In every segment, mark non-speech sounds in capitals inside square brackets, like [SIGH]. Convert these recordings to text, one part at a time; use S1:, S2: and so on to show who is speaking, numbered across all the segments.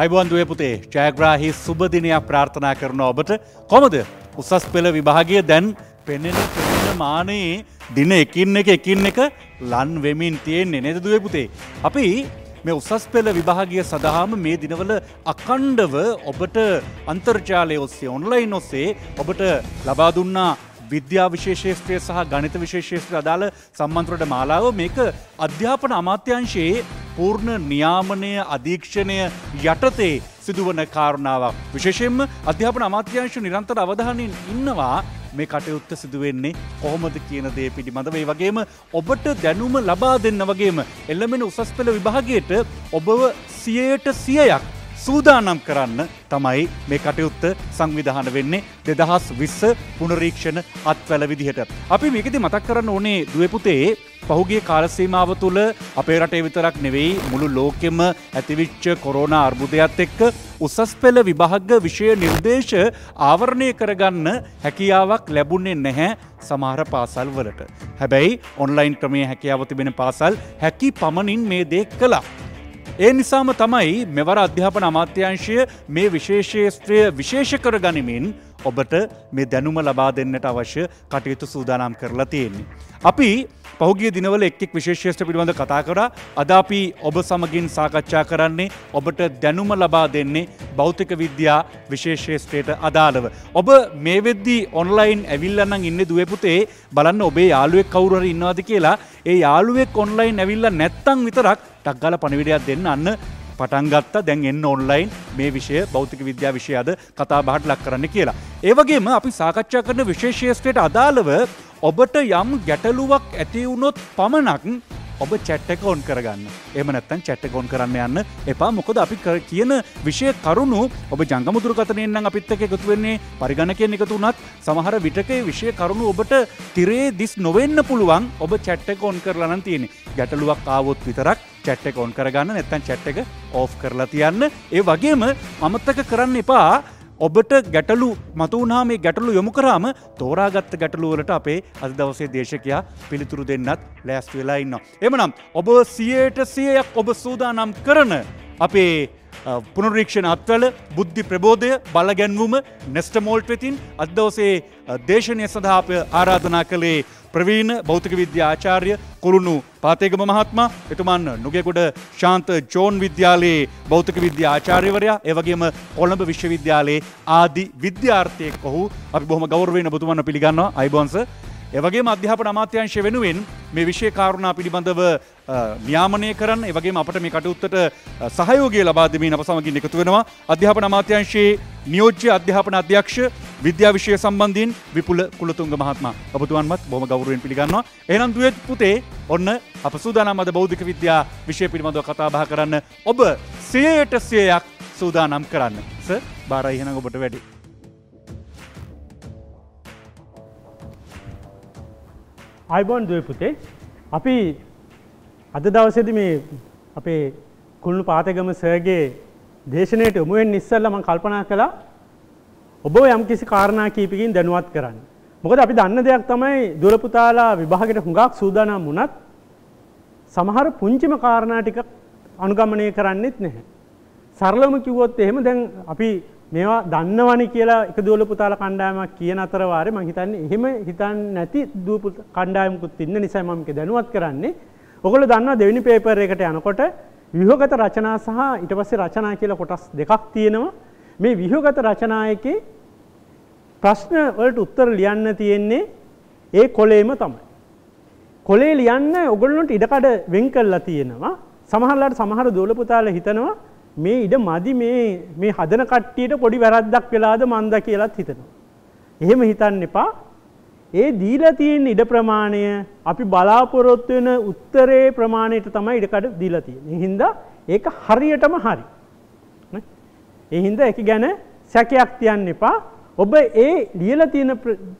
S1: අයිබුවන් දුව පුතේ ජයග්‍රාහි සුබදිනයක් ප්‍රාර්ථනා කරන ඔබට කොමද උසස් පෙළ විභාගය දැන් පෙනෙන පෙනෙන මානයේ දින එකින් එක එකින් එක ලන් වෙමින් තියෙන්නේ නේද දුව පුතේ. අපි මේ උසස් පෙළ විභාගය සඳහාම මේ දිනවල අකණ්ඩව ඔබට අන්තර්ජාලය ඔස්සේ ඔන්ලයින් ඔස්සේ ඔබට ලබා දුන්නා විද්‍යා විශේෂේත්‍රය සහ ගණත විශේෂේත්‍ර අදාළ සම්මන්ත්‍රට මාලාව මේක අධ්‍යාපන අමාත්‍යංශයේ පූර්ණ නියාමනය අධීක්ෂණය යටතේ සිදුවන කාරණාවක්. විශේෂෙන්ම අධ්‍යාපන අමාත්‍යංශ නිරන්තර අවධානයෙන් ඉන්නවා මේ කටයුත්ත සිදුවෙන්නේ කොහොමද කියන දේ පිළිබඳ වේ වගේම ඔබට දැනුම ලබා දෙන්න වගේම එල්ලමෙන උසස් පෙළ විභාගයට ඔබව සියයට සියයක් සූදානම් කරන්න තමයි මේ කටයුත්ත සංවිධාන වෙන්නේ දෙදහස් විස්ස පුනරීක්ෂණ අත්වැල විදිහට. අපි මේකෙදි මතක් කරන්න ඕනේ දුවපුතේ පහුගේ කාලසීමාව තුළ අපේ රටේ විතරක් නෙවෙයි මුළු ලෝකෙම ඇතිවිච්ච කොරෝණ අර්බුදයක්ත් එක්ක උසස් පෙළ විභාග විෂය නිර්දේශ ආවරණය කරගන්න හැකියාවක් ලැබුණේ නැහැ සමහර පාසල් වලට. හැබැයි ඔන්ලයින් ක්‍රමය හැකියාව තිබෙන පාසල් හැකි පමණින් මේ දේ කලා. ඒ නිසාම තමයි මෙවර අධ්‍යාපන අමාත්‍යංශය මේ විශේෂේත්‍රය විශේෂ කර ගනිමින් ඔබට මේ දැනුම ලබා දෙන්නට අවශ්‍ය කටයුතු සූදානම් කරලා තියෙන්නේ. අපි පහුගිය දිනවල එක්ෙක් විශේෂ්‍යෂ්ට පිළිබඳ කතා කර අදාපි ඔබ සමගින් සාකච්ඡා කරන්නේ ඔබට දැනුම ලබා දෙන්නේ භෞතික විද්‍යා විශේෂේෂත්‍රයට අදාළව. ඔබ මේ වෙද්දී ඔන්ලයින් ඇවිල්ලන්න ඉන්න දුවපුතේ බලන්න ඔබේ යාළුවෙක් කවුරහර ඉන්නවාද කියලා ඒ යාළුවෙක් ඔන්ලයින් ඇවිල්ල නැත්තං විතරක් ටක්ගල පණවිඩයක් දෙන්න අන්න පටන්ගත්තා දැන් එන්න ඔන්ලයින් මේ විෂය බෞතික විද්‍යා විෂයද කතා බහට ලක් කරන්න කියලා. ඒවගේම අපි සාකච්ඡා කරන විශේෂේෂත්‍රයට අදාළව ඔබට යම් ගැටලුවක් ඇතිවුණොත් පමණක් ඔබ චැට්ටකෝන් කරගන්න එම නැත්තන් චැට්ටකෝන් කරන්න යන්න එපා මොකද අපි කියන විෂය කරුණු ඔබ ජංගමුදුර කතනයන්න අපිත්තක එකතු වෙන්නේ පරිගණකයෙන් එකතු වනත් සමහර විටකේ විෂය කරුණු ඔබට තිරේ දිස් නොවෙන්න පුළුවන් ඔබ චැට්ටකෝන් කරලන තියෙන ගැටලුවක් ආවොත් විතරක් චැට්ටකෝන් කරගන්න නැත්තන් චැට්ට එක ඕෆ් කරලා තියන්න ඒ වගේම අමත්තක කරන්න එපා ඔබට ගැටලු මතුවනා මේ ගැටලු යොමු කරාම තෝරාගත්ත ගැටලුවලට අපේ අද දවසේ දේශකයා පිළිතුරු දෙන්නත් ලෑස්තු වෙලා ඉන්න. එමනම් ඔබ සියයට සියයක් ඔබ සූදානම් කරන අපේ පුනරීක්ෂණ අත්වල බුද්ධි ප්‍රබෝධය බලගැන්වුම නෙස්ටමෝල්ට් වෙතින් අදවසේ දේශනය සඳහාපය ආරාධනා කළේ ප්‍රවීණ භෞතික විද්‍යාචාර්ය කුළුණු පාතේගම මහත්මා එතුමන් නුගෙකුඩ ශාන්ත ජෝන් විද්‍යාලයේ භෞතික විද්‍යාචාර්යවරයා ඒවගේම කොළඹ විශ්වවිද්‍යාලයේ ආදි විද්‍යාර්ථයෙක් ඔහු අපි බොහොම ගෞරවයෙන් ඔබතුමන් පිළිගන්නවා අයිබෝන්ස එවගේ අධ්‍යාපන අමාත්‍යංශ වෙනුවෙන් මේ විශෂය කාරුණා පිළිබඳව න්‍යාමනය කරන්න එවගේ අපට මේ කටයුත්තට සහයෝගය ලබාදමී අප සමගින් එකතු වෙනවා අධ්‍යාපන අමාත්‍යංශයේ නියෝජ්‍ය අධ්‍යාපන අධ්‍යක්ෂ විද්‍යා විශය සම්බන්ධින් විපුල කුළතුන්ග මහත්ම ඔබතුවන්මත් බොම ගෞරුවෙන් පිළිගන්නවා එහනම් දුවත් පුතේ ඔන්න අප සූදානම්මද බෞද්ධික විද්‍යා විශය පිළිබඳව කතාබහ කරන්න ඔබ සේයට සේයක් සූදානම් කරන්න ස බාරයිහෙන ඔබට වැඩි.
S2: අයිබෝන් දුව පුතේ අපි අද දවසේද මේ අපේ කුළුණු පාතගම සර්ගේ දේශනයට යොමුුවෙන් නිස්සල්ලම කල්පනා කළා ඔබ යම් කිසි කාරණා කීපකින් දැනුවත් කරන්න. මොකද අපි දන්න දෙයක් තමයි දුරපුතාලා විභාගට හුඟක් සූදානම් වුණත් සමහර පුංචිම කාරණා ටික අනුගමනය කරන්නෙත් නැහැ. සරලම කිව්වොත් එහෙම දැන් අපි මේවා දන්නවනි කියලා එක දුවල පුතාල කණ්ඩායමක් කියන අතර වාරේ මං හිතන්නේ එහෙම හිතන්නේ නැති දුව කණ්ඩායමකුත් ඉන්න නිසා මම මේක දැනුවත් කරන්නේ. ඔයගොල්ලෝ දන්නවා දෙවෙනි පේපර් එකට යනකොට ව්‍යුහගත රචනා සහ ඊට පස්සේ රචනා කියලා කොටස් දෙකක් තියෙනවා. මේ ව්‍යුහගත රචනා එකේ ප්‍රශ්න වලට උත්තර ලියන්න තියෙන්නේ ඒ කොලේම තමයි. කොලේ ලියන්න ඔගොල්ලොන්ට ඉඩකඩ වෙන් කරලා තියෙනවා. සමහරලාට සමහර දෝල පුතාලා හිතනවා මේ ඉඩ මදි මේ හදන කට්ටියට පොඩි වැරද්දක් වෙලාද මන්ද කියලත් හිතනවා. එහෙම හිතන්න එපා ඒ දීලා තියෙන ඉඩ ප්‍රමාණය අපි බලාපොරොත්තු වෙන උත්තරේ ප්‍රමාණයට තමයි ඉඩකඩ දීලා තියෙන්නේ. ඒ හින්දා ඒක හරියටම හරි. ඒ හින්දා ඒක ගැන සැකයක් තියන්න එපා. ඔබ ඒ ලියලා තියෙන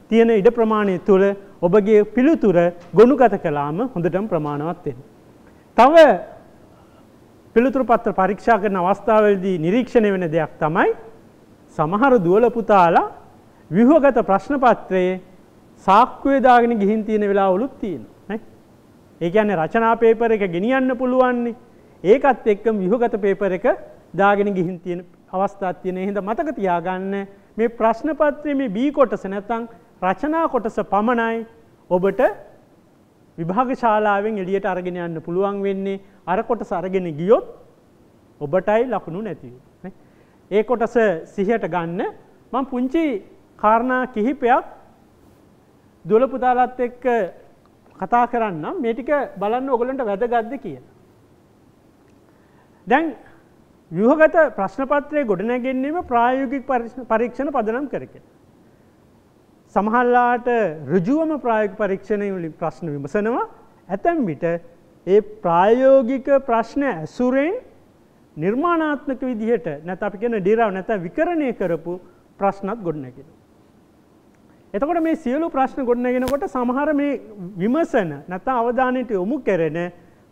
S2: තියෙන ඉඩ ප්‍රමාණය තුළ ඔබගේ පිළිතුර ගොනුගත කළාම හොඳටම ප්‍රමාණවත් වෙනවා. තව පිළිතුරු පත්‍ර පරීක්ෂා කරන අවස්ථාවලදී නිරීක්ෂණය වෙන දෙයක් තමයි සමහර දුවල පුතාලා ව්‍යුහගත ප්‍රශ්න පත්‍රයේ සාක්කුවේ දාගෙන ගිහින් තියෙන වෙලාවලුත් තියෙනවා නේ. ඒ කියන්නේ රචනා පේපර් එක ගෙනියන්න පුළුවන්නේ. ඒකත් එක්කම ව්‍යුහගත පේපර් එක දාගෙන ගිහින් තියෙන අවස්ථාවක් තියෙන. එහෙනම් මතක තියාගන්න මේ ප්‍රශ්න පත්‍රයේ මේ B කොටස නැත්නම් රචනා කොටස පමණයි ඔබට විභාග ශාලාවෙන් එළියට අරගෙන යන්න පුළුවන් වෙන්නේ අර කොටස අරගෙන ගියොත් ඔබටයි ලකුණු නැතිව. ඒ කොටස සිහට ගන්න මං පුංචි කාරණා කිහිපයක් දුලපුතාලත් එක්ක කතා කරන්න මේ ටික බලන්න ඔගලන්ට වැදගත්ද කියලා. දැන් ව්‍යහගත ප්‍රශ්නපත්‍රය ගොඩනැගෙන්නීම ප්‍රායෝගික පරීක්ෂණ පදනම් කරක. සමහල්ලාට රුජුවම ප්‍රායෝග පරීක්ෂණය වලින් ප්‍රශ්න විමසනවා ඇතැම් විට ඒ ප්‍රායෝගික ප්‍රශ්න ඇසුරෙන් නිර්මාණාත්මක විදිහට නැත අපි කියන ඩිරාව නැත විකරණය කරපු ප්‍රශ්නත් ගොඩනැගෙන. එතකොට මේ සියලු ප්‍රශ්න ගොඩනැගෙනකොට සමහර මේ විමසන නැත අවධානයට යොමු කරන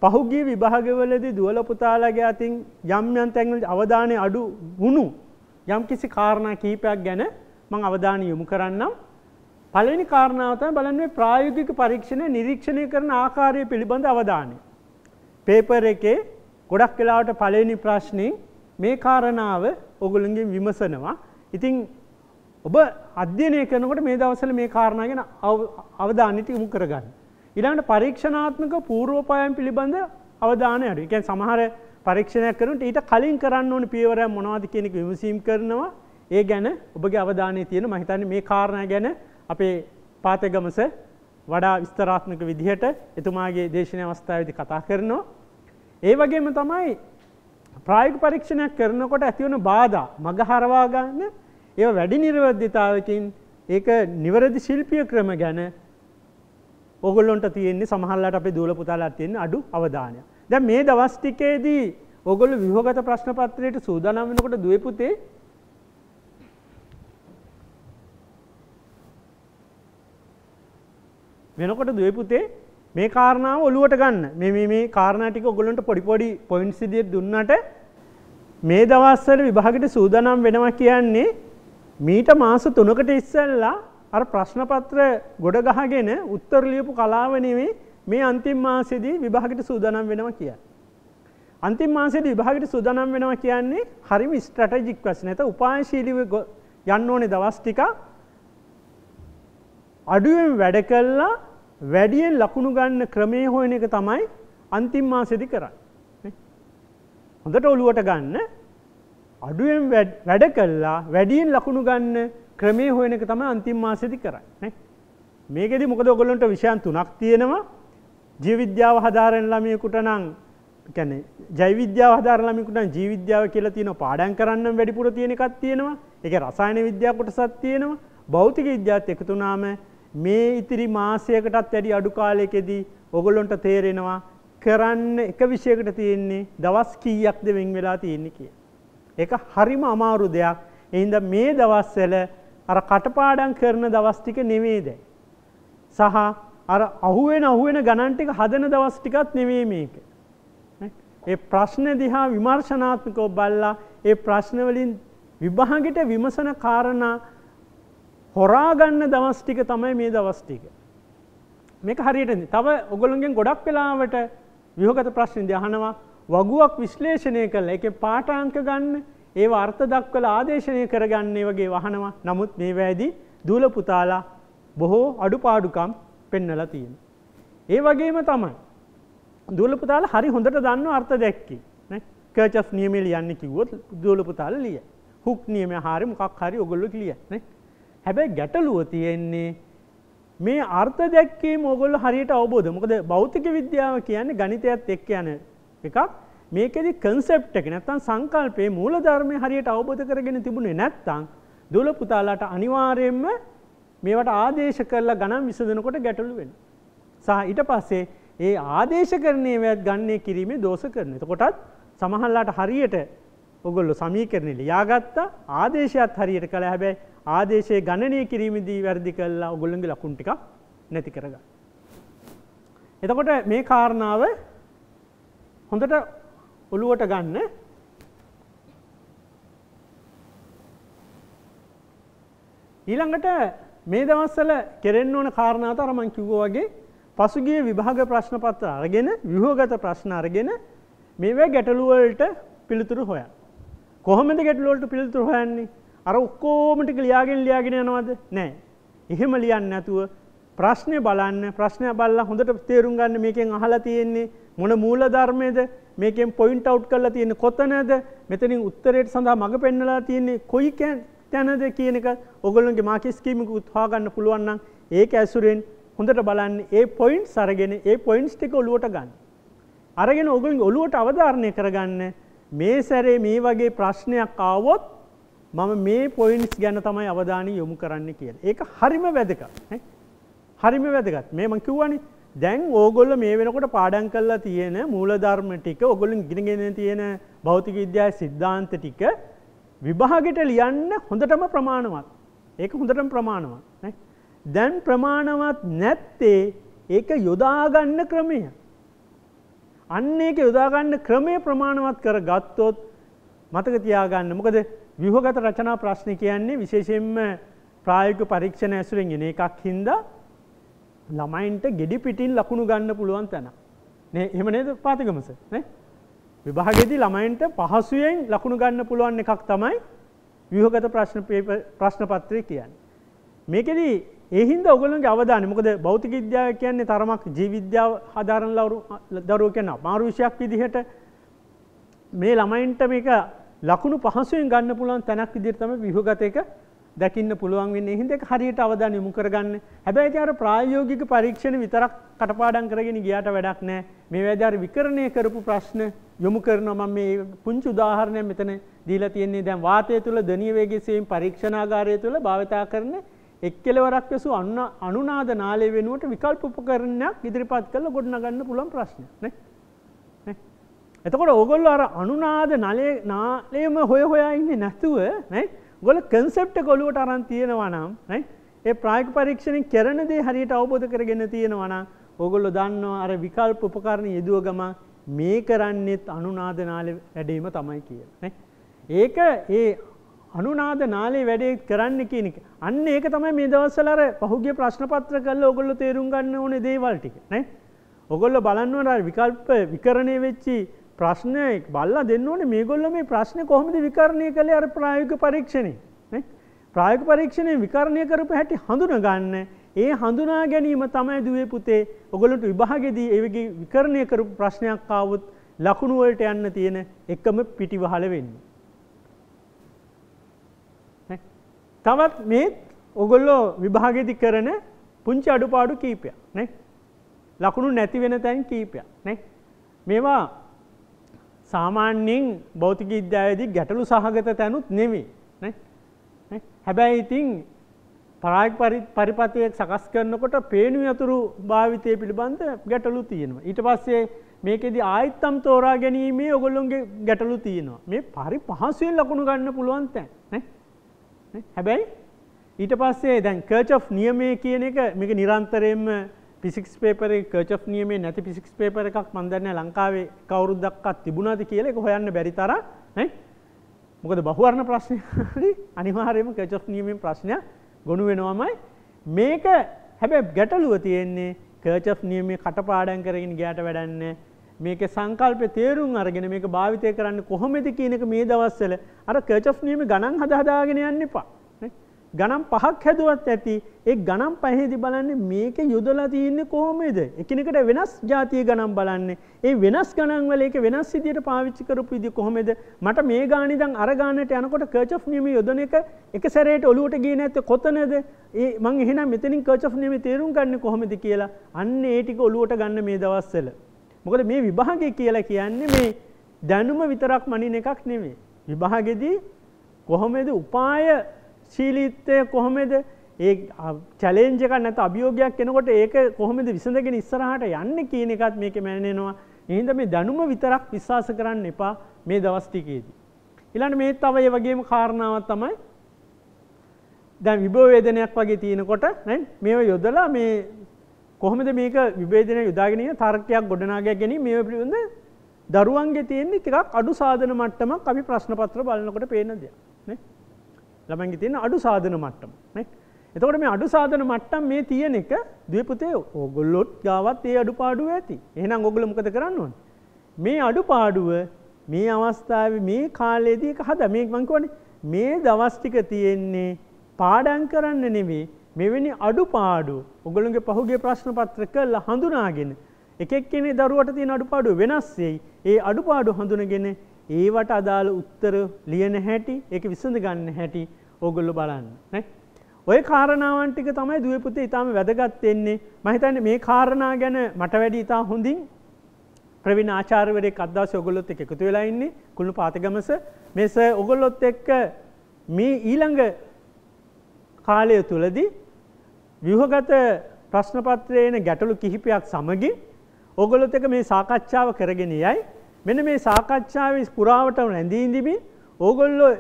S2: පහුගිය විභාගවලදී දුවල පුතාලගේ අතින් යම් යම් තැන්වල අවධානය අඩු වුණු යම් කිසි කාරණා කීපයක් ගැන මම අවධානය යොමු කරන්නම්. පළවෙනි කාරණාව තමයි බලන්නේ ප්‍රායෝගික පරීක්ෂණ නිරීක්ෂණය කරන ආකාරය පිළිබඳ අවධානය. පේපර් එකේ ගොඩක් වෙලාවට පළවෙනි ප්‍රශ්නේ මේ කාරණාව ඔගොල්ලන්ගෙන් විමසනවා. ඉතින් ඔබ අධ්‍යයනය කරනකොට මේ දවස්වල මේ කාරණා ගැන අවධානය යොමු කරගන්න. ඊළඟට පරීක්ෂණාත්මක පූර්වපයන් පිළිබඳ අවධානය යොමු. ඒ කියන්නේ සමහර පරීක්ෂණයක් කරනකොට ඊට කලින් කරන්න ඕන පියවරයන් මොනවද කියන එක විමසීම් කරනවා. ඒ ගැන ඔබගේ අවධානය තියෙන මම හිතන්නේ මේ කාරණා ගැන අපේ පාතගමස වඩා විස්තරාත්මක විදිහට එතුමාගේ දේශනය අවස්ථාවදි කතා කරනවා. ඒ වගේම තමයි ප්‍රායික පරීක්ෂණයක් කරනකොට ඇතිවන බාධ මගහරවාගන්න ඒ වැඩි නිර්වද්ධතාවකින් ඒක නිවරදි ශිල්පිය ක්‍රම ගැන ඔගොල්ලොන්ට තියෙන්නේ සමහල්ලට අපි දූල පුතාලත් තියෙන අඩු අවධානය. දැන් මේ දවස් ටිකේදී ඔගොල්ලෝ විහගත ප්‍රශ්න පත්‍රයට සූදානම් වෙනකොට දුවේ පුතේ වෙනකොට දුවේ පුතේ මේ කාරණාව ඔලුවට ගන්න. මේ මේ මේ කාරණා ටික ඔයගොල්ලන්ට පොඩි පොඩි පොයින්ට්ස් විදියට දුන්නට මේ දවස්වල විභාගෙට සූදානම් වෙනවා කියන්නේ මීට මාස 3කට ඉස්සෙල්ලා අර ප්‍රශ්න පත්‍ර ගොඩ ගහගෙන උත්තර ලියපු කලාව නෙවෙයි මේ අන්තිම මාසෙදී විභාගෙට සූදානම් වෙනවා කියන්නේ. අන්තිම මාසයේදී විභාගෙට සූදානම් වෙනවා කියන්නේ හරිම ස්ට්‍රැටජික් ප්‍රශ්න. නැත උපායශීලීව යන්න ඕනේ දවස් ටික අඩුවෙන් වැඩ කළා වැඩියෙන් ලකුණු ගන්න ක්‍රමය හොයන එක තමයි අන්තිම් මාසෙදි කරන්න. හොඳට ඔළුවට ගන්න අඩුවෙන් වැඩ කල්ලා වැඩියෙන් ලකුණු ගන්න ක්‍රමේ හොයන එක තම අන්තිම් මාසෙදි කරන්න. මේකෙදි මොකද ඔගොලොන්ට විෂයන් තුනක් තියෙනවා ජීවිද්‍යාව හදාරෙන් ළමයකුට නං කැන ජයිවිද්‍යාව හදාරලමිකුට ජීවිද්‍යාව කියලා තියෙන පාඩන් කරන්න වැඩිපුර තියෙනකත් තියෙනවා එක රසායන විද්‍යාකොට සත් තියෙනවා බෞතික විද්‍යාත් එකතුනාම මේ ඉතිරි මාසයකටත් වැඩි අඩු කාලයකදී ඔගොල්ලොන්ට තේරෙනවා කරන්න එක විෂයකට තියෙන්නේ දවස් කීයක්ද වෙන් වෙලා තියෙන්නේ කිය. ඒක හරිම අමාරු දෙයක්. එහින්ද මේ දවස්වල අර කටපාඩම් කරන දවස් ටික නෙමෙයි දැන්. සහ අර අහුවෙන අහුවෙන ගණන් ටික හදන දවස් ටිකත් නෙමෙයි මේක. ඒ ප්‍රශ්න දිහා විමර්ශනාත්මකව බලලා ඒ ප්‍රශ්න වලින් විභාගෙට විමසන කාරණා හොරාගන්න දවස් ටික තමයි මේ දවස් ටික. මේක හරියට තව ඔගොලුන්ගෙන් ගොඩක් වෙලාවට විහගත ප්‍රශ්න දහනවා වගුවක් විශ්ලේෂණය කළ එක පාටාංක ගන්න ඒ අර්ථ දක්වල ආදේශනය කරගන්නේ වගේ වහනවා නමුත් මේ වැදි දූල පුතාලා බොහෝ අඩුපාඩුකම් පෙන්නලා තියෙන. ඒ වගේම තමයි. දූලපුතාල හරි හොඳට දන්න අර්ථ දැක්කි කර්චස් නියමේ ලියන්න කිව්වොත් දූලපුතාල ලිය හුක් නියම හාරි මොකක් හරි ඔගොල්ලො ලිය නේ හැබැයි ගැටලුව තියෙන්නේ මේ අර්ථ දැක්කීම ඕගොල්ලෝ හරියට අවබෝධ. මොකද භෞතික විද්‍යාව කියන්නේ ගණිතයත් එක්ක යන එකක්. මේකෙදි කන්සෙප්ට් එක නැත්තම් සංකල්පයේ මූලධර්මය හරියට අවබෝධ කරගෙන තිබුණේ නැත්තම් දුවල පුතාලාට අනිවාර්යයෙන්ම මේවට ආදේශ කරලා ගණන් විසඳනකොට ගැටලු වෙනවා. සහ ඊට පස්සේ ඒ ආදේශ කරණය වැත් ගන්නේ කිරීමේ දෝෂ කරන. එතකොටත් සමහල්ලාට හරියට ඔගොල්ලො සමීකරණය ලියාගත්තා ආදේශයත් හරියට කළ හැබැයි ආදේශය ගණනය කිරීමදී වැරදි කල්ලා ඔගොල්ලන්ගේ ලකුණ ටිකක් නැති කරගන්න. එතකොට මේ කාරණාව හොඳට ඔළුවට ගන්න ඊළඟට මේ දවස්සල කෙරෙන් ඕන කාරණාත අරමං කිව්ව වගේ පසුගිය විභාග ප්‍රශ්න පත්‍ර අරගෙන විහෝගත ප්‍රශ්න අරගෙන මේවැ ගැටලුවලට පිළිතුරු හොය කොහොමද ගැටලුවලට පිළිතුරු හොයන්නේ අර ඔක්කෝමටික ලියාගෙන් ලියාගෙන යනවද නෑ එහෙම ලියන්න නැතුව ප්‍රශ්නය බලන්න ප්‍රශ්නය බල්ලා හොඳට තේරුම් ගන්න මේකෙන් අහලා තියෙන්නේ මොන මූල ධර්මයද මේකෙන් පොයින්ට අවට් කරලා තියෙන කොතනද මෙතනින් උත්තරයට සඳහා මඟ පෙන්නලා තියෙන්නේ කොයි තැනද කියන එක ඔගොල්ලන්ගේ මාකේ ස්කීමක උත්හා ගන්න පුළුවන් නම් ඒක ඇසුරෙන් හොඳට බලන්න ඒ පොයින්ට්ස් අරගෙන ඒ පොයින්ට්ස් ටික ඔලුවට ගන්න. අරගෙන ඔගොල්ලන්ගේ ඔලුවට අවධාරණය කරගන්න මේ සැරේ මේ වගේ ප්‍රශ්නයක් ආවොත් මම මේ පොයින්ස් ගැන තමයි අවධානය යොමු කරන්න කියලා. ඒක හරිම වැදගත්. හරිම වැදගත්. මේ මං කිව්වනේ දැන් ඕගොල්ල මේ වෙනකොට පාඩම් කරලා තියෙන මූලධර්ම ටික ඕගොල්ලන් ඉගෙනගෙන තියෙන භෞතික විද්‍යාවේ સિદ્ધාන්ත ටික විභාගෙට ලියන්න හොඳටම ප්‍රමාණවත්. ඒක හොඳටම ප්‍රමාණවත්. දැන් ප්‍රමාණවත් නැත්තේ ඒක යොදා ගන්න ක්‍රමය. අන්න ඒක යොදා ගන්න ක්‍රමය ප්‍රමාණවත් කරගත්තොත් මතක තියාගන්න. මොකද ව්‍යහගත රචනා ප්‍රශ්න කියන්නේ විශේෂයෙන්ම ප්‍රායෝගික පරීක්ෂණ ඇසුරෙන් එන එකක් හින්දා ළමයින්ට ගෙඩි පිටින් ලකුණු ගන්න පුළුවන් තැන. නේ එහෙම නේද පාතිගමස නේ? විභාගයේදී ළමයින්ට පහසුවෙන් ලකුණු ගන්න පුළුවන් එකක් තමයි ව්‍යුහගත ප්‍රශ්න ප්‍රශ්න පත්‍රය කියන්නේ. මේකෙදී ඒ හින්දා ඔයගොල්ලන්ගේ අවධානය මොකද භෞතික විද්‍යාව කියන්නේ තරමක් ජීව විද්‍යාව හදාරන දරුවෝ කියන අමාරු විෂයක් විදිහට මේ ළමයින්ට මේක ලකුණු පහසුවෙන් ගන්න පුළුවන් තැනක් විදිහට තමයි ව්‍යුහගත එක දැකින්න පුළුවන් වෙන්නේ. හින්දා ඒක හරියට අවධානය යොමු කරගන්න. හැබැයි ඒක අර ප්‍රායෝගික පරීක්ෂණ විතරක් කටපාඩම් කරගෙන ගියාට වැඩක් නැහැ. මේ වේදී අර විකරණය කරපු ප්‍රශ්න යොමු කරනවා මම මේ පුංචි උදාහරණයක් මෙතන දීලා තියෙන්නේ. දැන් වාතය තුළ ධනීය වේගයේ සෙයින් පරීක්ෂණාගාරය තුළ භාවිතා කරන එක්කෙලවරක් ඇසු අනුනාද නාලය වෙනුවට විකල්ප උපකරණයක් ඉදිරිපත් කරලා ගොඩනගන්න පුළුවන් ප්‍රශ්න. නේ? එතකොට ඔගොල්ල අර අනුනාද නලේ නාලේම හොය හොයා ඉන්න නැතුව ගොල කන්සෙප්ට කොලුවට අරන් තියෙනවනම් ඒ ප්‍රායික පරීක්ෂණය කරනදේ හරියට අවබෝධ කරගෙන තියෙනවනම් ඔගොල්ලො දන්නවා අර විකල්ප උපකරණ යෙදුව ගම මේ කරන්නෙත් අනුනාද නාලේ වැඩීම තමයි කිය. ඒක ඒ අනුනාද නාලේ වැඩේ කරන්න කියනක අන්න ඒක තමයි මේ දවස්සලර පහුගේ ප්‍රශ්නපත්‍ර කල්ල ඔගොල්ලො තේරුම් ගන්න ඕන දේවල්ටික නෑ ඔගොල්ල බලන්නවට විකල්ප විකරණය වෙච්චි ප්‍රශ්නය බල්ලා දෙන්න ඕනේ මේගොල්ලෝ මේ ප්‍රශ්නේ කොහොමද විකරණය කළේ අර ප්‍රායෝගික පරීක්ෂණේ නේ ප්‍රායෝගික පරීක්ෂණය විකරණය කරපු හැටි හඳුනා ගන්න ඒ හඳුනා ගැනීම තමයි දුවේ පුතේ ඔගොල්ලන්ට විභාගයේදී ඒ වගේ විකරණය කරපු ප්‍රශ්නයක් ආවොත් ලකුණු වලට යන්න තියෙන එකම පිටිවහල වෙන්නේ තවත් මේ ඔගොල්ලෝ විභාගයේදී කරන පුංචි අඩුපාඩු කීපයක් නේ ලකුණු නැති වෙන තැන් කීපයක් නේ මේවා සාමාන්‍යයෙන් භෞතික විද්‍යාවේදී ගැටලු සහගත තැනුත් නෙමෙයි. හැබැයි ඉතින් පරායික පරිපථයක් සකස් කරනකොට පේනු යතුරු භාවිතය පිළිබඳ ගැටලු තියෙනවා. ඊට පස්සේ මේකෙදි ආයිත්තම් තෝරා ගැනීමේ ඔගොල්ලොන්ගේ ගැටලු තියෙනවා. මේ පරි පහසුවෙන් ලකුණු ගන්න පුළුවන් තැන්. හැබැයි ඊට පස්සේ දැන් කර්ච් ඔෆ් නියමය කියන එක මේක නිරන්තරයෙන්ම පිසික්ස් පේපර කච් නියමේ නැති පිසික්ස් පේපර එකක් මන්දන්න ලංකාවේ කවරුද්දක්කත් තිබුණාද කියල එක හොයන්න බැරි තර මොකද බහුවරණ ප්‍රශ්නය අනිවාරයම කච් නියමෙන් ප්‍රශ්නය ගොුණු වෙනවාමයි මේක හැබැ ගැටලුව තියෙන්නේ කර්ච් නියමේ කටපාඩන් කරගෙන ගෑට වැඩන්න මේක සංකල්ප තේරුම් අරගෙන මේක භාවිතය කරන්න කොහොමද කියනක මේ දවස්සල අර කර්ච් නියම ගණන් හදහදාගෙන යන්න එපා ගනම් පහක් හැදුවත් ඇති ඒ ගනම් පහේදි බලන්නේ මේක යොදලා තියෙන්නේ කොහොමද? එකිනෙකට වෙනස් જાතිය ගණන් බලන්නේ. ඒ වෙනස් ගණන් වල ඒක වෙනස් විදියට පාවිච්චි කරපු විදිය කොහොමද? මට මේ ගාණ ඉඳන් අර ගාණට යනකොට කර්ච්ොෆ් නියමයේ යොදන එක එක සැරේට ඔලුවට ගියේ නැත්තේ කොතනද? ඒ මං එහෙනම් මෙතනින් කර්ච්ොෆ් නියමයේ තේරුම් ගන්න කොහොමද කියලා අන්න ඒ ටික ඔලුවට ගන්න මේ දවස්වල. මොකද මේ විභාගය කියලා කියන්නේ මේ දැනුම විතරක් මනින එකක් නෙමෙයි. විභාගෙදී කොහොමද උපාය ශීලීත්වය කොහොමද ඒ චලෙන්ජක නැත අභියෝගයක් කෙනකොට ඒක කොහොමද විසඳගෙන ඉස්සරහට යන්න කියන එකත් මේක මැනෙනවා එහින්ද මේ දැනුම විතරක් විශ්වාස කරන්න එපා මේ දවස් ටිකේදී. ඊළඟ මේ තව ඒ වගේම කාරණාවක් තමයි දැන් විභව වේදනයක් වගේ තියෙනකොට නේද මේව යොදලා මේ කොහොමද මේක විවේදනය යොදාගෙන ඉන්න තර්කයක් ගොඩනගා ගැනීම මේව පිළිබඳ දරුවන්ගේ තියෙන ටිකක් අඩු සාධන මට්ටමක් අපි ප්‍රශ්න පත්‍ර බලනකොට පේන දෙයක් නේ ළමන්ගේ තියෙන අඩු සාධන මට්ටම එතකොට මේ අඩු සාධන මට්ටම් මේ තියෙන එක දවපතේ ඕගොල්ලොත් ගාවත් ඒ අඩු පාඩුව ඇති එහෙනම් ඔගොල මොකද කරන්නවන් මේ අඩු පාඩුව මේ අවස්ථාව මේ කාලයේදී හද මේ මංකවන මේ දවස්ටික තියෙන්නේ පාඩන් කරන්න නෙවේ මෙවැනි අඩු පාඩු ඔගොලුන්ගේ පහුගේ ප්‍රශ්න පත්‍ර කල්ල හඳුනාගෙන එකක්කෙනෙ දරුවට තියෙන අඩු පාඩු වෙනස්සෙයි ඒ අඩු පාඩු හඳුනගෙන ඒවට අදාළ උත්තර ලියන හැටි ඒක විසඳ ගන්න හැටි ඕගොල්ලෝ බලන්න නේ. ඔය කාරණාවන් ටික තමයි දුවේ පුතේ ඊටාම වැදගත් වෙන්නේ. මම හිතන්නේ මේ කාරණා ගැන මට වැඩි ඊටා හොඳින් ප්‍රවීණ ආචාර්යවරයෙක් අද දවසේ ඔයගොල්ලොත් එක්ක එකතු වෙලා ඉන්නේ කුළුණු පාතගමස. මේ සර් ඔයගොල්ලොත් එක්ක මේ ඊළඟ කාලය තුලදී ව්‍යුහගත ප්‍රශ්න පත්‍රයේ ගැටලු කිහිපයක් සමගින් ඔයගොල්ලොත් එක්ක මේ සාකච්ඡාව කරගෙන යයි. මෙන මේ සාකච්ඡාවේ පුරාවට රැඳීඳිමින් ඕගොල්ලෝ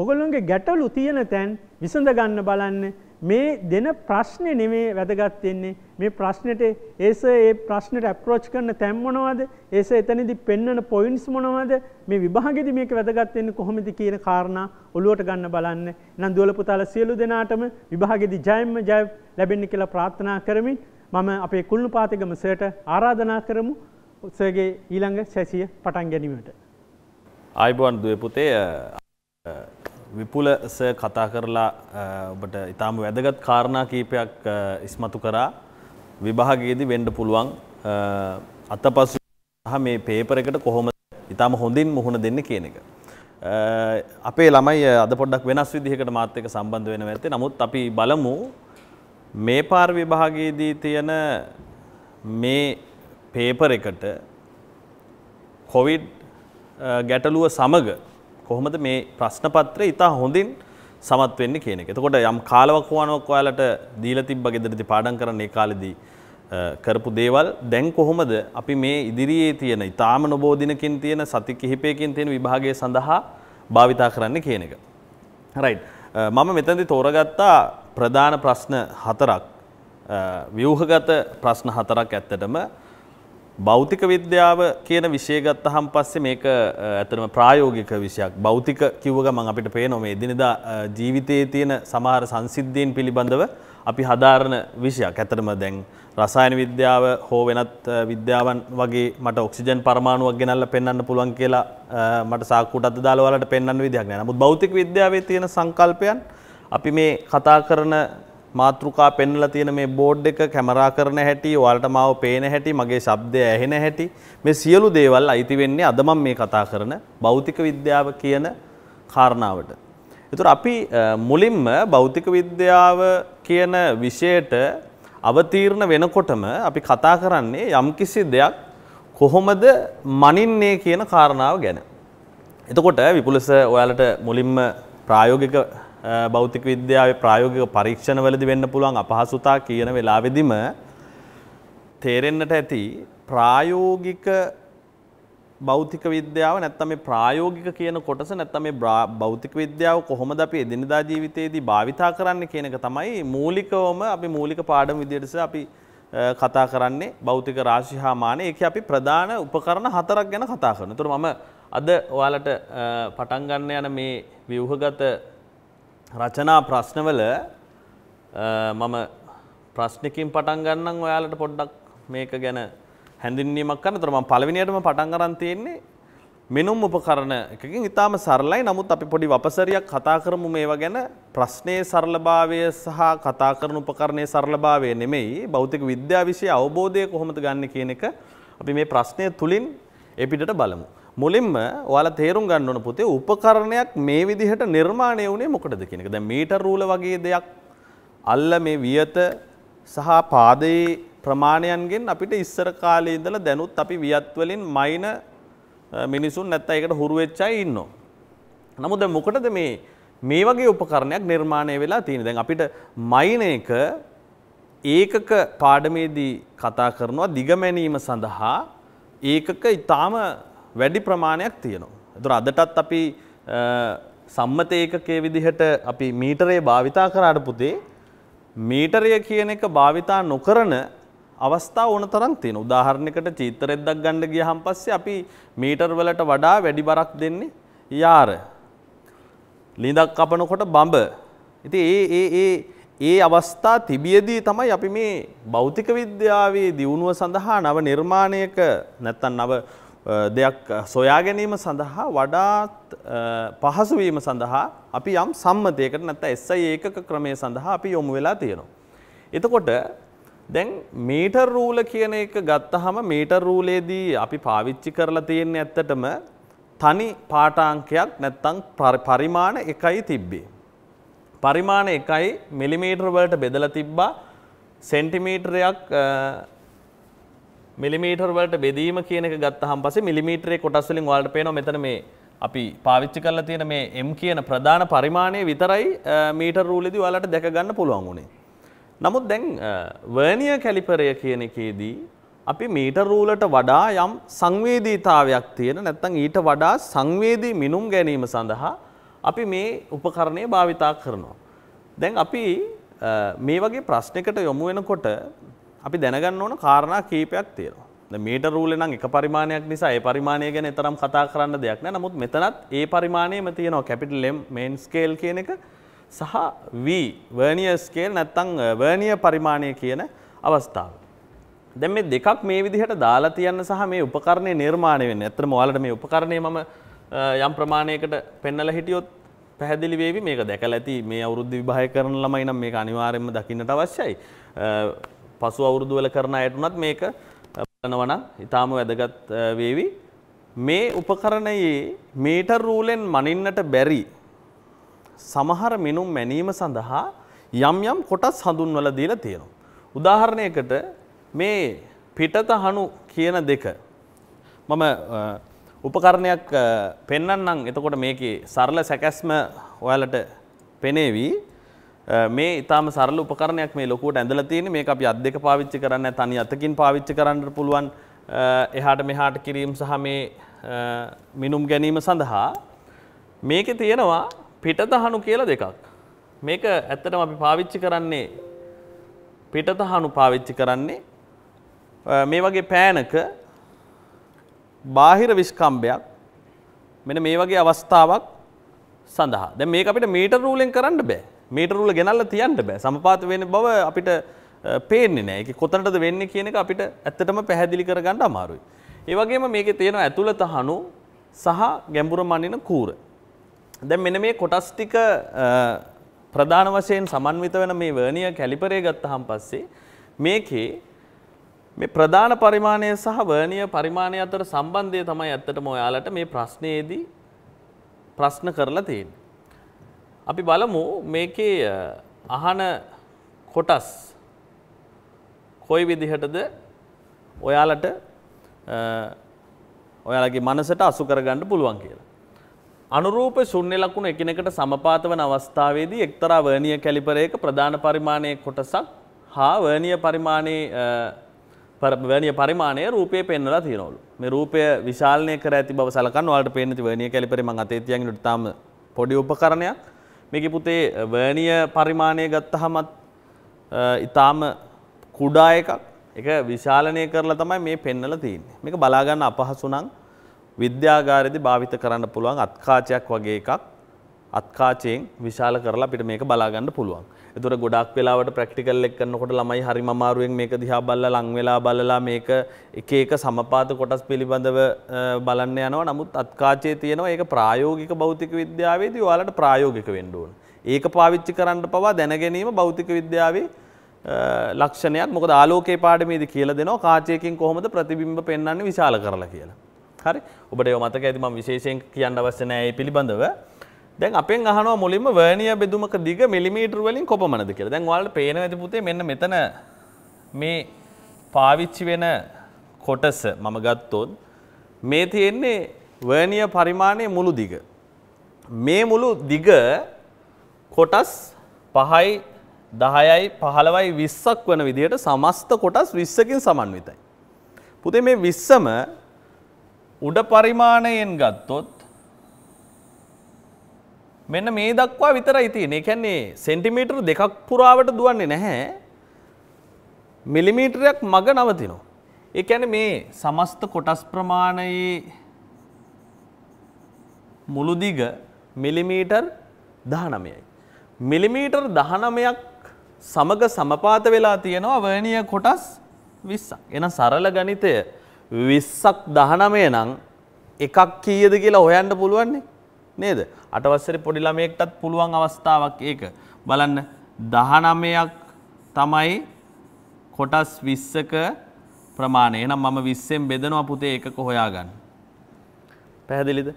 S2: ඕගොල්ලොන්ගේ ගැටලු තියෙන තැන් විසඳ ගන්න බලන්න මේ දෙන ප්‍රශ්නේ නෙමේ වැදගත් වෙන්නේ මේ ප්‍රශ්නෙට ඒස ඒ ප්‍රශ්නෙට අප්‍රෝච් කරන තැන් මොනවද ඒස එතනදී පෙන්වන පොයින්ට්ස් මොනවද මේ විභාගෙදි මේක වැදගත් වෙන්නේ කොහොමද කියන කාරණා ඔලුවට ගන්න බලන්න නම් දුවල පුතාලා සියලු දෙනාටම විභාගෙදි ජයම ජය ලැබෙන්න කියලා ප්‍රාර්ථනා කරමින් මම අපේ කුළුණු පාතිගම සර්ට ආරාධනා කරමු උත්සගේ ඊළඟ සැසිය පටන් ගැනීමට.
S3: අයිබුවන් දුව පුතේ විපුල ස කතා කරලා ඔබට ඉතාම වැදගත් කාරණා කීපයක් ඉස්මතු කරා විභාගයේදී වෙන්න පුළුවන් අතපසු සහ මේ පේපර් එකට කොහොම ඉතාම හොඳින් මුහුණ දෙන්න කියන එක. අපේ ළමයි අද පොඩ්ඩක් වෙනස් විදිහකට මාත් එක්ක සම්බන්ධ වෙනවා ඇත්තේ. නමුත් අපි බලමු මේ පාර විභාගයේදී තියෙන මේ පේපර් එකට කොවිඩ් ගැටලුව සමග කොහොමද මේ ප්‍රශ්න පත්‍රය ඉතා හොඳින් සමත් වෙන්න කියන එක. එතකොට යම් කාලවක් වුණාක් ඔයාලට දීලා තිබ්බ ගෙදරදී පාඩම් කරන්න ඒ කාලෙදී කරපු දේවල් දැන් කොහොමද අපි මේ ඉදිරියේ තියෙන ඊටාම නොබෝධිනකින් තියෙන සති කිහිපයකින් තියෙන විභාගය සඳහා භාවිතා කරන්න කියන එක. රයිට්. මම මෙතනදී තෝරගත්තා ප්‍රධාන ප්‍රශ්න හතරක් ව්‍යූහගත ප්‍රශ්න හතරක් ඇත්තටම භෞතික විද්‍යාව කියන විෂය ගත්තහම් පස්සේ මේක ඇත්තටම ප්‍රායෝගික විෂයක්. භෞතික කිව්ව ගමන් අපිට පේනවා මේ එදිනෙදා ජීවිතයේ තියෙන සමහර සංසිද්ධීන් පිළිබඳව අපි හදාරන විෂයක්. ඇත්තටම දැන් රසායන විද්‍යාව හෝ වෙනත් විද්‍යාවන් වගේ මට ඔක්සිජන් පරමාණුවක් ගෙනල්ලා පෙන්වන්න පුළුවන් කියලා මට සාක්කුවට අත දාලා ඔයාලට පෙන්වන්න විදියක් නෑ. නමුත් භෞතික විද්‍යාවේ තියෙන සංකල්පයන් අපි මේ කතා කරන මාතෘකා පෙන්ල තියෙන මේ බෝඩ් එක කැමරා කරන හැටි ඔයාලට මාව පේන හැටි මගේ ශබ්දය ඇහෙන හැටි මේ සියලු දේවල් අයිති වෙන්නේ අද මම මේ කතා කරන භෞතික විද්‍යාව කියන කාරණාවට. ඒතර අපි මුලින්ම භෞතික විද්‍යාව කියන විෂයට අවතීර්ණ වෙනකොටම අපි කතා කරන්නේ යම්කිසි දෙයක් කොහොමද මනින්නේ කියන කාරණාව ගැන. එතකොට විපුලස ඔයාලට මුලින්ම ප්‍රායෝගික භෞතික විද්‍යාවේ ප්‍රායෝගික පරීක්ෂණවලදී වෙන්න පුළුවන් අපහසුතා කියන වෙලාවෙදිම තේරෙන්නට ඇති ප්‍රායෝගික භෞතික විද්‍යාව නැත්තම් මේ ප්‍රායෝගික කියන කොටස නැත්තම් මේ භෞතික විද්‍යාව කොහොමද අපි එදිනදා ජීවිතයේදී භාවිතා කරන්නේ කියන එක තමයි මූලිකවම අපි මූලික පාඩම විදිහට අපි කතා කරන්නේ භෞතික රාශි හා මාන ඒකේ අපි ප්‍රධාන උපකරණ හතරක් ගැන කතා කරනවා. ඒතර මම අද ඔයාලට පටන් ගන්න යන මේ ව්‍යුහගත රචනා ප්‍රශ්නවල මම ප්‍රශ්නකින් පටන් ගන්නම් ඔයාලට පොඩ්ඩක් මේක ගැන හැඳින්වීමක් කරන්න. ඒතර මම පළවෙනියටම පටන් අරන් තියෙන්නේ මෙනුම් උපකරණ එකකින් ඉතාම සරලයි. නමුත් අපි පොඩි වපසරියක් කතා කරමු මේවා ගැන. ප්‍රශ්නයේ සරලභාවය සහ කතා කරන උපකරණයේ සරලභාවය නෙමෙයි. භෞතික විද්‍යාව විෂය අවබෝධය කොහොමද ගන්න කියන එක අපි මේ ප්‍රශ්නය තුලින් ඒ පිටට බලමු. මුලින්ම ඔයාල තේරුම් ගන්න ඕන පුතේ උපකරණයක් මේ විදිහට නිර්මාණය වුණේ මොකටද කියන එක. දැන් මීටර් රූල වගේ දෙයක් අල්ල මේ වියත සහ පාදයේ ප්‍රමාණයන්ගෙන් අපිට ඉස්සර කාලේ ඉඳලා දැනුත් අපි වියත් වලින් මයින මිනිසුන් නැත්තම් ඒකට හුරු වෙච්ච අය ඉන්නවා. නමුත් දැන් මොකටද මේ මේ වගේ උපකරණයක් නිර්මාණය වෙලා තියෙන්නේ? දැන් අපිට මයින එක ඒකක පාඩමේදී කතා කරනවා දිගමැනීම සඳහා ඒකක ඊටාම වැඩි ප්‍රමාණයක් තියෙනවා. එතකොට අදටත් අපි සම්මත ඒකකයේ විදිහට අපි මීටරය භාවිතා කරාට පුතේ මීටරය කියන එක භාවිතා නොකරන අවස්ථා ඕන තරම් තියෙනවා. උදාහරණයකට චිත්‍රෙද්දක් ගන්න ගියහම පස්සේ අපි මීටර් වලට වඩා වැඩි බරක් දෙන්නේ යාර. ලිඳක් කපනකොට බඹ. ඉතින් ඒ ඒ ඒ ඒ අවස්ථා තිබියදී තමයි අපි මේ භෞතික විද්‍යාවේ දියුණුව සඳහා නව නිර්මාණයක නැත්තම් නව දෙයක් සොයා ගැනීම සඳහා වඩාත් පහසුවීම සඳහා අපි යම් සම්මතයකට නැත්ත එස්සයි ඒකක ක්‍රමය සඳහා අපි යොමු වෙලා තියෙනවා. එතකොට දැන් මීටර් රූල කියන එක ගත්තහම මීටර් රූලේදී අපි පාවිච්චි කරලා තියෙන්නේ ඇත්තටම තනි පාටාංකයක් නැත්තම් පරිමාණ එකයි තිබ්බේ. පරිමාණ එකයි මිලිමීටර් වලට බෙදලා තිබ්බා සෙන්ටිමීටරයක් මිලිමීටර් වලට බෙදීම කියන එක ගත්තහම පස්සේ මිලිමීටරේ කොටස් වලින් ඔයාලට පේනවා මෙතන මේ අපි පාවිච්චි කරලා තියෙන මේ m කියන ප්‍රධාන පරිමාණය විතරයි මීටර් රූලෙදී ඔයාලට දැක ගන්න පුළුවන් උනේ. නමුත් දැන් වර්නියර් කැලිපරය කියන එකේදී අපි මීටර් රූලට වඩා යම් සංවේදීතාවයක් තියෙන නැත්නම් ඊට වඩා සංවේදී මිනුම් ගැනීම සඳහා අපි මේ උපකරණය භාවිතා කරනවා. දැන් අපි මේ වගේ ප්‍රශ්නයකට යොමු වෙනකොට අපි දැනගන්න ඕන කාරණා කීපයක් තියෙනවා. මීට රූලේ නම් එක පරිමාණයක් නිසා ඒ පරිමාණය ගැන තරම් කතා කරන්න දෙයක් නෑ. නමුත් මෙතනත් ඒ පරිමාණයම තියෙනවා කැපිටල් M මේන් ස්කේල් කියන එක සහ V වර්නියර් ස්කේල් නැත්නම් වර්නියර් පරිමාණය කියන අවස්ථාව. දැන් මේ දෙකක් මේ විදිහට දාලා තියන්න සහ මේ උපකරණය නිර්මාණය වෙන්නේ. ඇත්තටම ඔයාලට මේ උපකරණය මම යම් ප්‍රමාණයකට පෙන්වලා හිටියොත් පැහැදිලි වේවි මේක දැකලා ඇති මේ අවුරුද්ද විභාගය කරන ළමයි නම් මේක අනිවාර්යයෙන්ම දකින්නට අවශ්‍යයි. පසු අවුරුදු වල කරන අයට උනත් මේක බලනවා නම් ඊටාම වැදගත් වේවි. මේ උපකරණයේ මීටර් රූලෙන් මනින්නට බැරි සමහර මිනුම් මැනීම සඳහා යම් යම් කොටස් හඳුන්වලා දීලා තියෙනවා. උදාහරණයකට මේ පිටත හණු කියන දෙක මම උපකරණයක් පෙන්වන්නම්. එතකොට මේකේ සරල සැකැස්ම ඔයාලට පෙනේවි. මේ ඉතාම සරල උපකරණයක් මේ ලොකුවට ඇඳලා තියෙන්නේ මේක අපි අත් දෙක පාවිච්චි කරන්නේ තනි අතකින් පාවිච්චි කරන්න පුළුවන් එහාට මෙහාට කිරීම සහ මේ මිනුම් ගැනීම සඳහා මේකේ තියෙනවා පිටතහණු කියලා දෙකක් මේක ඇත්තටම අපි පාවිච්චි කරන්නේ පිටතහණු පාවිච්චි කරන්නේ මේ වගේ පෑනක බාහිර විස්කම්භයක් මෙන්න මේ වගේ අවස්ථාවක් සඳහා දැන් මේක අපිට මීටර් රූලෙන් කරන්න බෑ මීටරුල ගෙනල්ල තියන්න බෑ සමපාත වෙන බව අපිට පේන්නේ නෑ එක කොතනටද වෙන්නේ කියන එක අපිට ඇත්තටම පැහැදිලි කරගන්න අමාරුයි. ඒ වගේම මේකේ තියෙන ඇතුළත හනු සහ ගැඹුර මණින කූර. දැන් මෙන්න මේ කොටස් ටික ප්‍රධාන වශයෙන් සමන්විත වෙන මේ වර්නියර් කැලිපරේ ගත්තාන් පස්සේ මේකේ මේ ප්‍රධාන පරිමාණය සහ වර්නියර් පරිමාණය අතර සම්බන්ධය තමයි ඇත්තටම ඔයාලට මේ ප්‍රශ්නයේදී ප්‍රශ්න කරලා තියෙන්නේ. අපි බලමු මේකේ අහන කොටස් කොයි විදිහටද ඔයාලට ඔයාලගේ මනසට අසු කරගන්න පුළුවන් කියලා. අනුරූප ශුන්‍ය ලකුණු එකිනෙකට සමපාත වන අවස්ථාවේදී එක්තරා වර්නිය කැලිපරයක ප්‍රධාන පරිමාණයේ කොටසක් හා වර්නිය පරිමාණයේ වර්නිය පරිමාණයේ රූපයේ පෙන්වලා තියෙනවලු. මේ රූපය විශාලනය කර ඇති බව සලකන්න ඔයාලට පේන ති වර්නිය කැලිපරේ මම අතේ තියන් ඉන්නට තාම පොඩි උපකරණයක්. මේක පුතේ වර්නිය පරිමාණය ගත්තහමත් ඉතාම කුඩා එකක් එක විශාලනය කරලා තමයි මේ පෙන්නලා තියෙන්නේ. මේක බලා ගන්න අපහසු නම් විද්‍යාගාරයේදී භාවිත කරන්න පුළුවන් අත්කාචයක් වගේ එකක් අත්කාචයෙන් විශාල කරලා අපිට මේක බලා ගන්න පුළුවන්. එතුර ගොඩක් වෙලාවට ප්‍රක්ටිකල් එක් කරනකොට ළමයි හරි මමාරුවෙන් මේක දිහා බල්ල ලංවෙලා බලලා මේක එක එක සමපාත කොටස් පිළිබඳව බලන්න යනවා නමුත් අත්කාචේ තියෙනවා ඒක ප්‍රායෝගික භෞතික විද්‍යාවේදී ඔයාලට ප්‍රායෝගික වෙන්න ඕන. ඒක පාවිච්චි කරන්න පවා දැනගැනීම භෞතික විද්‍යාවේ ලක්ෂණයක් මොකද ආලෝකේ පාඩමේදී කියලා දෙනවා කාචයකින් කොහොමද ප්‍රතිබිම්බ පෙන්වන්නේ විශාල කරලා කියලා. හරි. ඔබට ඒව මතක ඇති මම විශේෂයෙන් කියන්න අවශ්‍ය නැහැ මේ පිළිබඳව. දැන් අපෙන් අහනවා මුලින්ම වර්නිය බෙදුමක දිග මිලිමීටර් වලින් කොපමණද කියලා. දැන් ඔයාලට පේන ඇති පුතේ මෙන්න මෙතන මේ පාවිච්චි වෙන කොටස මම ගත්තොත් මේ තියෙන්නේ වර්නිය පරිමාණයේ මුළු දිග. මේ මුළු දිග කොටස් 5යි 10යි 15යි 20ක් වන විදිහට සමස්ත කොටස් 20කින් සමන්විතයි. පුතේ මේ 20ම උඩ පරිමාණයෙන් ගත්තොත් මෙන්න මේ දක්වා විතර ඉතින් එකන්නේ සෙන්ටිමීටර් දෙකක් පුරාවට දුවන්නේ නැහැ මිලිමීටරයක් මග නවතිනෝ. එකැන මේ සමස්ත කොටස් ප්‍රමාණයේ මුළුදිග මිලිමීටර් දහනමයයි. මිලිමීටර් දහනමයක් සමග සමපාත වෙලා තියෙනවා වර්ණිය කොටස් විස්සක් එන සරල ගනිතය විස්සක් දහනමය නම් එකක් කීයද කියලා හොයන්න පුළුවන්නේ නේද අටවස්සර පොඩි ළමයෙක්ටත් පුළුවන් අවස්ථාවක් ඒක බලන්න දහනමයක් තමයි කොටස් විස්සක ප්‍රමාණය එනම් මම විස්සෙන් බෙදනවා පුතේ එකක හොයාගන්න පැහැදිලිද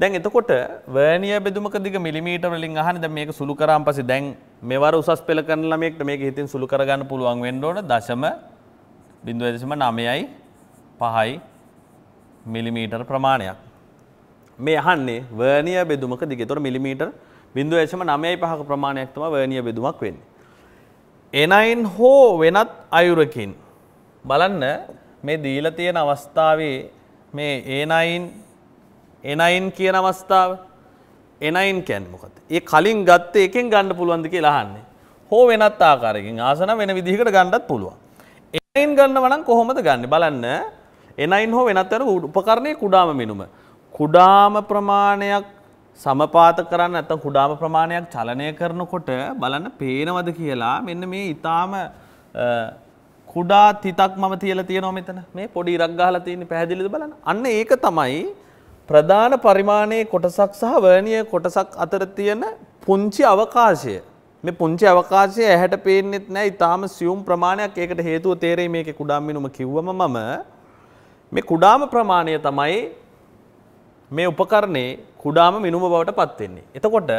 S3: දැන් එතකොට වර්නිය බෙදුමක දිග මිලිමීටර් වලින් අහන්නේ දැන් මේක සුළු කරාන් පස්සේ දැන් මෙවර උසස් පෙළ කරන ළමයෙක්ට මේක හිතින් සුළු කරගන්න පුළුවන් වෙන්න ඕන දශම 0.9යි 5යි මිලිමීටර් ප්‍රමාණයක් මේ අහන්නේ වර්නිය බෙදුමක දිගේ. ඒතොර මිලිමීටර් 0.95ක ප්‍රමාණයක් තමයි වර්නිය බෙදුමක් වෙන්නේ. එනයින් හෝ වෙනත් අයුරකින් බලන්න මේ දීලා තියෙන අවස්ථාවේ මේ එනයින් එනයින් කියන අවස්ථාව එනයින් කියන්නේ මොකද්ද? ඒ කලින් ගත්ත එකෙන් ගන්න පුළුවන්ද කියලා අහන්නේ. හෝ වෙනත් ආකාරයකින් ආසන වෙන විදිහකට ගන්නත් පුළුවන්. එනයින් ගන්නව නම් කොහොමද ගන්නේ? බලන්න එනයින් හෝ වෙනත් වෙන උපකරණයේ කුඩාම මිනුම කුඩාම ප්‍රමාණයක් සමපාත කරන්න ඇත කුඩාම ප්‍රමාණයක් චලනය කරනකොට බලන්න පේනවද කියලා මෙන්න මේ ඉතාම කුඩා තිතක් මම තියලා තියෙනවා මෙතන මේ පොඩි ඉරක් ගහලා තියෙන පැහැදිලිද බලන්න අන්න ඒක තමයි ප්‍රධාන පරිමාණයේ කොටසක් සහ වර්ණීය කොටසක් අතර තියෙන පුංචි අවකාශය මේ පුංචි අවකාශය ඇහැට පේන්නෙත් නැහැ ඊටාම සියුම් ප්‍රමාණයක් ඒකට හේතුව තේරෙයි මේකේ කුඩාම් මිනුම කිව්වම මම මේ කුඩාම ප්‍රමාණය තමයි මේ උපකරණේ කුඩාම මිනුම බවට පත් වෙන්නේ. එතකොට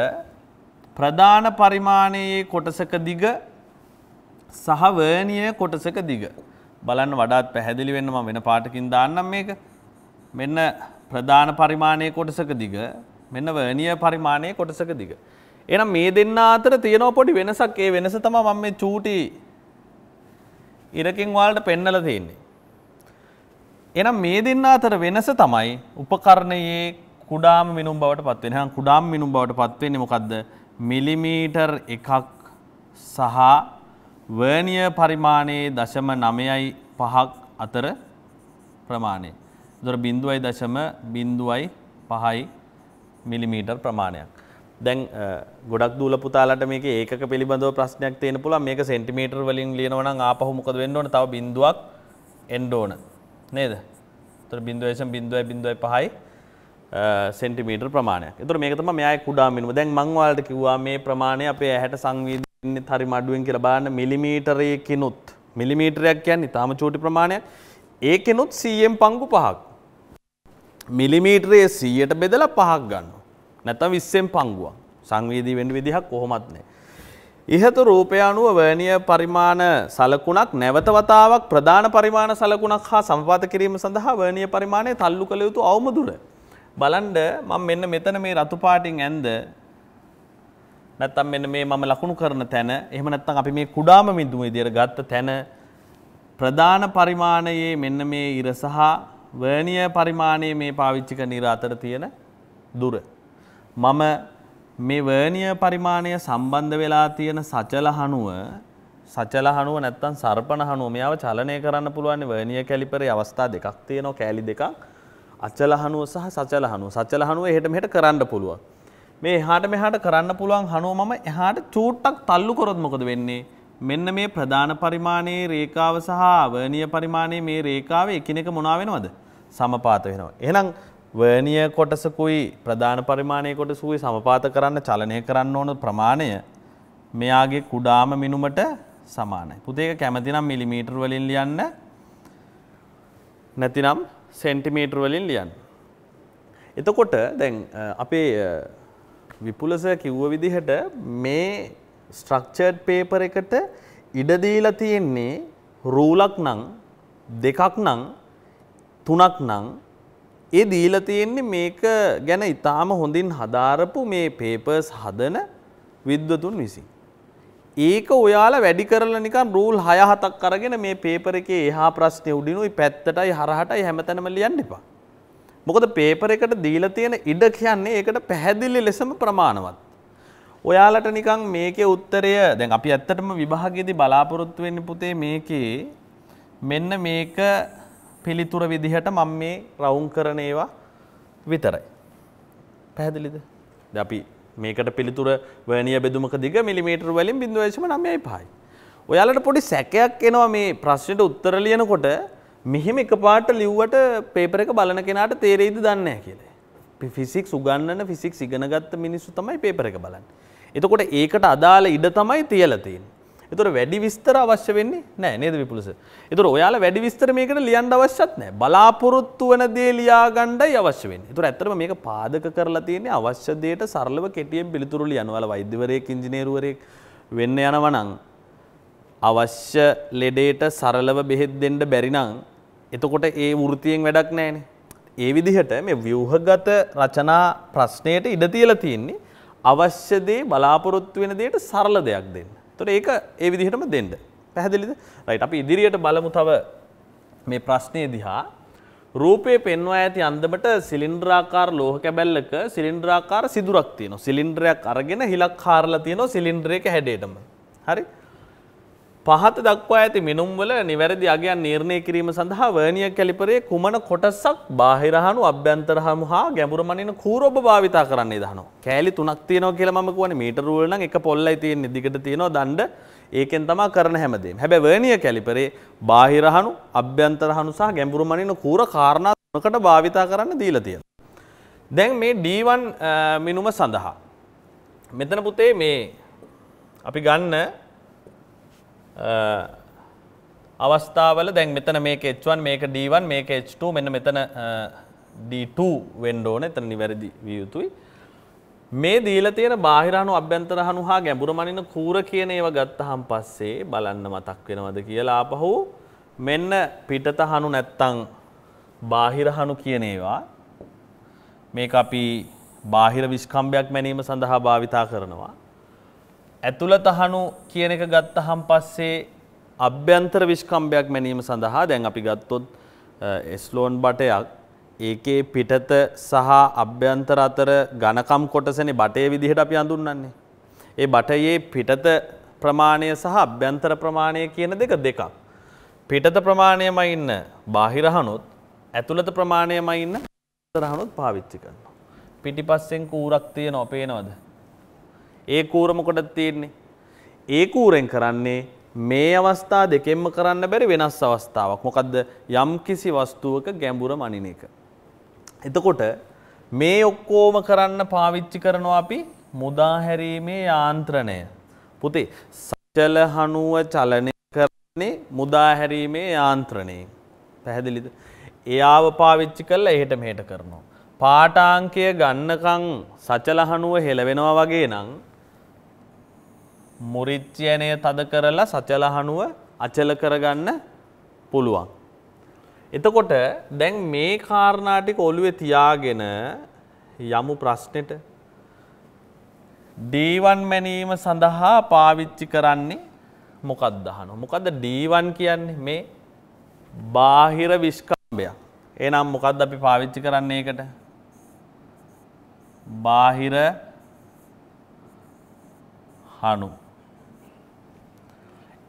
S3: ප්‍රධාන පරිමාණයේ කොටසක දිග සහ වර්ණීය කොටසක දිග බලන්න වඩාත් පැහැදිලි වෙන්න මම වෙන පාටකින් දාන්නම් මේක. මෙන්න ප්‍රධාන පරිමාණයේ කොටසක දිග මෙන්න වර්ණීය පරිමාණයේ කොටසක දිග. එහෙනම් මේ දෙන්න අතර තියෙන පොඩි වෙනසක්. ඒ වෙනස තමයි මම මේ චූටි ඉරකින් වලට පෙන්නලා තියෙන්නේ. එනම් මේ දෙන්න අතර වෙනස තමයි උපකරණයේ කුඩාම මිනුම් බවට පත්වෙන හා කුඩාම මිනුම් බවට පත්වෙන්නේ මොකක්ද මිලිමීටර් එකක් සහ වර්නිය පරිමාණයේ දශම නමයයි පහක් අතර ප්‍රමාණය. දොර බින්දුවයි දශම බින්දුවයි පහයි මිලිමීටර් ප්‍රමාණයක්. දැන් ගොඩක් දූල පුතාලට මේක ඒක පිළිබඳව ප්‍රශ්නයක් තියෙන පුළුවන් මේක සෙන්ටිමීටර් වලින් ලියනවා නම් ආපහු මොකද වෙන්න ඕන තව බින්දුවක් එන්න ඕන නේද තර බින්දුවේශම් බින්දුවයි බින්දුවයි පහයි සෙන්ටිමීටර් ප්‍රමාණයක් එතකොට මේක තමයි මෙයයි කුඩා මිනුම දැන් මං ඔයාලට කිව්වා මේ ප්‍රමාණය අපේ ඇහැට සංවේදීන්නේ හරි මඩුවෙන් කියලා බලන්න මිලිමීටරයකිනුත් මිලිමීටරයක් කියන්නේ තාම චූටි ප්‍රමාණයක් ඒකෙනුත් 100න් පංගු පහක් මිලිමීටරයේ 100ට බෙදලා පහක් ගන්නවා නැත්නම් 20න් පංගුවක් සංවේදී වෙන්න විදිහක් කොහොමත් නැහැ ඉහත රූපය අනුව වර්ණීය පරිමාණ සලකුණක් නැවත වතාවක් ප්‍රධාන පරිමාණ සලකුණක් හා සම්පාත කිරීම සඳහා වර්ණීය පරිමාණය තල්ලු කළ යුතු අවම දුර. බලන්න මම මෙන්න මෙතන මේ රතු පාටින් ඇඳ නැත්තම් මෙන්න මේ මම ලකුණු කරන තැන එහෙම නැත්තම් අපි මේ කුඩාම මිදුම විදියට ගත්ත තැන ප්‍රධාන පරිමාණයේ මෙන්න මේ ඉර සහ වර්ණීය පරිමාණයේ මේ පාවිච්චි කරන ඉර අතර තියෙන දුර. මම මේ වර්නිය පරිමාණය සම්බන්ධ වෙලා තියෙන සචල හණුව සචල හණුව නැත්තම් සර්පණ හණුව මෙයාව චලනය කරන්න පුළුවන් වර්නිය කැලිපරේ අවස්ථා දෙකක් තියෙනවා කෑලි දෙකක් අචල හණුව සහ සචල හණුව සචල හණුව එහෙට මෙහෙට කරන්න පුළුවන් මේ එහාට මෙහාට කරන්න පුළුවන් හණුව මම එහාට චූට්ටක් තල්ලු කරොත් මොකද වෙන්නේ මෙන්න මේ ප්‍රධාන පරිමාණයේ රේඛාව සහ වර්නිය පරිමාණයේ මේ රේඛාව එකිනෙක මොනවා වෙනවද සමපාත වෙනවා එහෙනම් වර්නිය කොටසකුයි ප්‍රධාන පරිමාණය කොට සුයි සමපාත කරන්න චලනය කරන්න ඕන ප්‍රමාණය මෙයාගේ කුඩාම මිනුමට සමානයි. පුතේක කැමතිනම් මිලිමීටර් වලින් ලියන්න නැතිනම් සෙන්ටිමීටර් වලින් ලියන්න. එතකොට දැන් අපේ විපුලස කිව්ව විදිහට මේ ස්ට්‍රක්චර්ඩ් පේපර් එකට ඉඩ දීලා තියෙන්නේ රූලක් නම් දෙකක් නම් තුනක් නම් ඒ දීලා තියෙන්නේ මේක ගැන ඉතාම හොඳින් හදාරපු මේ පේපර්ස් හදන විද්වතුන් විසින්. ඒක ඔයාලා වැඩි කරලා නිකන් රූල් 6 7ක් අරගෙන මේ පේපර් එකේ එහා ප්‍රශ්නේ උඩිනුයි පැත්තටයි හරහටයි හැමතැනම ලියන්න එපා. මොකද පේපර් එකට දීලා තියෙන ඉඩ කියන්නේ ඒකට පැහැදිලි ලෙසම ප්‍රමාණවත්. ඔයාලට නිකන් මේකේ උත්තරය දැන් අපි ඇත්තටම විභාගයේදී බලාපොරොත්තු වෙන්නේ පුතේ මේකේ මෙන්න මේක පිළිතුර විදිහට මම මේ රවුම් කරන ඒවා විතරයි. පැහැදිලිද? දැන් අපි මේකට පිළිතුර වර්නියර් බෙදුමක දිග මිලිමීටර වලින් 0.95යි. ඔයාලට පොඩි සැකයක් එනවා මේ ප්‍රශ්නෙට උත්තර ලියනකොට මෙහෙම එකපාරට ලිව්වට පේපර් එක බලන කෙනාට තේරෙයිද දන්නේ නැහැ කියලා. ෆිසික්ස් උගන්වන ෆිසික්ස් ඉගෙන ගත්ත මිනිස්සු තමයි පේපර් එක බලන්නේ. එතකොට ඒකට අදාළ ඉඩ තමයි තියලා තියෙන්නේ. එතොට වැඩි විස්තර අවශ්‍ය වෙන්නේ නෑ නේද විපුලස. එතුර ඔයාලා වැඩි විස්තර මේකට ලියන්ඩ අවශ්‍යත් නෑ බලාපොරොත්තු වන දේ ලියාගණ්ඩයි අවශ්‍ය වෙන් තුර ඇතරම මේක පාදක කරලා තියෙන්නේ අවශ්‍යදයට සරලව කෙටියෙන් පිළිතුරු ලියනවල වෛද්‍යවරයෙක් ඉංජිනේරුවරයෙක් වෙන්න යනවනං. අවශ්‍ය ලෙඩේට සරලව බෙහෙත් දෙන්න බැරිනං එතකොට ඒ වෘතියෙන් වැඩක් නෑනේ. ඒ විදිහට මේ ව්‍යවහගත රචනා ප්‍රශ්නයට ඉඩ තියලා තියෙන්නේ අවශ්‍ය දේ බලාපොරොත්තු වෙන දෙයට සරල දෙයක් දෙන්න. තොට ඒක ඒ විදිහටම දෙන්න. පැහැදිලිද රයිට අපි ඉදිරියට බලමු තව මේ ප්‍රශ්නය දිහා රූපය පෙන්වා ඇති අන්දමට සිලින්ද්‍රාකාර ලෝහ කැබැල්ලක සිලින්ද්‍රාකාර සිදුරක් තියෙනවා. සිලින්ඩරයක් අරගෙන හිලක් කාරලා තියෙනවා සිලින්ඩරයක හැඩයටම. හරි? පහත දක්වා ඇති මිනුම්වල නිවැරදි අගයන් නිර්ණය කිරීම සඳහා වර්නිය කැලිපරේ කුමන කොටසක් බාහිරහනු අභ්‍යන්තරහම හා ගැඹුර මනින කූරෝබ භාවිතා කරන්නේ දහනවා. කෑලි තුනක් තියෙනවා කියලා මම කියන්නේ මීටර රූල් නම් එක පොල්ලයි තියෙන්නේ දිගට තියෙනවා දණ්ඩ ඒකෙන් තමා කරන හැමදේම. හැබැයි වර්නිය කැලිපරේ බාහිරහනු අභ්‍යන්තරහනු සහ ගැඹුර මනින කූර කාරණා තුනකට භාවිතා කරන්න දීලා තියෙනවා. දැන් මේ D1 මිනුම සඳහා මෙතන පුතේ මේ අපි ගන්න අවස්ථාවල දැන් මෙතන මේක H1 මේක D1 මේක H2 මෙන්න මෙතන D2 වෙන්න ඕන එතන නිවැරදි විය යුතුයි. මේ දීලා තියෙන බාහිර අණු අභ්‍යන්තර අණු හා ගැඹුර මනින කූර කියන ඒවා ගත්තහම පස්සේ බලන්න මතක් වෙනවද කියලා ආපහු මෙන්න පිටත අණු නැත්තම් බාහිර අණු කියන ඒවා මේක අපි බාහිර විස්කම්භයක් මැනීම සඳහා භාවිතා කරනවා. ඇතුළත හනු කියන එක ගත්තහම් පස්සේ අභ්‍යන්තර විස්කම්භයක් මැනීම සඳහා දැන් අපි ගත්තොත් එස්ලෝන් බටයක් ඒකේ පිටත සහ අභ්‍යන්තර අතර ඝනකම් කොටසනේ බටයේ විදිහට අපි හඳුන්වන්නේ. ඒ බටයේ පිටත ප්‍රමාණය සහ අභ්‍යන්තර ප්‍රමාණය කියන දෙක දෙකක්. පිටත ප්‍රමාණයමයි ඉන්න බාහිර හනුත් ඇතුළත ප්‍රමාණයමයි ඉන්න අතරහනුත් පාවිච්චි කරනවා. පිටිපස්සෙන් කූරක් තියෙනවා පේනවද? ඒ කූර මොකටද තියෙන්නේ? ඒ කූරෙන් කරන්නේ මේ අවස්ථා දෙකෙන්ම කරන්න බැරි වෙනස් අවස්ථාවක්. මොකද්ද? යම්කිසි වස්තුවක ගැඹුර මනින එක. එතකොට මේ ඔක්කොම කරන්න පාවිච්චි කරනවා අපි මුදා හැරීමේ යාන්ත්‍රණය. පුතේ සචල හනුව චලනය කරන්නේ මුදා හැරීමේ යාන්ත්‍රණය. පැහැදිලිද? එයාව පාවිච්චි කරලා එහෙට මෙහෙට කරනවා. පාටාංකය ගන්නකං සචලහනුව හෙළවෙනවා වගේ නම් මුරිච්චයනය තද කරලා සචලහනුව අචල කරගන්න පුළුවන්. එතකොට දැන් මේ කාරණාටික ඔළුවේ තියාගෙන යමු ප්‍රශ්නෙට D1 මැනීම සඳහා පාවිච්චි කරන්නේ මොකක්ද අහනවා. මොකද්ද D1 කියන්නේ? මේ බාහිර විස්කම්භයක්. එහෙනම් මොකද්ද අපි පාවිච්චි කරන්නේ ඒකට? බාහිර හණු.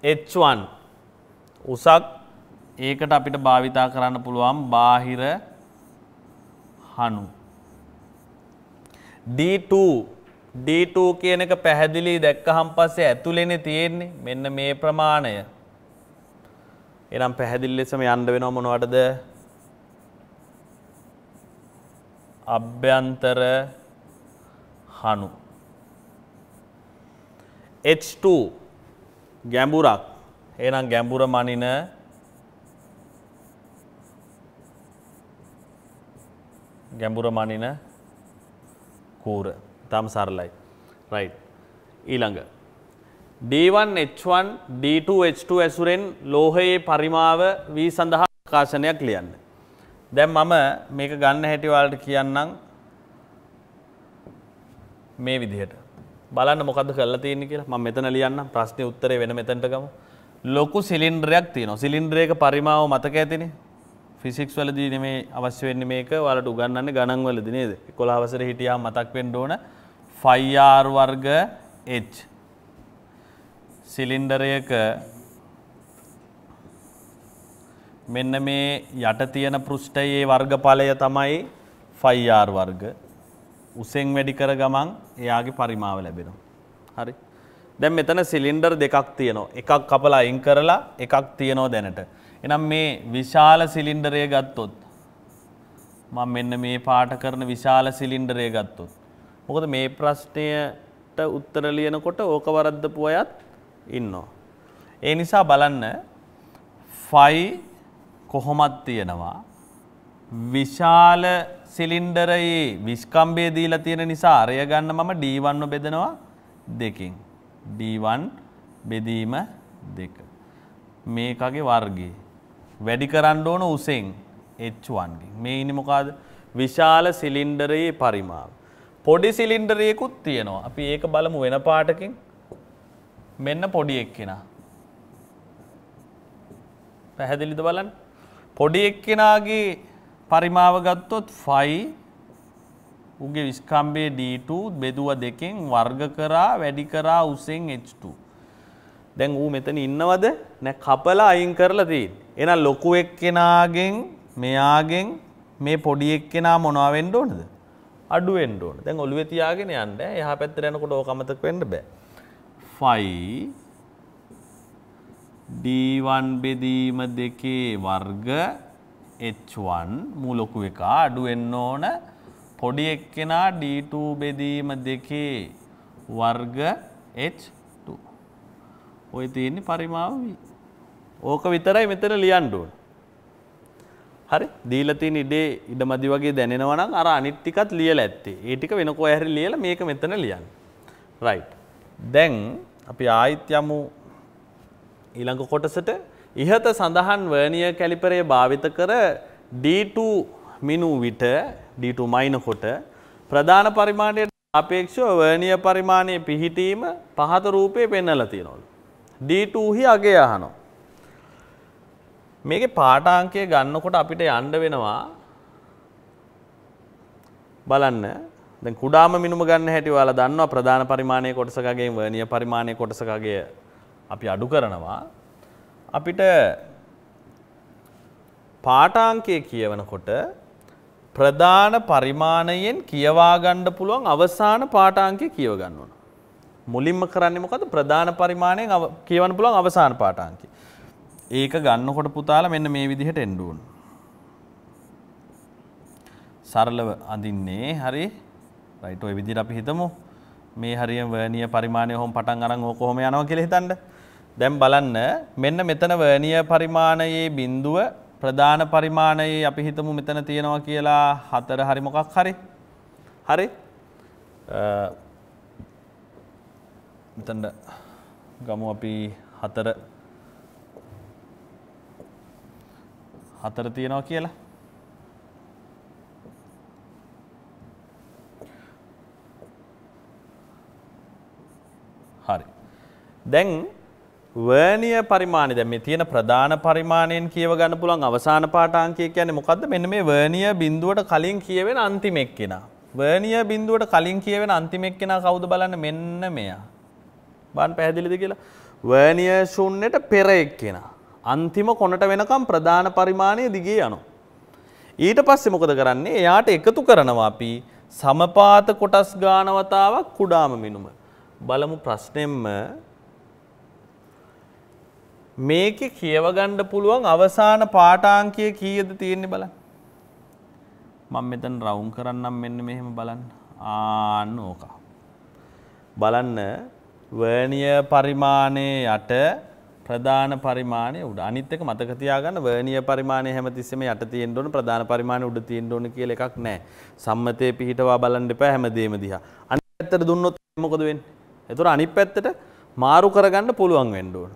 S3: H1 උසක් ඒකට අපිට භාවිතා කරන්න පුළුවන් බාහිර හනු. D2 D2 කියන එක පැහැදිලි දැක්කහම් පස්සේ ඇතුළෙනේ තියෙන්නේ මෙන්න මේ ප්‍රමාණය. එනම් පැහැදිලි ලෙසම යන්න වෙනව මොනවටද? අභ්‍යන්තර හනු. H2 ගැඹුරක් එනම් ගැඹුර මනින ගැඹුර මනින කූර තම සරලයි රයි ඊළඟ D1 H1 D2 H2 ඇසුරෙන් ලෝහයේ පරිමාව වී සඳහා කාශනයක් ලියන්න දැන් මම මේක ගන්න හැටිවාලට කියන්නම් මේ විදිහට බලන්න මොකද කරලා තියෙන්නේ කියලා මම මෙතන ලියන්න ප්‍රශ්නේ උත්තරේ වෙන මෙතනට ගමු. ලොකු සිලින්ඩරයක් තියෙනවා. සිලින්ඩරයක පරිමාව මතක ඇතිනේ. ෆිසික්ස් වලදී නෙමේ අවශ්‍ය වෙන්නේ මේක. ඔයාලට උගන්වන්නේ ගණන් වලදී නේද? 11 වසරේ හිටියාම මතක් වෙන්න ඕන 5r වර්ග h සිලින්ඩරයක මෙන්න මේ යට තියෙන පෘෂ්ඨයේ වර්ගඵලය තමයි 5r වර්ග උසෙන් වැඩි කර ගමන් එයාගේ පරිමාව ලැබෙනවා. හරි. දැන් මෙතන සිලින්ඩර් දෙකක් තියෙනවා. එකක් කපලා අයින් කරලා එකක් තියෙනවා දැනට. එහෙනම් මේ විශාල සිලින්ඩරය ගත්තොත් මම මෙන්න මේ පාට කරන විශාල සිලින්ඩරය ගත්තොත්. මොකද මේ ප්‍රශ්නයට උත්තර ලියනකොට ඕක වරද්දපු අයත් ඉන්නවා. ඒ නිසා බලන්න ෆයි කොහොමත් තියෙනවා විශාල සිලින්ඩරයේ විස්කම්බේ දීලා තියෙන නිසා අරය ගන්න මම D1 බෙදනවා දෙකෙන්. D1 බෙදීම දෙක. මේකගේ වර්ගය. වැඩි කරන්න ඕන උසෙන් H1 ගෙන්. මේ ඉන්නේ මොකද්ද? විශාල සිලින්ඩරයේ පරිමාව. පොඩි සිලින්ඩරයකුත් තියෙනවා. අපි ඒක බලමු වෙන පාටකින්. මෙන්න පොඩි එක්කෙනා. පැහැදිලිද බලන්න? පොඩි එක්කෙනාගේ පරිමාව ගත්තොත් 5 උගේ විස්කම්බේ D2 බෙදුවා දෙකෙන් වර්ග කරා වැඩි කරා උසෙන් H2. දැන් ඌ මෙතන ඉන්නවද? නැ කපලා අයින් කරලා තියෙන්නේ. එහෙනම් ලොකු එක්කෙනාගෙන් මෙයාගෙන් මේ පොඩි එක්කෙනා මොනවා වෙන්න ඕනද? අඩු වෙන්න ඕන. දැන් ඔළුවේ තියාගෙන යන්න. එහා පැත්තට යනකොට ඕක අමතක වෙන්න බෑ. 5 D1 බෙදීම දෙකේ වර්ග H1 මූ ලොකු එක අඩු වෙන්න ඕන පොඩි එක්කෙනා D2 බෙදීම දෙකේ වර්ග H2. ඔය තියෙන්නේ පරිමාව V. ඕක විතරයි මෙතන ලියන්න ඕන. හරි දීලා තියෙන ඉඩේ ඉඩමදි වගේ දැනෙනවා නම් අර අනිත් ටිකත් ලියලා ඇත්තේ. ඒ ටික වෙන කොහේ හරි ලියලා මේක මෙතන ලියන්න. right. දැන් අපි ආයිත් යමු ඊළඟ කොටසට ඉහත සඳහන් වර්නිය කැලිපරේ භාවිත කර D2 මිනු විට D2 මයිනකොට ප්‍රධාන පරිමාණයට අපේක්ෂව වර්නිය පරිමාණයේ පිහිටීම පහත රූපේ පෙන්වලා තියෙනවලු. D2 හි අගය අහනවා. මේකේ පාඨාංකය ගන්නකොට අපිට යන්න වෙනවා බලන්න දැන් කුඩාම මිනුම ගන්න හැටි ඔයාලා දන්නවා ප්‍රධාන පරිමාණයේ කොටසකගේ වර්නිය පරිමාණයේ කොටසකගේ අපි අඩු කරනවා අපිට පාඨාංකය කියවනකොට ප්‍රධාන පරිමාණයෙන් කියවා ගන්න පුළුවන් අවසාන පාඨාංකය කියව ගන්න ඕන. මුලින්ම කරන්නේ මොකද? ප්‍රධාන පරිමාණයෙන් කියවන්න පුළුවන් අවසාන පාඨාංකය. ඒක ගන්නකොට පුතාලා මෙන්න මේ විදිහට එන්න ඕන. සරලව අඳින්නේ හරි. රයිට් ඔය විදිහට අපි හිතමු. මේ හරියම වර්ණීය පරිමාණය හොම් පටන් අරන් ඕක කොහොම යනවා කියලා හිතන්න. දැන් බලන්න මෙන්න මෙතන වර්නිය පරිමාණයේ බිඳුව ප්‍රධාන පරිමාණයේ අපි හිතමු මෙතන තියෙනවා කියලා හතර හරි මොකක් හරි. හරි? මෙතන ගමු අපි හතර හතර තියෙනවා කියලා. හරි. දැන් වර්ණය පරිමාණය දැන් මේ තියෙන ප්‍රධාන පරිමාණයෙන් කියව ගන්න පුළුවන් අවසාන පාඨාංකය කියන්නේ මොකද්ද? මෙන්න මේ වර්ණය බිඳුවට කලින් කියවෙන අන්තිම එක්කෙනා. වර්ණය බිඳුවට කලින් කියවෙන අන්තිම එක්කෙනා කවුද බලන්න මෙන්න මෙයා. බලන්න පැහැදිලිද කියලා? වර්ණය ශුන්‍යට පෙර එක්කෙනා. අන්තිම කොනට වෙනකම් ප්‍රධාන පරිමාණය දිගේ යනවා. ඊට පස්සේ මොකද කරන්නේ? එයාට එකතු කරනවා අපි සමපාත කොටස් ගානවතාවක් කුඩාම මිනුම. බලමු ප්‍රශ්නෙම්ම මේක කියවගණ්ඩ පුළුවන් අවසාන පාටාංකය කීයද තියෙන්නේ බලන්න. මං මෙතන් රවුම් කරන්නම් මෙන්න මෙහෙම බලන්න ආන්න ඕකා. බලන්න වර්නිය පරිමාණය යට ප්‍රධාන පරිමාණය උඩ අනිත් එක මතක තියාගන්න වර්ණීය පරිමාණය හැමතිස්සෙම යට තියෙන්න ඕන ප්‍රධාන පරිමාණය උඩ තියෙන්න ඕන කියලා එකක් නැහැ. සම්මතයේ පිහිටවා බලන්න එපා හැමදේම දිහා. අනිත් පැත්තට දුන්නොත් මොකද වෙන්නේ? ඒතර අනිත් පැත්තට මාරු කරගන්න පුළුවන් වෙන්න ඕන.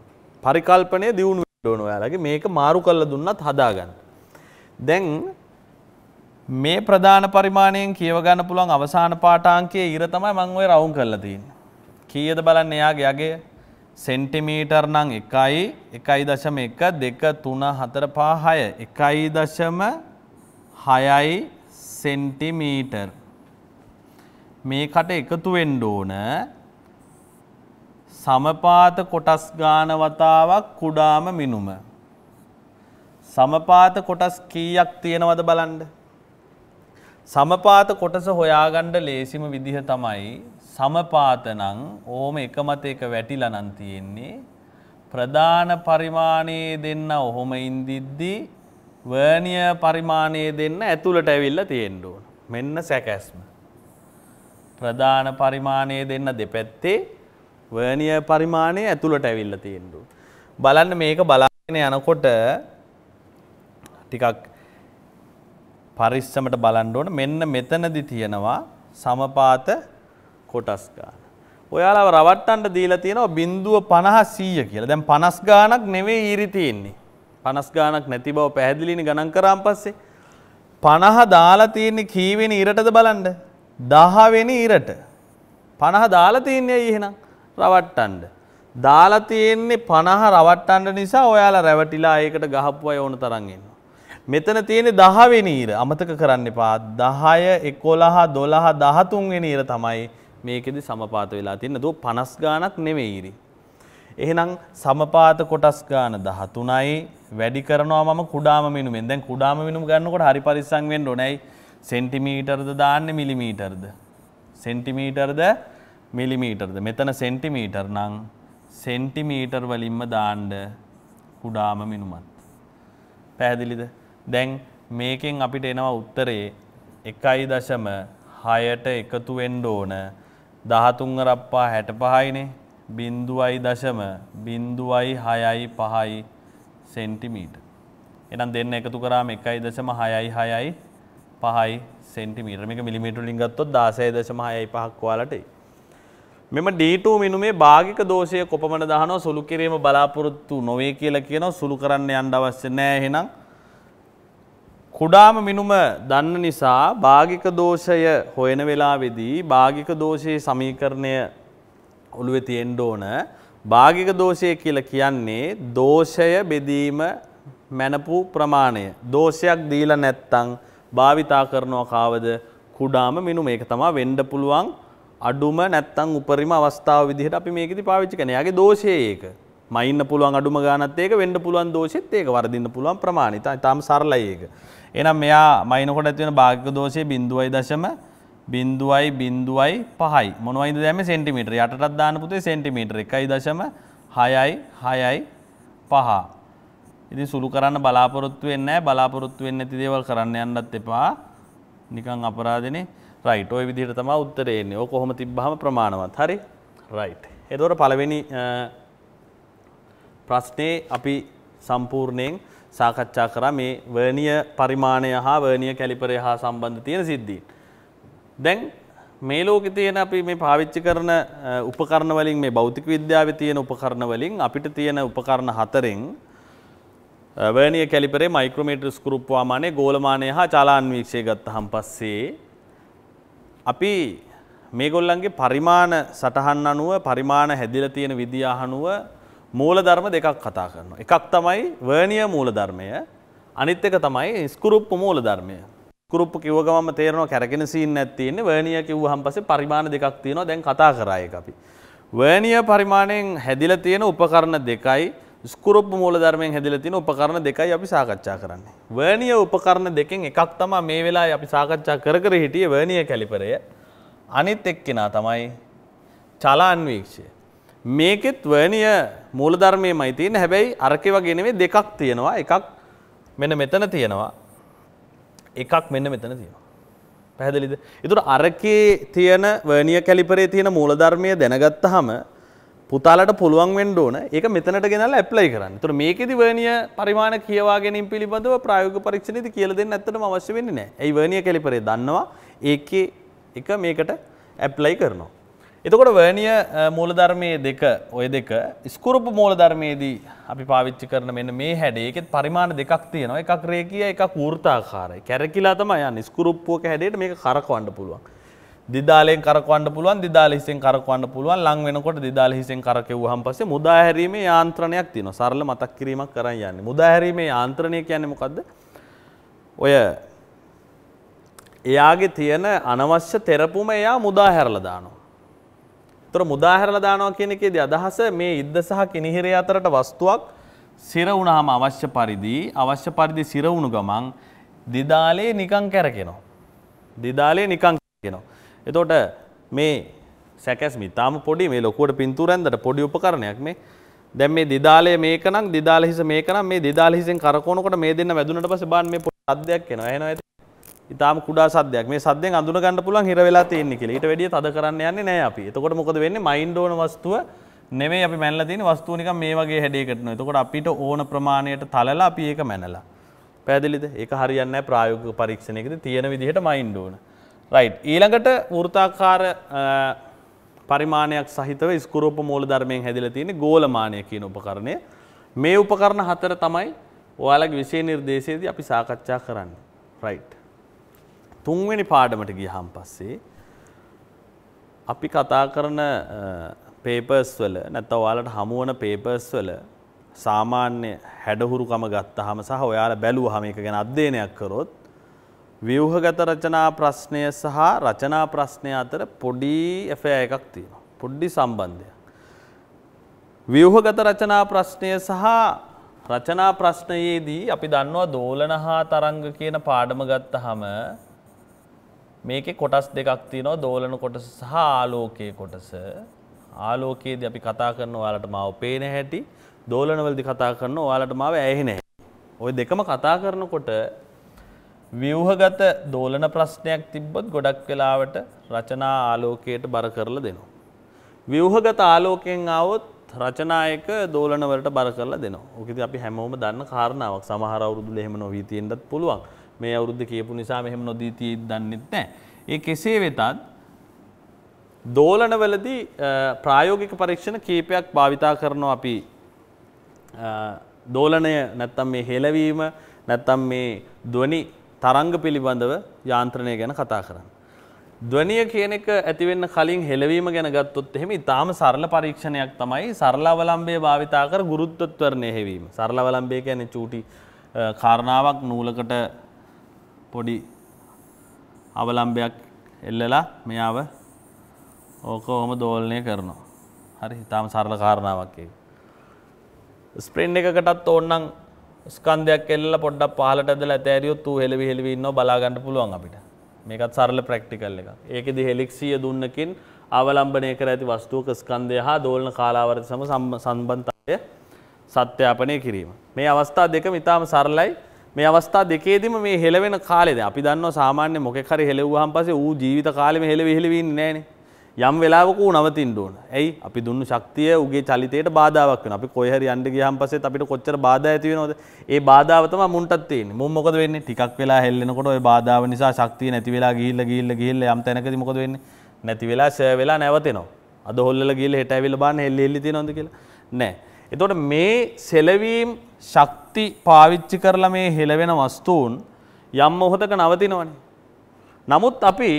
S3: පරිකල්පනය දියුණු ඕන ඔයාලගේ මේක මාරු කරලා දුන්නත් හදාගන්න. දැන් මේ ප්‍රධාන පරිමාණයෙන් කියව ගන්න පුළුවන් අවසාන පාඨාංකයේ ඉර තමයි මම ඔය රවුම් කරලා තියෙන්නේ. කීයද බලන්න එයාගේ යගේ සෙන්ටිමීටර් නම් 1යි 1.1 2 3 4 5 6 1.6යි සෙන්ටිමීටර්. මේකට එකතු වෙන්න ඕන සමපාත කොටස් ගාන වතාවක් කුඩාම මිනුම. සමපාත කොටස් කීයක් තියෙනවද බලන්න. සමපාත කොටස හොයාගණ්ඩ ලේසිම විදිහ තමයි සමපාතනං ඕම එකමත එක වැටිලනන් තියෙන්නේ. ප්‍රධාන පරිමාණයේ දෙන්න ඔහොම ඉන්දිද්දි වර්නිය පරිමාණයේ දෙන්න ඇතුළට ඇවිල්ල තියෙන්ඩුවන. මෙන්න සැකැස්ම. ප්‍රධාන පරිමාණයේ දෙන්න දෙපැත්තේ වර්නිය පරිමාණය ඇතුළට ඇවිල්ල තියෙන්ඩු. බලන්න මේක බලාගෙන යනකොට ටිකක් පරිස්සමට බලන්ඩෝන මෙන්න මෙතනදි තියෙනවා සමපාත කොටස් ගාන. ඔයාලා රවට්ටන්ට දීලා තියෙනවා බින්දුව පණහ සීය කියලා දැන් පනස් ගානක් නෙවේ ඊරිතියෙන්නේ. පනස් ගානක් නැති බව පැහැදිලිනි ගණන් කරාම් පස්සේ. පණහ දාලා තියන්නේ කීවෙන ඉරටද බලන්ඩ. දහවෙනි ඉරට. පණහ දාලා තියන්නේ එහෙනම්. රවට්ටන්ඩ. දාලා තියෙන්නේ පණහ රවට්ටන්ඩ නිසා ඔයාලා රැවටිලා ඒකට ගහපු අය ඕන තරන්ගන්න. මෙතන තියෙන දහවෙනීර අමතක කරන්න එපා දහය එකොලහා දොළහ දහතුන්ගෙන ඊර තමයි මේකෙදි සමපාත වෙලා තින්න දූ පනස් ගානක් නෙමෙයිරි. එහෙනම් සමපාත කොටස් ගාන දහතුනයි වැඩි කරනවා මම කුඩාම මිනුමෙන් දැන් කුඩාම මිනුම ගන්නකොට හරි පරිස්සම් වෙන්න ඕනේ. සෙන්ටිමීටර්ද දාන්නේ මිලිමීටර්ද? සෙන්ටිමීටර්ද මිලිමීටර්ද මෙතන සෙන්ටිමීටර් නම් සෙන්ටිමීටර් වලින්ම දාන්න කුඩාම මිනුමත්. පැහැදිලිද දැන් මේකෙන් අපිට එනවා උත්තරේ එකයි දශම හයට එකතු වෙන්ඩ ඕන දහතුන්ග රප්පා හැට පහයිනේ බින්දුවයි දශම බින්දුවයි හයයි පහයි සෙන්ටිමීට. එනම් දෙන්න එකතු කරාම එකයි දශම හයයි හයයි පහයි සෙන්ටිමීට්‍රමික මිමිටු ලින්ගත්තොත් දාසය දශම හයයි පහක් වාලටේ. මෙම D2 මිනුමේ භාගික දෝෂය කොපමණ දහනවා සුළු කිරීම බලාපොරොත්තු නොවේ කියලා කියනවා සුළු කරන්න යන්න අවශ්‍ය නැහැ එහෙනම් කුඩාම මිනුම දන්න නිසා භාගික දෝෂය හොයන වෙලාවේදී භාගික දෝෂයේ සමීකරණය ඔළුවේ තියෙන්න ඕන භාගික දෝෂය කියලා කියන්නේ දෝෂය බෙදීම මැනපු ප්‍රමාණය දෝෂයක් දීලා නැත්තම් භාවිතා කරනවා කාවද කුඩාම මිනුම ඒක තමයි වෙන්න පුළුවන් අඩුම නැත්තං උපරිම අවස්ථාව විදිහට අපි මේකෙදි පාවිච්චි කරන. යාගේ දෝෂය ඒක. මයින්න පුළුවන් අඩුම ගානත් ඒක වෙන්න පුළුවන් දෝෂෙත් ඒක වර්ධින්න පුළුවන් ප්‍රමාණය. ඊටාම සරලයි ඒක. එහෙනම් මෙයා මයින්කොට ඇති වෙන භාගික දෝෂය 0.0.0.5යි. මොනවයිද දැම්මේ සෙන්ටිමීටර. යටටත් දාන්න පුතේ සෙන්ටිමීටර 1.6යි 6යි 5. ඉතින් සුළු කරන්න බලාපොරොත්තු වෙන්නේ නැහැ. බලාපොරොත්තු වෙන්නේ නැති දේවල් කරන්න යන්නත් එපා. නිකන් අපරාධනේ. රයිට් ඔය විදිහට තමා උත්තරයන්නේ ඕක කොහොම තිබ්බහම ප්‍රමාණවත් හරි රයිට් එතකොට පළවෙනි ප්‍රශ්නේ අපි සම්පූර්ණයෙන් සාකච්ඡා කරා මේ වර්නිය පරිමාණය හා වර්නිය කැලිපරය හා සම්බන්ධ තියෙන සිද්ධීන් දැන් මේ ලෝකේ තියෙන අපි මේ පාවිච්චි කරන උපකරණ වලින් මේ භෞතික විද්‍යාවේ තියෙන උපකරණ වලින් අපිට තියෙන උපකරණ හතරෙන් වර්නිය කැලිපරේ මයික්‍රෝමීටර් ස්කෘප් වාමානයේ ගෝලමානය හා චාලාන්වීක්ෂය ගත්තහම පස්සේ අපි මේගොල්ලන්ගේ පරිමාණ සටහන් අනුව පරිමාණ හැදිල තියෙන විදිහා අනුව මූලධර්ම දෙකක් කතා කරනවා. එකක් තමයි වර්නිය මූලධර්මය අනිත් එක තමයි ස්කුරුප්පු මූලධර්මය. කුරුප්පු කිව්ව ගමම තේරෙනවා කැරකෙන සීන් එකක් තියෙන්නේ. වර්නිය කිව්වහම පස්සේ පරිමාණ දෙකක් තියෙනවා. දැන් කතා කරා ඒක අපි. වර්නිය පරිමාණයෙන් හැදිලා තියෙන උපකරණ දෙකයි ස්කරප් මූලධර්මයෙන් හැදිල තින උපකරණ දෙකයි අපි සාකච්ඡා කරන්නේ. වර්නිය උපකරණ දෙකෙන් එකක් තමා මේ වෙලා අපි සාකච්ඡා කර කර හිටිය වර්නිය කැලිපරය අනිත් එක්කෙනා තමයි චලාන්වීක්ෂය. මේකෙත් වර්නිය මූලධර්මය මයිතින් හැබැයි අරකෙ වගෙනවේ දෙකක් තියෙනවා එකක් මෙන මෙතන තියෙනවා එකක් මෙන්න මෙතන තියෙනවා. පැහැදිලිද. ඉතුර අරකේ තියෙන වර්නිය කැලිපරේ තියෙන මූලධර්මය දැනගත්ත හම පුතාලට පුළුවන් වෙන්ඩ ඕන ඒක මෙතනට ගෙනල ඇප්ලයි කරන්න තුර මේකෙදි වනිය පරිමාණ කියවාගෙනින් පිළිබඳව ප්‍රයෝග පරීක්ෂණති කියල දෙන්න ඇත්තට අවශ්‍ය වෙන්නේ නෑ ඇයි වනිය කලිපරේ දන්නවා ඒකේ එක මේකට ඇප්ලයි කරනවා. එතකොට වර්නිය මූලධර්මයේ දෙක ඔය දෙක ස්කුරුපු මූලධර්මයේදී අපි පාවිච්චි කරන මෙන්න මේ හැඩේ ඒකෙත් පරිමාණ දෙකක් තියෙනවා එකක් රේඛීය එකක් වෘත්තාකාරයි. කැරකිලා තමයි යන්නේ ස්කුරුප්පුවක හැඩයට මේක කරකවන්න පුළුවන්. දිදාලෙන් කරකවන්න පුළුවන් දිදාල හිසෙන් කරකවන්න පුළුවන් ලං වෙනකොට දිදාල හිසෙන් කරකෙව්වහම පස්සේ මුදා හැරීමේ යාන්ත්‍රණයක් තියෙනවා සරල මතක් කිරීමක් කරන් යන්නේ මුදා හැරීමේ යාන්ත්‍රණය කියන්නේ මොකද්ද ඔය එයාගේ තියෙන අනවශ්‍ය තෙරපුම එයා මුදා හැරලා දානවා තොර මුදා හැරලා දානවා කියන එකේදී අදහස මේ ඉද්ද සහ කිනිහිරය අතරට වස්තුවක් සිර වුණාම අවශ්‍ය පරිදි අවශ්‍ය පරිදි සිර වුණු ගමන් දිදාලේ නිකන් කැරකෙනවා දිදාලේ නිකන් කැරකෙනවා එතෝට මේ සැකැස්මි තාම පොඩි මේ ලොකුවට පින්තුරැන්දට පොඩි උපකරණයක් මේ දැන් මේ දිදාලේ මේකනම් දිදාල හිස මේකනම් මේ දිදාල හිසෙන් කරකවනකොට මේ දෙන්න වැදුනට පස්සේ බාන්න මේ පොඩි සද්දයක් එනවා එනවා ඇති. ඊටාම කුඩා සද්දයක්. මේ සද්දෙන් අඳුන ගන්න පුළුවන් හිර වෙලා තියෙන්නේ කියලා. ඊට වැඩිය තද කරන්න යන්නේ නැහැ අපි. එතකොට මොකද වෙන්නේ? මයින්ඩ් ඕන වස්තුව නෙමෙයි අපි මැනලා තියෙන වස්තුව නිකන් මේ වගේ හැඩයකට නෝ. එතකොට අපිට ඕන ප්‍රමාණයට තලලා අපි ඒක මැනලා. පැහැදිලිද? ඒක හරියන්නේ නැහැ ප්‍රායෝගික පරීක්ෂණයකදී තියෙන විදිහට මයින්ඩ් ඕන. රයි් ඊළඟට වෘතාකාර පරිමාණයක් සහිතව ස්කරූප මූල ධර්මයෙන් හැදිල තියෙන ගෝලමානය කියන උපකරණය මේ උපකරණ හතර තමයි ඔයාලගේ විශේ නිර්දේශයේදී අපි සාකච්ඡා කරන්න රයිට් තුන්වෙනි පාඩමට ගියහම් පස්සේ අපි කතා කරන පේපර්ස් වල නැත්නම් ඔයාලට හමු වන පේපර්ස් වල සාමාන්‍ය හැඩහුරුකම ගත්තාම සහ ඔයාලා බැලුවාම ඒක ගැන අධ්‍යයනයක් කරොත් ව්‍යවහගත රචනා ප්‍රශ්නය සහ රචනා ප්‍රශ්නය අතර පොඩි එෆෑ එකක් තියෙනවා. පොඩ්ඩි සම්බන්ධයක්. ව්‍යවහගත රචනා ප්‍රශ්නය සහ රචනා ප්‍රශ්නයේදී අපි දන්නවා දෝලන හා තරංග කියන පාඩම ගත්තහම මේකේ කොටස් දෙකක් තියෙනවා දෝලන කොටස සහ ආලෝකයේ කොටස. ආලෝකයේදී අපි කතා කරන ඔයාලට මාව පේන හැටි, දෝලනවලදී කතා කරන ඔයාලට මාව ඇහෙන හැටි. ওই දෙකම කතා කරනකොට ව්‍යවහගත දෝලන ප්‍රශ්නයක් තිබ්බොත් ගොඩක් වෙලාවට රචනා ආලෝකයට බර කරලා දෙනවා. ව්‍යවහගත ආලෝකයෙන් આવොත් රචනායක දෝලන වලට බර කරලා දෙනවා. ඕක ඉතින් අපි හැමෝම දන්න කාරණාවක්. සමහර අවුරුදුල එහෙම නොවී තියෙන්නත් පුළුවන්. මේ අවුරුද්ද කියපු නිසා මෙහෙම නොදී තියෙද්දි දන්නෙත් නැහැ. ඒ කෙසේ වෙතත් දෝලනවලදී ප්‍රායෝගික පරීක්ෂණ කීපයක් භාවිතා කරනවා අපි දෝලනය නැත්තම් මේ හෙලවීම නැත්තම් මේ ධ්වනි තරංග පිළිබඳව යාන්ත්‍රණය ගැන කතා කරන්න. ධ්වනිය කියන එක ඇතිවෙන්න කලින් හෙලවීම ගැන ගත්තොත් එහෙම ඉතාම සරල පරීක්ෂණයක් තමයි සරලවලම්බය භාවිතා කර ගුරුත්වත්වරණය හෙවීම. සරලවලම්බය කියන්නේ චූටි කාරණාවක් නූලකට පොඩි අවලම්බයක් එල්ලලා මෙයාව ඕක ඔහොම දෝලනය කරනවා. හරි ඉතාම සරල කාරණාවක් ඒක. ස්ප්‍රින් එකකටත් ඕනනම් ස්කන්ධයක් එල්ල පොඩ්ඩක් පහලට ඇදලා ඇතෑරියොත් ඌ හෙලවි හෙලවි ඉන්නව බලා ගන්න පුළුවන් අපිට. මේකත් සරල ප්‍රැක්ටිකල් එකක්. ඒකෙදි හෙලික්සිය දුන්නකින් අවලම්බනය කර ඇති වස්තුවක ස්කන්ධය හා දෝලන කාලාවරත සම සම්බන්ධතාවය සත්‍යාපනය කිරීම. මේ අවස්ථා දෙකම ඉතාම සරලයි. මේ අවස්ථා දෙකේදීම මේ හෙලවෙන කාලෙද අපි දන්නවා සාමාන්‍ය මොකෙක් හරි හෙලෙව්වහම පස්සේ ඌ ජීවිත කාලෙම හෙලවි හෙලවි ඉන්නේ නැහනේ. යම් වෙලාවක ඌ නවතින්න ඕන. ඇයි? අපි දුන්නු ශක්තිය ඌගේ චලිතයට බාධාවක් වෙනවා. අපි කොයි හරි යන්න ගියාම පස්සෙත් අපිට කොච්චර බාධා ඇති වෙනවද? ඒ බාධාව තමයි මුන්ටත් තියෙන්නේ. මුන් මොකද වෙන්නේ? ටිකක් වෙලා හෙල්ලෙනකොට ওই බාධාව නිසා ශක්තිය නැති වෙලා ගිහිල්ලා ගිහිල්ලා ගිහිල්ලා යම් තැනකදී මොකද වෙන්නේ? නැති වෙලා ෂර් වෙලා නැවතෙනවා. අද හොල්ලලා ගිහිල්ලා හෙට ඇවිල්ලා බලන්න හෙල්ලි හෙල්ලි තියෙනවද කියලා? නැහැ. එතකොට මේ සෙලවීම් ශක්ති පාවිච්චි කරලා මේ හෙලවෙන වස්තුන් යම් මොහොතක නවතිනවනේ. නමුත් අපි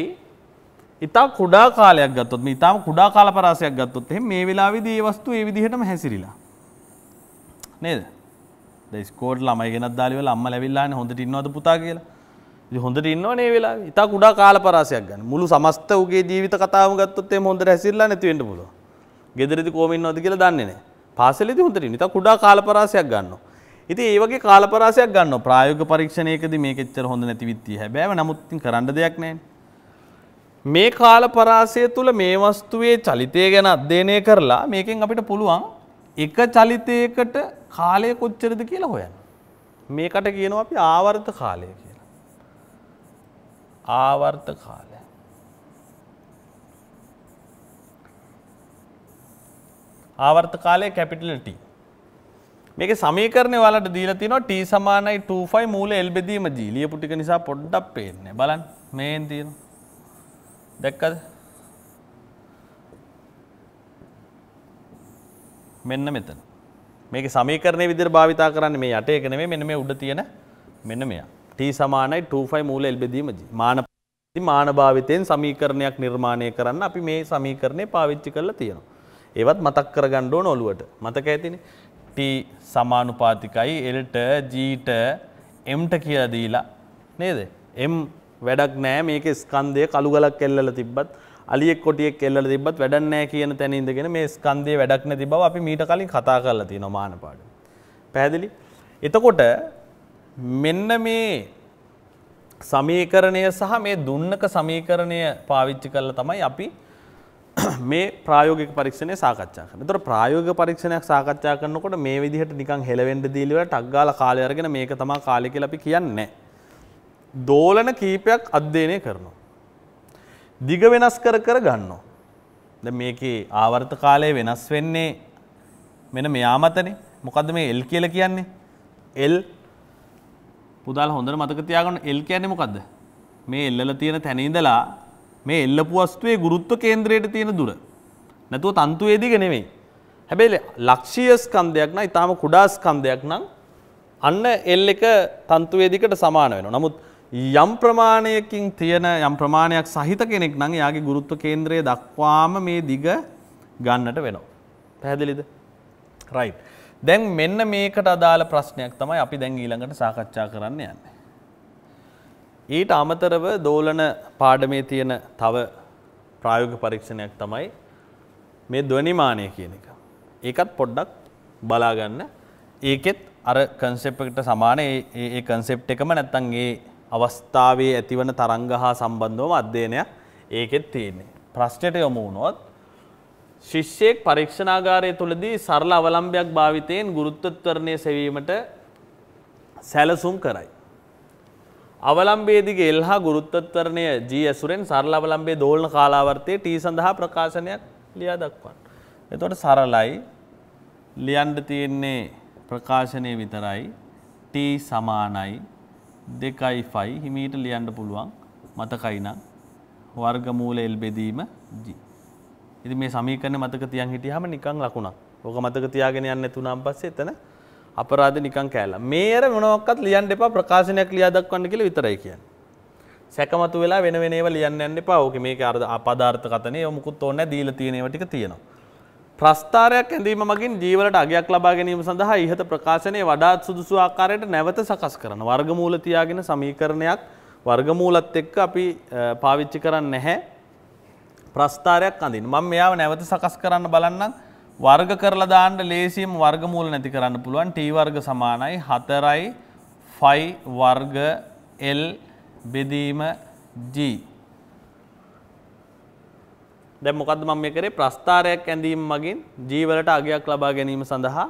S3: ඉතා කුඩා කාලයක් ගත්තොත් මේ ඉතාම කුඩා කාල පරාසයක් ගත්තොත් එහෙනම් මේ වෙලාවේදී මේ වස්තු ඒ විදිහටම හැසිරිලා නේද? දැන් ස්කෝඩ් ළමයි ගෙනත් දාලි වෙලා අම්මා ලැබිලානේ හොඳට ඉන්නවද පුතා කියලා. ඉතින් හොඳට ඉන්නවනේ මේ වෙලාවේ. ඉතා කුඩා කාල පරාසයක් ගන්න. මුළු සමස්ත උගේ ජීවිත කතාවම ගත්තොත් එහෙම හොඳට හැසිරලා නැති වෙන්න පුළුවන්. ගෙදරදී කොහොම ඉන්නවද කියලා දන්නේ නැහැ. පාසලේදී හොඳට ඉන්න. ඉතා කුඩා කාල පරාසයක් ගන්නවා. ඉතින් ඒ වගේ කාල පරාසයක් ගන්නවා. ප්‍රායෝගික පරීක්ෂණයකදී මේක එච්චර හොඳ නැති විත්තිය. හැබැයි නමුත් කරන්න දෙයක් නැහැ. මේ කාල පරාසය තුළ මේ වස්තුවේ චලිතය ගැන අධ්‍යයනය කරලා මේකෙන් අපිට පුළුවන් එක චලිතයකට කාලය කොච්චරද කියලා හොයන්න. මේකට කියනවා අපි ආවර්ත කාලය කියලා. ආවර්ත කාලය. ආවර්ත කාලය කැපිටල් T. මේක සමීකරණය වලට දීලා තියෙනවා T සමානයි 2pi මූල L බෙදීම G. ලියපු ටික නිසා පොඩ්ඩක් පේන්නේ. බලන්න මේෙන් තියෙනවා. දැක්කද මෙන්න මෙතන මේක සමීකරණය විදිහට භාවිතා කරන්නේ මේ යට එක නෙමෙයි මෙන්න මේ උඩ තියෙන මෙන්න මෙයා t සමානයි 25 මූල එල්බෙදීම මාන මාන භාවිතයෙන් සමීකරණයක් නිර්මාණය කරන්න අපි මේ සමීකරණය පාවිච්චි කරලා තියෙනවා ඒවත් මතක් කරගන්න ඕන ඔලුවට. මතක ඇතිනේ. t සමානුපාතිකයි l ට g ට m ට කියලා දීලා නේද? m වැඩක් නෑ මේක ස්කන්දය කළුගලක් කෙල්ලල තිබත් අලියෙක් කොටියෙක් කෙල්ල තිබත් වැඩන්නෑ කියන තැන ඉඳගෙන මේ ස්කන්දය වැඩක් නැති බව අපි මීට කලින් කතා කරලා තියෙන මානපාඩ. පැහැදිලි. එතකොට මෙන්න මේ සමීකරණය සහ මේ දුන්නක සමීකරණය පාවිච්චි කරලා තමයි අපි [CLEARS THROAT] මේ ප්‍රායෝගික පරීක්ෂණය සාකච්ඡා කරන. ඒතර ප්‍රායෝගික පරීක්ෂණයක් සාකච්ඡා කරනකොට මේ විදිහට නිකන් හෙලවෙන්න දීලිවල ටක් ගාලා කාලය අරගෙන මේක තමයි කාලය කියලා අපි කියන්නේ නැහැ. දෝලන කීපයක් අධ්‍යයනය කරනවා. දිග වෙනස් කර කර ගන්නවා. ද මේකේ ආවර්ත කාලය වෙනස් වෙන්නේ මෙන මෙයාමතනේ මොකද මේ එල් කියල කියන්නේ එල් පුදල් හොඳ මතක තියාගන්න එල් කියන්නේ මොකක්ද මේ එල්ලල තියෙන තැනඉදලා මේ එල්ල පුවස්තුවේ ගුරුත්ව කේන්ද්‍රයට තියෙන දුර නැතුව තන්තුවේදිග නෙවෙයි හැබැයි ලක්ෂියස්කන්දයක් නම් ඉතාම කුඩාස්කන්දයක් නම් අන්න එල් එක තන්තුවේදිකට සමාන වෙන නමුත් යම් ප්‍රමාණයකින් තියෙන යම් ප්‍රමාණයක් සහිත කෙනෙක් නම් එයාගේ ගුරුත්ව කේන්ද්‍රය දක්වාම මේ දිග ගන්නට වෙනවා. පැහැදිලිද? right. දැන් මෙන්න මේකට අදාළ ප්‍රශ්නයක් තමයි අපි දැන් ඊළඟට සාකච්ඡා කරන්න යන්නේ. ඊට අමතරව දෝලන පාඩමේ තියෙන තව ප්‍රායෝගික පරීක්ෂණයක් තමයි මේ ධ්වනිමානය කියන එක. ඒකත් පොඩ්ඩක් බලා ගන්න. ඒකෙත් අර කන්සෙප්ට් එකට සමාන ඒ ඒ කන්සෙප්ට් එකම නැත්තම් ඒ අවස්ථාවේ ඇතිවන තරංග හා සම්බන්ධවම අධ්‍යයනයක් ඒකෙත් තියෙන්නේ. ප්‍රශ්නයට යොමු වුණොත් ශිෂ්‍යයෙක් පරීක්ෂණාගාරය තුළදී සරල අවලම්බයක් භාවිතයෙන් ගුරුත්වත්වරණය සෙවීමට සැලසුම් කරයි. අවලම්බේදිගේ එල් හා ගුරුත්වත්වරණය ජී ඇසුරෙන් සරල අවලම්බේ දෝලන කාලාවර්තය ටී සඳහා ප්‍රකාශනයක් ලියා දක්වන්න. එතොට සරලයි ලියන්ඩ තියෙන්නේ ප්‍රකාශනය විතරයි ටී සමානයි දෙකයි ෆයි හිමීට ලියන්න පුළුවන් මතකයින වර්ගමූල එල් බෙදීම ජි. ඉති මේ සමීකරන මතක තියන් හිටියහම නිකං ලකුණක් ඕක මතක තියාගෙන යන්න තුනම් පස්සේ එතන අපරාධ නිකං කෑලා මේර මොනවක්කත් ලියන් එපා ප්‍රකාශනයක් ලියාදක්වන්න කියල විතරයි කිය. සැකමතු වෙලා වෙන වෙනේව ලියන්න එන්න එපා ඕක මේ අර අපදාර්ථ කතනය මුකුත් ඔන්න දීල තියනවට තියෙනවා ප්‍රස්ථාරයක් ඇඳීම මගින් ජීවලට අගයක් ලබා ගැනීම සඳහා ඉහත ප්‍රකාශනයේ වඩාත් සුදුසු ආකාරයට නැවත සකස් කරන වර්ගමූල තියාගෙන සමීකරණයක් වර්ගමූලත් එක්ක අපි පාවිච්චි කරන්නේ නැහැ ප්‍රස්ථාරයක් අඳින්න. මම මෙයාව නැවත සකස් කරන්න බලන්නම්. වර්ග කරලා දාන්න ලේසියෙන් වර්ගමූල නැති කරන්න පුළුවන්. t වර්ග සමානයි 4යි 5 වර්ග l බෙදීම g දැන් මොකද්ද මම මේ කරේ ප්‍රස්ථාරයක් ඇඳීම මගින් ජීවලට අගයක් ලබා ගැනීම සඳහා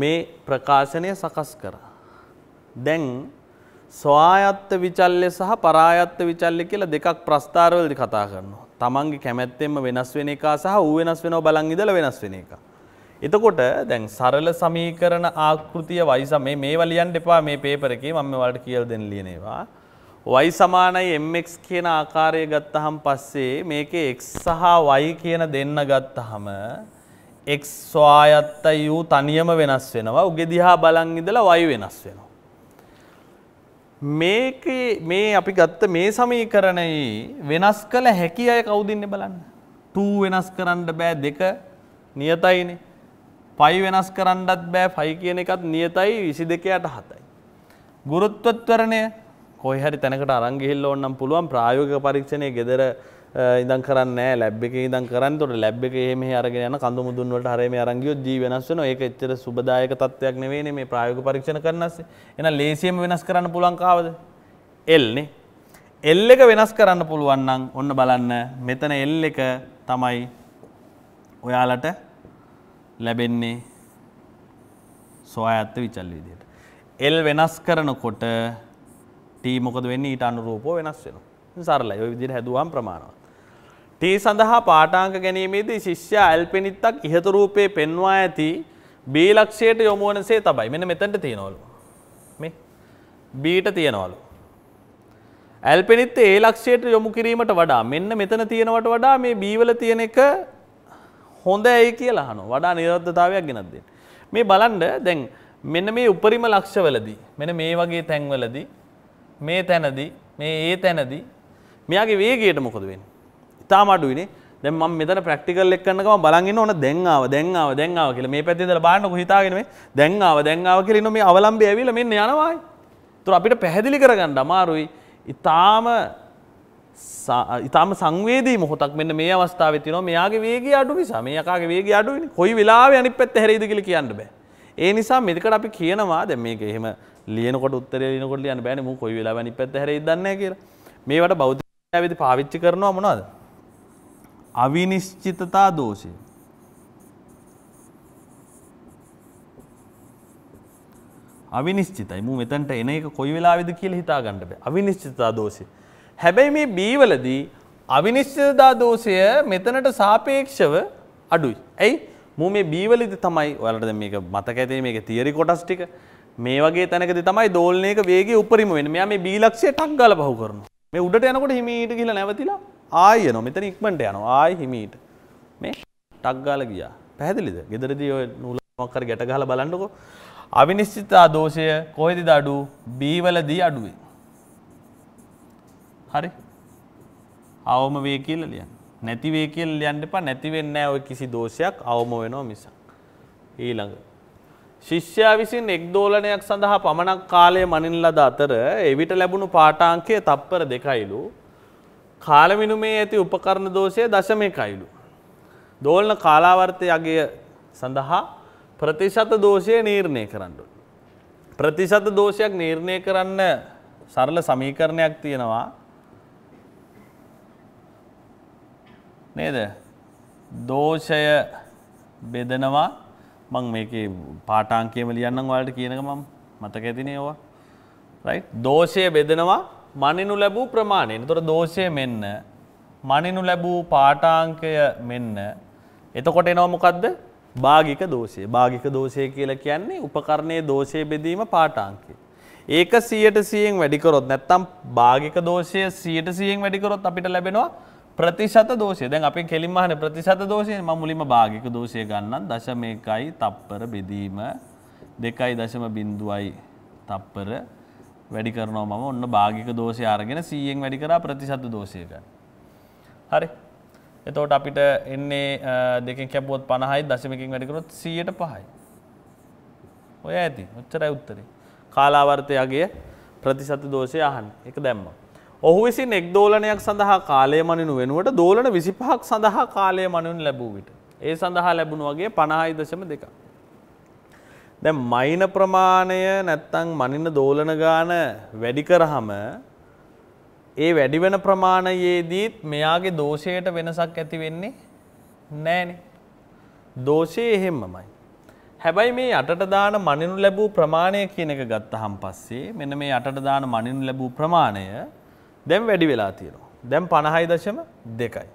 S3: මේ ප්‍රකාශනය සකස් කරා. දැන් ස්වායත්ත විචල්්‍ය සහ පරායත්ත විචල්්‍ය කියලා දෙකක් ප්‍රස්ථාරවලදි කතා කරනවා. තමන්ගේ කැමැත්තෙම වෙනස් වෙන එක සහ ඌ වෙනස් වෙනව බලන් ඉඳලා වෙනස් වෙන එක. එතකොට දැන් සරල සමීකරණ ආකෘතිය වයිස මේ මේවා ලියන්න එපා මේ පේපර් එකේ මම ඔයාලට කියලා දෙන්න ලියන ඒවා. y සමානයි mx කියන ආකාරය ගත්තහම පස්සේ මේකේ x සහ y කියන දෙන්න ගත්තහම x ස්වායත්තයි u තනියම වෙනස් වෙනවා. උගේ දිහා බලන් ඉඳලා y වෙනස් වෙනවා. මේකේ මේ අපි ගත්ත මේ සමීකරණයේ වෙනස් කළ හැකි අය කවුද ඉන්නේ බලන්න. 2 වෙනස් කරන්න බෑ 2 නියතයිනේ. පයි වෙනස් කරන්නත් බෑ පයි කියන එකත් නියතයි විසි දෙකයට හතයි. ගුරුත්වත්වරණය කොයි හරි තැනකට අරන් ගිහිල්ලා ඕනනම් පුළුවන් ප්‍රායෝගික පරීක්ෂණය ගෙදර ඉඳන් කරන්නේ නැහැ ලැබ් එකේ ඉඳන් කරන්නේ. ඒතකොට ලැබ් එකේ එහෙම එහෙ අරගෙන යන කඳු මුදුන් වලට හරේ මේ අරන් ගියොත් ජී වෙනස් වෙනවා. ඒක එච්චර සුබදායක තත්ත්වයක් නෙවෙයිනේ මේ ප්‍රායෝගික පරීක්ෂණ කරනස්සේ. එහෙනම් ලේසියෙන්ම වෙනස් කරන්න පුළුවන් කාවද? L නේ. L එක වෙනස් කරන්න පුළුවන් නම් ඔන්න බලන්න මෙතන L එක තමයි ඔයාලට ලැබෙන්නේ සොයා ඇත්ත විචල්ල විදියට. එල් වෙනස් කරනකොට T මොකද වෙන්නේ ඊට අනුරූපව වෙනස් වෙනවා. සරලයි. ওই විදිහට හැදුවාම ප්‍රමාණවත්. T සඳහා පාඨාංක ගැනීමේදී ශිෂ්‍යයා ඇල්පෙනිත්තක් ඉහත රූපේ පෙන්වා ඇති B ලක්ෂයට යොමු වනසේ තබයි. මෙන්න මෙතනට තියනවලු. මේ B ට තියනවලු. ඇල්පෙනිත්ත A ලක්ෂයට යොමු කිරීමට වඩා මෙන්න මෙතන තියනවට වඩා මේ B වල තියෙන එක හොඳ ඇයි කියලා අහනවා. වඩා නිරර්ථතාවයක් ගෙනත් දෙන්න. මේ බලන්න දැන් මෙන්න මේ උපරිම ලක්ෂවලදී මෙන්න මේ වගේ තැන්වලදී මේ තැනදී මේ ඒ තැනදී මෙයාගේ වේගයට මොකද වෙන්නේ? ඉතාලම අඩුයිනේ. දැන් මම මෙතන ප්‍රැක්ටිකල් එක කරනකම බලන් ඉන්න ඕන දැන් ආව දැන් ආව දැන් ආව කියලා මේ පැත්තේ ඉඳලා බලන්නකො හිතාගෙන මේ දැන් ආව දැන් ආව කියලා ඉන්න මේ අවලම්බය ඇවිල්ලා මෙන්න යනවායි. ඒතර අපිට පැහැදිලි කරගන්න අමාරුයි. ඉතාලම ඉතාම සංවේදී මොහොතක් මෙන්න මේ අවස්ථාවේ තියෙනවා මෙයාගේ වේගය අඩු නිසා මේ යකාගේ වේගය අඩුයිනේ. කොයි වෙලාවෙ අනිත් පැත්ත හැරෙයිද කියලා කියන්න බෑ. ඒ නිසා මෙතකට අපි කියනවා දැන් මේක එහෙම ලියනකොට උත්තර ලියනකොට ලියන්න බෑනේ මූ කොයි වෙලාවෙ අනිත් පැත්ත හැරෙයිද දන්නේ නැහැ කියලා. මේවට බෞද්ධයාවේදී පාවිච්චි කරනවා මොනවද? අවිනිශ්චිතතා දෝෂය. අවිනිශ්චිතයි. මූ මෙතනට එන එක කොයි වෙලාවෙද කියලා හිතා ගන්න බෑ. අවිනිශ්චිතතා දෝෂය. හැබැයි මේ B වලදී අවිනිශ්චිතතා දෝෂය මෙතනට සාපේක්ෂව අඩුයි. ඇයි? මූ මේ B වලදී තමයි ඔයාලට දැන් මේක මතක ඇතේ මේක තියරි කොටස් ටික. මේ වගේ තැනකදී තමයි දෝලනයක වේගය උපරිම වෙන්නේ. මෙයා මේ B ලක්ෂය ටක් ගාලා පහු කරනවා. මේ උඩට යනකොට හිමීට ගිහලා නැවතිලා ආයෙ යනවා. මෙතන ඉක්මනට යනවා. ආයෙ හිමීට. මේ ටක් ගාලා ගියා. පැහැදිලිද? ගෙදරදී ඔය නූලක් කර ගැට ගහලා බලන්නකෝ. අවිනිශ්චිතතා දෝෂය කොහෙදද අඩු? B වලදී අඩුයි. හරි. අවම වේ කියලා ලියන්න. නැති වේ කියලා ලියන්න එපා. නැති වෙන්නේ නැහැ ඔය කිසි දෝෂයක් අවම වෙනවා මිසක්. ඊළඟ ශිෂ්‍යයා විසින් එක්දෝලනයක් සඳහා පමණක් කාලය මනින් ලද අතර එවිට ලැබුණු පාටාංකය තප්පර දෙකයිලු. කාලමිනුමේ ඇති උපකරණ දෝෂය දශමයකයිලු. දෝලන කාලාවර්තයගේ සඳහා ප්‍රතිශත දෝෂය නීර්ණය කරන්න. ප්‍රතිශත දෝෂයක් නීර්ණය කරන්න සරල සමීකරණයක් තියෙනවා. නේද දෝෂය බෙදනවා මං මේක පාටාංකයම ලියන්නම් වලට කියනක මම මතක ඇතින ඒවා රයි දෝෂය බෙදෙනවා මනිනු ලැබූ ප්‍රමාණයෙන් තොර දෝෂය මෙන්න මනිනු ලැබූ පාටාංකය මෙන්න එතකොට එනවා මොකක්ද භාගික දෝෂය භාගික දෝෂය කියලා කියන්නේ උපකරණයේ දෝෂය බෙදීම පාටාංකය. ඒක සියයට සියෙන් වැඩිකරොත් නැත්තම් භාගික දෝෂය සියයට සියෙන් වැඩිකරොත් අපිට ලැබෙනවා ප්‍රතිශත දෝෂය දැන් අපේ කෙලින්ම අහන ප්‍රතිශත දෝෂය මම මුලින්ම භාගික දෝෂය ගන්නම් දශමයකයි තප්පර බෙදීම 2.01යි තප්පර වැඩි කරනවා මම ඔන්න භාගික දෝෂය අරගෙන 100න් වැඩි කරා ප්‍රතිශත දෝෂයක. හරි. එතකොට අපිට එන්නේ දෙකෙන් කැපුවොත් 50යි දශමයකින් වැඩි කරොත් 105යි. ඔය ඇති. ඔච්චරයි උත්තරේ. කාලාවර්තයේ අගය ප්‍රතිශත දෝෂය අහන්න. ඒක දැම්මා. ඔහු විසින් එක් දෝලනයක් සඳහා කාලය මනිනු වෙනුවට දෝලන විසිපහක් සඳහා කාලය මනුන් ලැබූ විට. ඒ සඳහා ලැබුණු වගේ පණහායි දශම දෙක. දැ මයින ප්‍රමාණය නැත්තං මනින දෝලන ගාන වැඩි කරහම ඒ වැඩි වෙන ප්‍රමාණයේදීත් මෙයාගේ දෝෂයට වෙනසක් ඇති වෙන්නේ නෑනේ. දෝෂය එහෙම්මමයි. හැබැයි මේ යටට දාන මනිනු ලැබූ ප්‍රමාණය කියන එක ගත්ත හම් පස්සේ මෙන මේ යටට දාන මනිනු ලැබූ ප්‍රමාණය දැම් වැඩි වෙලා තියෙනවා. දැම් පණහයි දශම දෙකයි.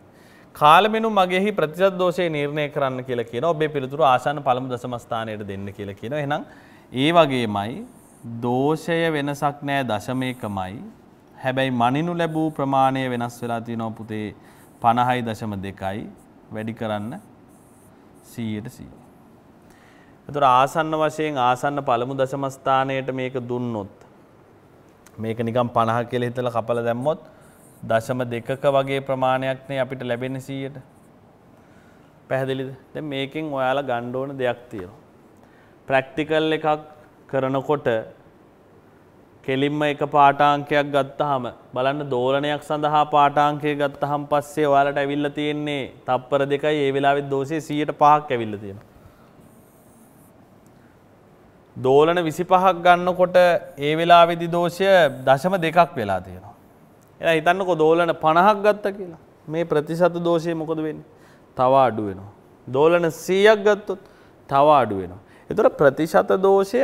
S3: කාලමෙනු මගේහි ප්‍රතිශත් දෝෂය නිර්ණය කරන්න කියලා කියන ඔබේ පිළිතුරු ආසන්න පළම දසමස්ථානයට දෙන්න කියලා කියන එහෙනම් ඒ වගේමයි දෝෂය වෙනසක් නෑ දශමයකමයි හැබැයි මනිනු ලැබූ ප්‍රමාණය වෙනස් වෙලා තියෙනවා පුතේ පණහයි දශම දෙකයි වැඩි කරන්න සීයට සී. එතුර ආසන්න වශයෙන් ආසන්න පළමු දශමස්ථානයට මේක දුන්නොත් මේක නිකම් පණහ කෙල හිතල කපල දැම්මොත් දශම දෙකක වගේ ප්‍රමාණයක්නේ අපිට ලැබෙන සීයට පැහැදිලිද දැ මේකෙන් ඔයාලා ගණ්ඩෝන දෙයක් තියෙන. ප්‍රැක්ටිකල් එකක් කරනකොට කෙලින්ම එක පාටාංකයක් ගත්තහම බලන්න දෝලනයක් සඳහා පාටාංකය ගත්තහම් පස්සේ ඔයාලට ඇවිල්ල තියෙන්නේ තප්පර දෙකයි ඒ වෙලාවෙත් දෝෂය සියයට පහක් ඇවිල්ල තියෙන. දෝලන විසි පහක් ගන්නකොට ඒ වෙලා වෙදි දෝෂය දශම දෙකක් වෙලා තියෙනවා. එ හිතන්නකො දෝලන පණහක් ගත්ත කියලා මේ ප්‍රතිශත දෝෂය මොකද වෙන්න තවා අඩු වෙනවා. දෝලන සීයක් ගත්තොත් තවා අඩු වෙනවා. එතුට ප්‍රතිශත දෝෂය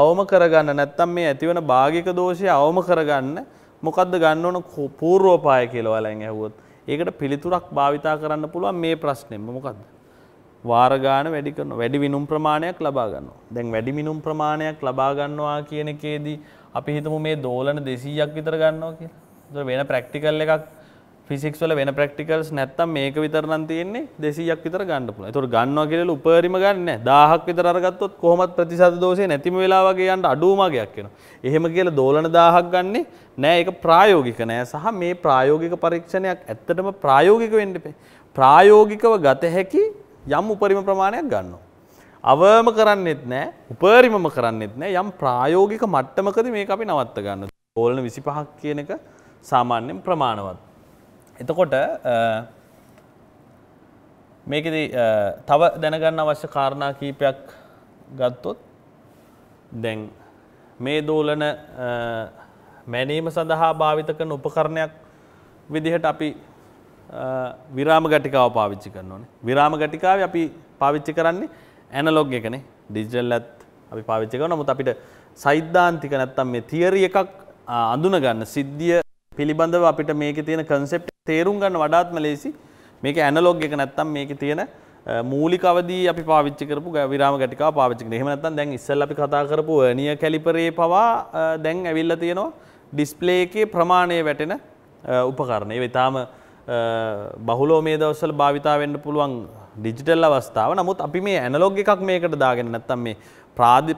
S3: අවම කරගන්න නැත්තම් මේ ඇතිවන භාගික දෝෂය අවම කරගන්න මොකක්ද ගන්න ඕන පූර්ෝපාය කියලවලැන් ඇහුවොත් ඒකට පිළිතුරක් භාවිතා කරන්න පුළුවන් මේ ප්‍රශ්නයම මොකක්ද. වාරගාන වැඩි කරන වැඩි විනුම් ප්‍රමාණයක් ලබා ගන්නවා. දැන් වැඩි මිනුම් ප්‍රමාණයක් ලබා ගන්නවා කියන එකේදී අපි හිතමු මේ දෝලන 200ක් විතර ගන්නවා කියලා. ඒතර වෙන ප්‍රැක්ටිකල් එකක් ෆිසික්ස් වල වෙන ප්‍රැක්ටිකල්ස් නැත්තම් මේක විතර නම් තියෙන්නේ 200ක් විතර ගන්න පුළුවන්. ඒතර ගන්නවා කියලා උපරිම ගන්න නැහැ. 1000ක් විතර අරගත්තොත් කොහොමත් ප්‍රතිශත දෝෂය නැතිම වෙලා වගේ යන්න අඩුම වගේක් එනවා. එහෙම කියලා දෝලන 1000ක් ගන්නේ නෑ ඒක ප්‍රායෝගික නෑ සහ මේ ප්‍රායෝගික පරීක්ෂණයක් ඇත්තටම ප්‍රායෝගික වෙන්න එපා. ප්‍රායෝගිකව ගත හැකි යම් උපරිම ප්‍රමාණයක් ගන්නවා. අවම කරන්නෙත් නෑ උපරිමම කරන්නෙත් නෑ යම් ප්‍රායෝගික මට්ටමකද මේක අපි නවත්ත ගන්න. ඕලන විසි පහක් කියන එක සාමාන්‍යයෙන් ප්‍රමාණවත්. එතකොට මේකද තව දැනගන්න අවශ්‍ය කාරණා කීපයක් ගත්තොත් දැන් මේ දෝලන මැනීම සඳහා භාවිතක නොපකරණයක් විදිහට අපි විරාම ගටිකාව පාවිච්චි කරන්න ඕනේ. විරාම ගටිකාව අපි පාවිච්චි කරන්නේ ඇනලොග් එකනේ. ඩිජිටල් ඇත් අපි පාවිච්චි කරනවා. නමුත් අපිට සයිද්ධාන්තික නැත්තම් මේ තියරි එකක් අඳුන ගන්න සිද්ධිය පිළිබඳව අපිට මේකේ තියෙන concept තේරුම් ගන්න වඩාත්ම ලේසි. මේක ඇනලොග් එක නැත්තම් මේකේ තියෙන මූලික අවදී අපි පාවිච්චි කරපු විරාම ගටිකාව පාවිච්චි කරනවා. එහෙම නැත්නම් දැන් ඉස්සෙල්ලා අපි කතා කරපු වර්නියර් කැලිපරේ පවා දැන් ඇවිල්ලා තියෙනවා ඩිස්ප්ලේ එකේ ප්‍රමාණය වැටෙන උපකරණ. ඒ ඉතාලම බහුලෝ මේ දවසල භාවිතාවෙන්ට පුළුවන් ඩිජිටල් අවස්ථාව නමුත් අපි මේ ඇනලෝග් එකක් මේකට දාගෙන නැත්තම් මේ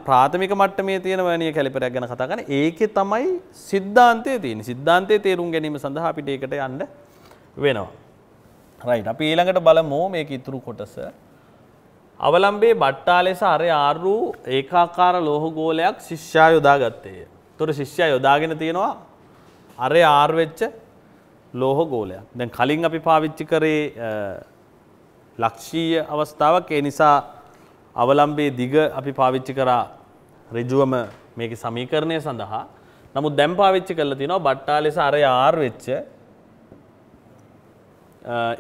S3: ප්‍රාථමික මට්ට මේ තියෙන වනිය කැලිපරයක් ගැන කතාගන ඒක තමයි සිද්ධාන්තය තියෙන සිද්ධාන්තය තේරුම් ගැනීම සඳහා අපිට ඒකට යන්න වෙනවා. රයි අපි ඊළඟට බලමෝ මේක ඉතුරු කොටස. අවලම්බේ බට්ටා ලෙස අර ආරූ ඒකාකාර ලෝහගෝලයක් ශිෂ්‍යා යොදා ගත්තේය. තොර ශිෂ්‍ය යොදාගෙන තියෙනවා අර ආර්වෙච්ච ලෝහ ගෝලයක් දැන් කලින් අපි පාවිච්චි කරේ ලක්ෂීය අවස්ථාවක් ඒ නිසා අවලම්බේ දිග අපි පාවිච්චි කරා ඍජුවම මේක සමීකරණය සඳහා නමුත් දැන් පාවිච්චි කරලා තිනවා බට්ටාලෙස අරය ආර් වෙච්ච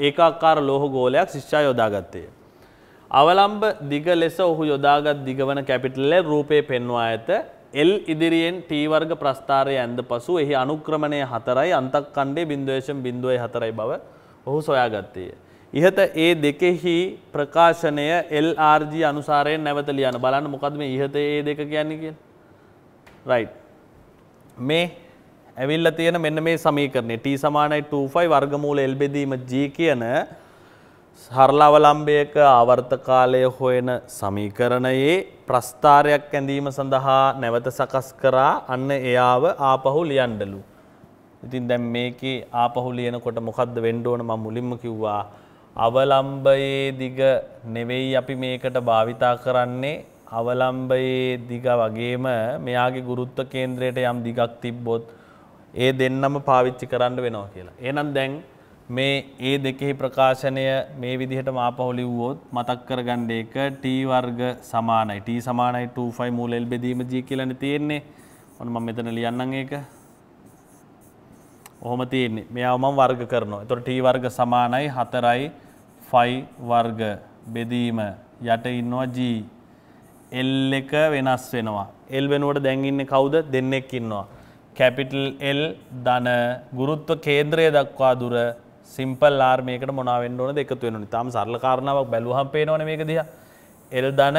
S3: ඒකාකාර ලෝහ ගෝලයක් ශිෂ්‍යා යොදාගත්තේ. අවලම්බ දිග ලෙස ඔහු යොදාගත් දිගවන කැපිටලේ රූපේ පෙන්වා ඇත එල් ඉදිරියෙන් ටීවර්ග ප්‍රස්ථාරය ඇන්ද පසු එහි අනුක්‍රමණය හතරයි අන්තක් කණ්ඩේ බින්දුවේශම් බින්දුවයි හතරයි බව ඔහු සොයාගත්තේය. ඉහත ඒ දෙකෙහි ප්‍රකාශනය LRG අනුසාරයෙන් නැවත ලියන්න බලන්න මොකද මේ ඉහත ඒ දෙක කියන්නේ කියන. රයිට්. මේ ඇවිල්ලා තියෙන මෙන්න මේ සමීකරණය t සමානයි 2pi වර්ගමූල l බෙදීම g කියන සරලවලම්භයක ආවර්ත කාලය හොයන සමීකරණයේ ප්‍රස්ථාරයක් ඇඳීම සඳහා නැවත සකස් කරා අන්න එයාව ආපහු ලියන්ඩලු. ඉතින් දැන් මේකේ ආපහු ලියනකොට මොකද්ද වෙන්න ඕන මම මුලින්ම කිව්වා අවලම්බයේ දිග නෙවෙයි අපි මේකට භාවිතා කරන්නේ අවලම්බයේ දිග වගේම මෙයාගේ ගුරුත්ව කේන්ද්‍රයට යම් දිගක් තිබ්බොත් ඒ දෙන්නම පාවිච්චි කරන්න වෙනවා කියලා. එහෙනම් දැන් මේ ඒ දෙකෙහි ප්‍රකාශනය මේ විදිහට මාපහු ලිව්වොත් මතක් කරගන්න එක t වර්ග සමානයි t සමානයි 25 මූලෙල් බෙදීම g කියලානේ තියෙන්නේ. ඔන්න මම මෙතන ලියන්නම් ඒක. ඔහොම තියෙන්නේ. මෙයාව මම වර්ග කරනවා. එතකොට t වර්ග සමානයි 4යි 5 වර්ග බෙදීම යට ඉන්නවා g. l එක වෙනස් වෙනවා. l වෙනුවට දැන් ඉන්නේ කවුද? දෙන්නෙක් ඉන්නවා. කැපිටල් L ධන ගුරුත්ව කේන්ද්‍රය දක්වා දුර සිම්පල් ආර්මයකට මොනාවෙන්ඩ ඕන එකතු වෙන තාම සරල කාරණාවක් බැලුහම් පේනවන මේක දිහ එල් දන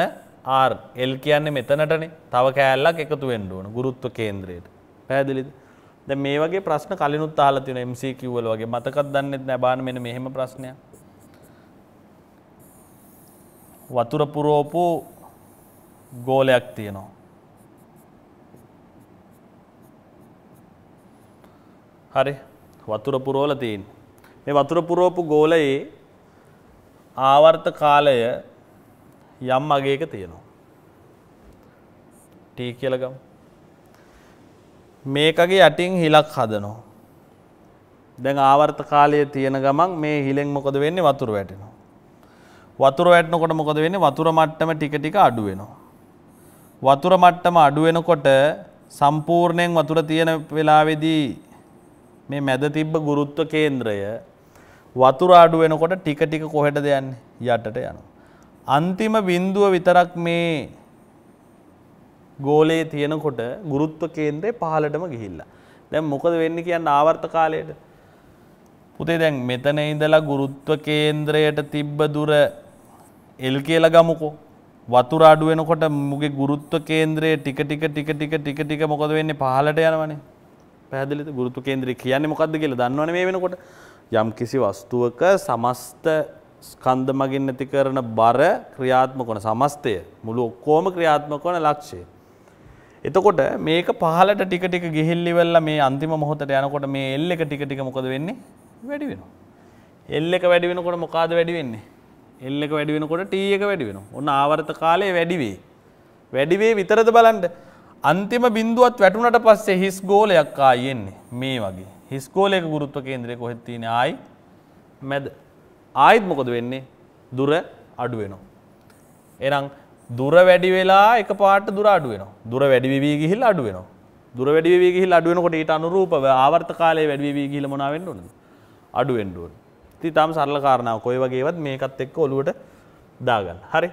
S3: ආර් එල් කියන්නේ මෙතනටනේ තව කෑල්ලක් එකතු වෙන්ඩ ඕන ගුරුත්ව කේන්ද්‍රයට පැදිලිද ද මේ වගේ ප්‍රශ්න කලිනුත් අහලා තියෙන MCQවල වගේ මතකත් දන්නෙත් නෑ බාන මෙන්න මෙහෙම ප්‍රශ්නයක් වතුර පුරෝපු ගෝලයක් තියෙනවා හරි වතුර පුරෝල තියෙන්නේ මේ වතුර පුරවපු ගෝලයේ ආවර්ත කාලය යම් අගයක තියෙනවා. T කියලා ගමු. මේකගේ යටින් හිලක් හදනවා. දැන් ආවර්ත කාලය තියෙන ගමන් මේ හිලෙන් මොකද වෙන්නේ වතුර වැටෙනවා. වතුර වැටෙනකොට මොකද වෙන්නේ වතුර මට්ටම ටික ටික අඩු වෙනවා. වතුර මට්ටම අඩු වෙනකොට සම්පූර්ණයෙන් වතුර තියෙන වෙලාවේදී මේ මැද තිබ්බ ගුරුත්ව කේන්ද්‍රය වතුරාඩු වෙනකොට ටික ටික කොහෙටද යන්නේ යටට යනවා. අන්තිම බින්දුව විතරක් මේ ගෝලයේ තියෙනකොට ගුරුත්ව කේන්ද්‍රේ පහළටම ගිහිල්ලා. දැන් මොකද වෙන්නේ කියන්නේ ආවර්ත කාලයට? පුතේ දැන් මෙතන ඉඳලා ගුරුත්ව කේන්ද්‍රයට තිබ්බ දුර L කියලා ගමුකෝ. වතුර අඩු වෙනකොට මුගේ ගුරුත්ව කේන්ද්‍රයේ ටික ටික ටික ටික ටික ටික මොකද වෙන්නේ පහළට යනවනේ. පැහැදිලිද? ගුරුත්ව කේන්ද්‍රය කියන්නේ මොකද්ද කියලා දන්නවනේ මේ වෙනකොට. යම් කිසි වස්තුවක සමස්ත ස්කන්ධ මගින් නැති කරන බර ක්‍රියාත්මක වන සමස්තය මුළු ඔක්කොම ක්‍රියාත්මක වන ලක්ෂය. එතකොට මේක පහලට ටික ටික ගිහිල්ල වෙලා මේ අන්තිම මොහොතට යනකොට මේ එල් එක ටික ටික මොකද වෙන්නේ? වැඩි වෙනවා. එල් එක වැඩි වෙනකොට මොකಾದ වැඩි වෙන්නේ? එල් එක වැඩි වෙනකොට t එක වැඩි වෙනවා. ඔන්න ආවර්ත කාලය වැඩි වෙයි. වැඩි වෙයි විතරද බලන්න. අන්තිම බිඳුවත් වැටුණට පස්සේ හිස් ගෝලයක් ආයෙන්නේ මේ වගේ. හිස්කෝලයක ගුරුත්ව කේන්ද්‍රය කොහෙද තියෙන්නේ ආයි මැද ආයිත් මොකද වෙන්නේ දුර අඩු වෙනවා එහෙනම් දුර වැඩි වෙලා එකපාරට දුර අඩු වෙනවා දුර වැඩි වෙවි ගිහිල්ලා අඩු වෙනවා දුර වැඩි වෙවි ගිහිල්ලා අඩු වෙනකොට ඊට අනුරූපව ආවර්ත කාලය වැඩි වෙවි ගිහිල්ලා මොනවා වෙන්න ඕනද අඩු වෙන්න ඕන ඉතින් තාම සරල කාරණාවක් කොයි වගේවත් මේකත් එක්ක ඔලුවට දාගන්න හරි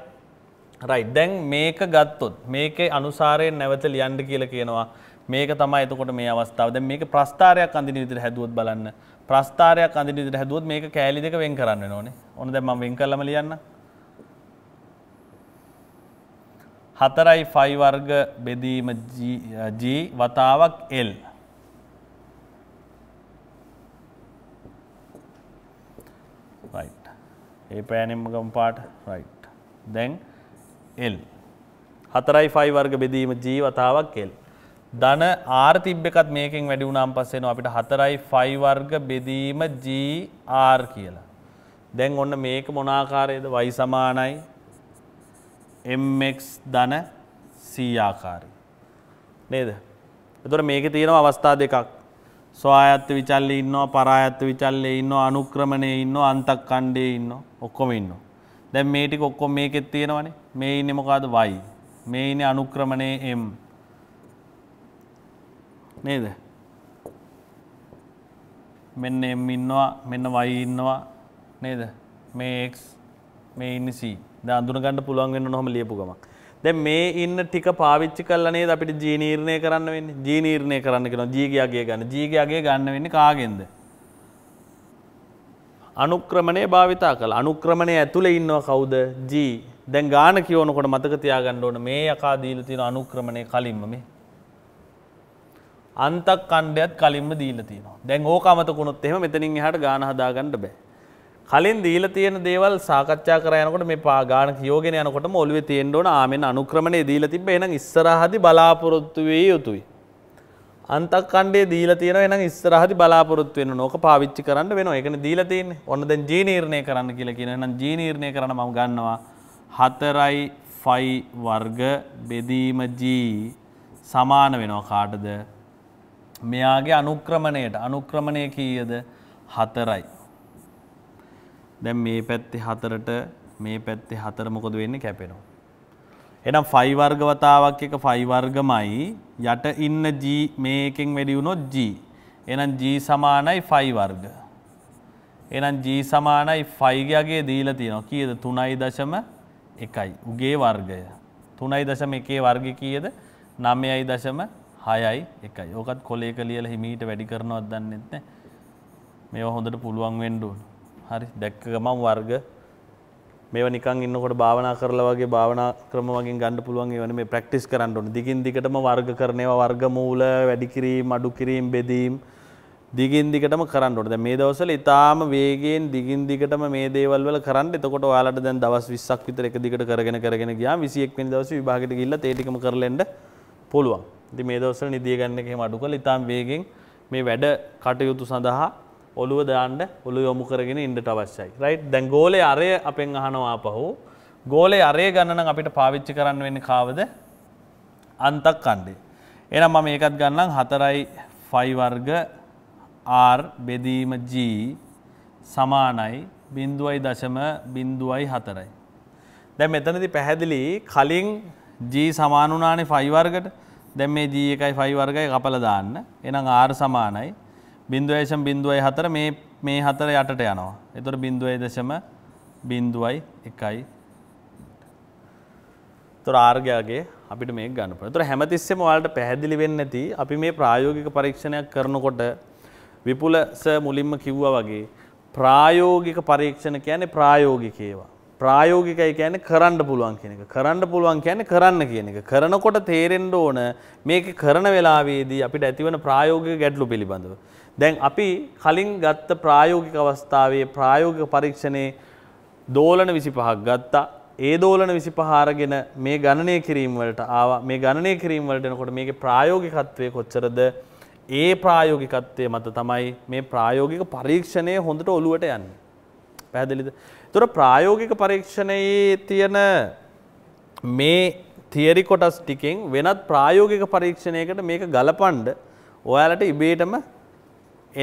S3: රයිට් දැන් මේක ගත්තොත් මේකේ අනුසාරයෙන් නැවත ලියන්න කියලා කියනවා මේක තමයි එතකොට මේ අවස්ථාව. දැන් මේක ප්‍රස්ථාරයක් අඳින විදිහට හැදුවොත් බලන්න. ප්‍රස්ථාරයක් අඳින විදිහට හැදුවොත් මේක කෑලි දෙක වෙන් කරන්න වෙනෝනේ. ඕන දැන් මම වෙන් කරලම ලියන්න. 4යි 5 වර්ග බෙදීම g වතාවක් l. right. ඒ පෑනෙම ගම් පාට right. දැන් l. 4යි 5 වර්ග බෙදීම g වතාවක් l. ධන ආර් තිබ් එකත් මේකෙන් වැඩි වුණාන් පස්සේ එනවා අපිට 4යි 5 වර්ග බෙදීම GR කියලා. දැන් ඔන්න මේක මොන ආකාරයේද y සමානයි mx ධන c ආකාරය. නේද? එතකොට මේකේ තියෙනවා අවස්ථා දෙකක්. ස්වායත්ත විචල්ලේ ඉන්නවා, පරායත්ත විචල්ලේ ඉන්නවා, අනුක්‍රමණයේ ඉන්නවා, අන්තක්ඛණ්ඩයේ ඉන්නවා, ඔක්කොම ඉන්නවා. දැන් මේ ටික ඔක්කොම මේකෙත් තියෙනවනේ. මේ ඉන්නේ මොකද්ද y. මේ ඉන්නේ අනුක්‍රමණයේ m. නේද මෙන්න එම් ඉන්නවා මෙන්න වයි ඉන්නවා නේද මේ එක් මේ ඉන්න සී ද අඳුනගන්න පුළුවන් වෙන්න නොහොම ලියපු ගමක් දැන් මේ ඉන්න ටික පාවිච්චි කරලා නේද අපිට ජී නිර්ණය කරන්න වෙන්නේ ජී නිර්ණය කරන්න කියනවා ජීගේ අගය ගන්න ජීගේ අගය ගන්න වෙන්නේ කාගෙන්ද අනුක්‍රමණය භාවිතා කළා අනුක්‍රමණය ඇතුලේ ඉන්නවා කවුද ජී දැන් ගාන කියවනකොට මතක තියාගන්න ඕන මේ යකා දීලා තියෙන අනුක්‍රමණය කලින්ම මේ අන්තක් කණ්ඩයත් කලින්ම දීල තියෙනවා දැන් ඕකමතකුණොත් එහෙම මෙතනින් හට ගාන හදාගන්නට බෑ. කලින් දීල තියෙන දේවල් සාකච්ඡා කරයනකට මේ පාගාන කියෝගෙන යනකොට ඔොලුව තියෙන්ඩෝන ආමෙන් අනුක්‍රමණය දීල තිබ එන ඉස්සරහදි බලාපොරොත්තු වේ යුතුයි. අන්තක් කණ්ඩේ දීල තියෙන එන ඉස්සරහදි බලාපොරොත්තු වෙන නෝක පාවිච්චි කරන්න වෙන එකන දීලතින් ඔන්න දැන් ජීනීර්ණය කරන්න කියලා කියෙන නම් ජීනීර්ණය කරන ම ගන්නවා හතරයි ෆයි වර්ග බෙදීමජී සමාන වෙනවා කාටද මෙයාගේ අනුක්‍රමණයට අනුක්‍රමණය කීයද හතරයි. දැන් මේ පැත්තේ හතරට මේ පැත්තේ හතර මොකද වෙන්නේ කැපෙනවා. එහෙනම් ෆයි වර්ග වතාවක් එක ෆයි වර්ගමයි යට ඉන්න g මේකෙන් වැඩි වුණොත් g. එහෙනම් g සමානයි ෆයි වර්ග. එහෙනම් g සමානයි ෆයි ගගේ දීලා තියෙනවා. කීයද 3.1යි. උගේ වර්ගය. 3.1 වර්ගය කීයද? 9.1 හයයි එකයි ඕකත් කොලේක ලියල හිමීට වැඩි කරනවත් දන්නෙත් නෑ මේවා හොඳට පුළුවන් වෙන්ඩුවන් හරි දැක්ක ගමම් වර්ග මේ නිකන් ඉන්නකොට භාවනා කරලා වගේ භාවනා ක්‍රම වගේ ගන්න පුළුවන් ඒවන මේ ප්‍රැක්ටිස් කරන්න ඕනේ. දිගින් දිගටම වර්ග කරනවා වර්ග මූල වැඩි කිරීම අඩු කිරීම බෙදීම් දිගින් දිගටම කරන්න ඕනේ. දැන් මේ දවස්වල ඊටාම වේගයෙන් දිගින් දිගටම මේ දේවල් වල කරන්න. එතකොට ඔයාලට දැන් දවස් 20ක් විතර එක දිගට කරගෙන කරගෙන ගියාම 21 වෙනි දවසේ විභාගෙට ගිහිල්ලා ඒ ටිකම කරලා එන්න පුළුවන්. ඉති මේ දවසල නිදිය ගන්න එකෙම අඩු කළ ඉතාම් වේගෙන් මේ වැඩ කටයුතු සඳහා ඔළුව දාන්න ඔළු යොමු කරගෙන ඉන්නට අවශ්‍යයි. රයිට් දැන් ගෝලේ අරය අපෙන් අහනවා පහු ගෝලේ අරය ගණන අපිට පාවිච්චි කරන්න වෙන්න කාවද අන්තක් කණ්ඩේ. එනම් මම ඒකත් ගන්නම් හතරයි ෆයිවර්ග R බෙදීම G සමානයි බින්දුවයි දශම බින්දුවයි හතරයි. දැ මෙතනති පැහැදිලි කලින් G සමානුනානේ ෆයිවර්ගට දැන් මේ g එකයි 5 වර්ගය කපලා දාන්න. එහෙනම් r සමානයි 0.04 මේ මේ හතර යටට යනවා. එතකොට 0.01යි. එතකොට r ගේ අපිට මේක ගන්න පුළුවන්. එතකොට හැමතිස්සෙම ඔයාලට පැහැදිලි වෙන්නේ නැති අපි මේ ප්‍රායෝගික පරීක්ෂණයක් කරනකොට විපුල සර් මුලින්ම කිව්වා වගේ ප්‍රායෝගික පරීක්ෂණ කියන්නේ ප්‍රායෝගික ඒවා. ප්‍රායෝගිකයි කියන්නේ කරන්න පුළුවන් කියන එක. කරන්න පුළුවන් කියන්නේ කරන්න කියන එක. කරනකොට තේරෙන්න ඕන මේක කරන වෙලාවේදී අපිට ඇතිවන ප්‍රායෝගික ගැටලු පිළිබඳව. දැන් අපි කලින් ගත්ත ප්‍රායෝගික අවස්ථාවේ ප්‍රායෝගික පරීක්ෂණේ දෝලන 25ක් ගත්තා. ඒ දෝලන 25 අරගෙන මේ ගණනය කිරීම වලට ආවා. මේ ගණනය කිරීම වලට එනකොට මේකේ ප්‍රායෝගිකත්වය කොච්චරද? ඒ ප්‍රායෝගිකත්වය මත තමයි මේ ප්‍රායෝගික පරීක්ෂණය හොඳට ඔලුවට යන්නේ. පැහැදිලිද? තොර ප්‍රායෝගික පරීක්ෂණයේ තියෙන මේ තියරි කොටස් ටිකෙන් වෙනත් ප්‍රායෝගික පරීක්ෂණයකට මේක ගලපන්ඩ ඔයාලට ඉබේටම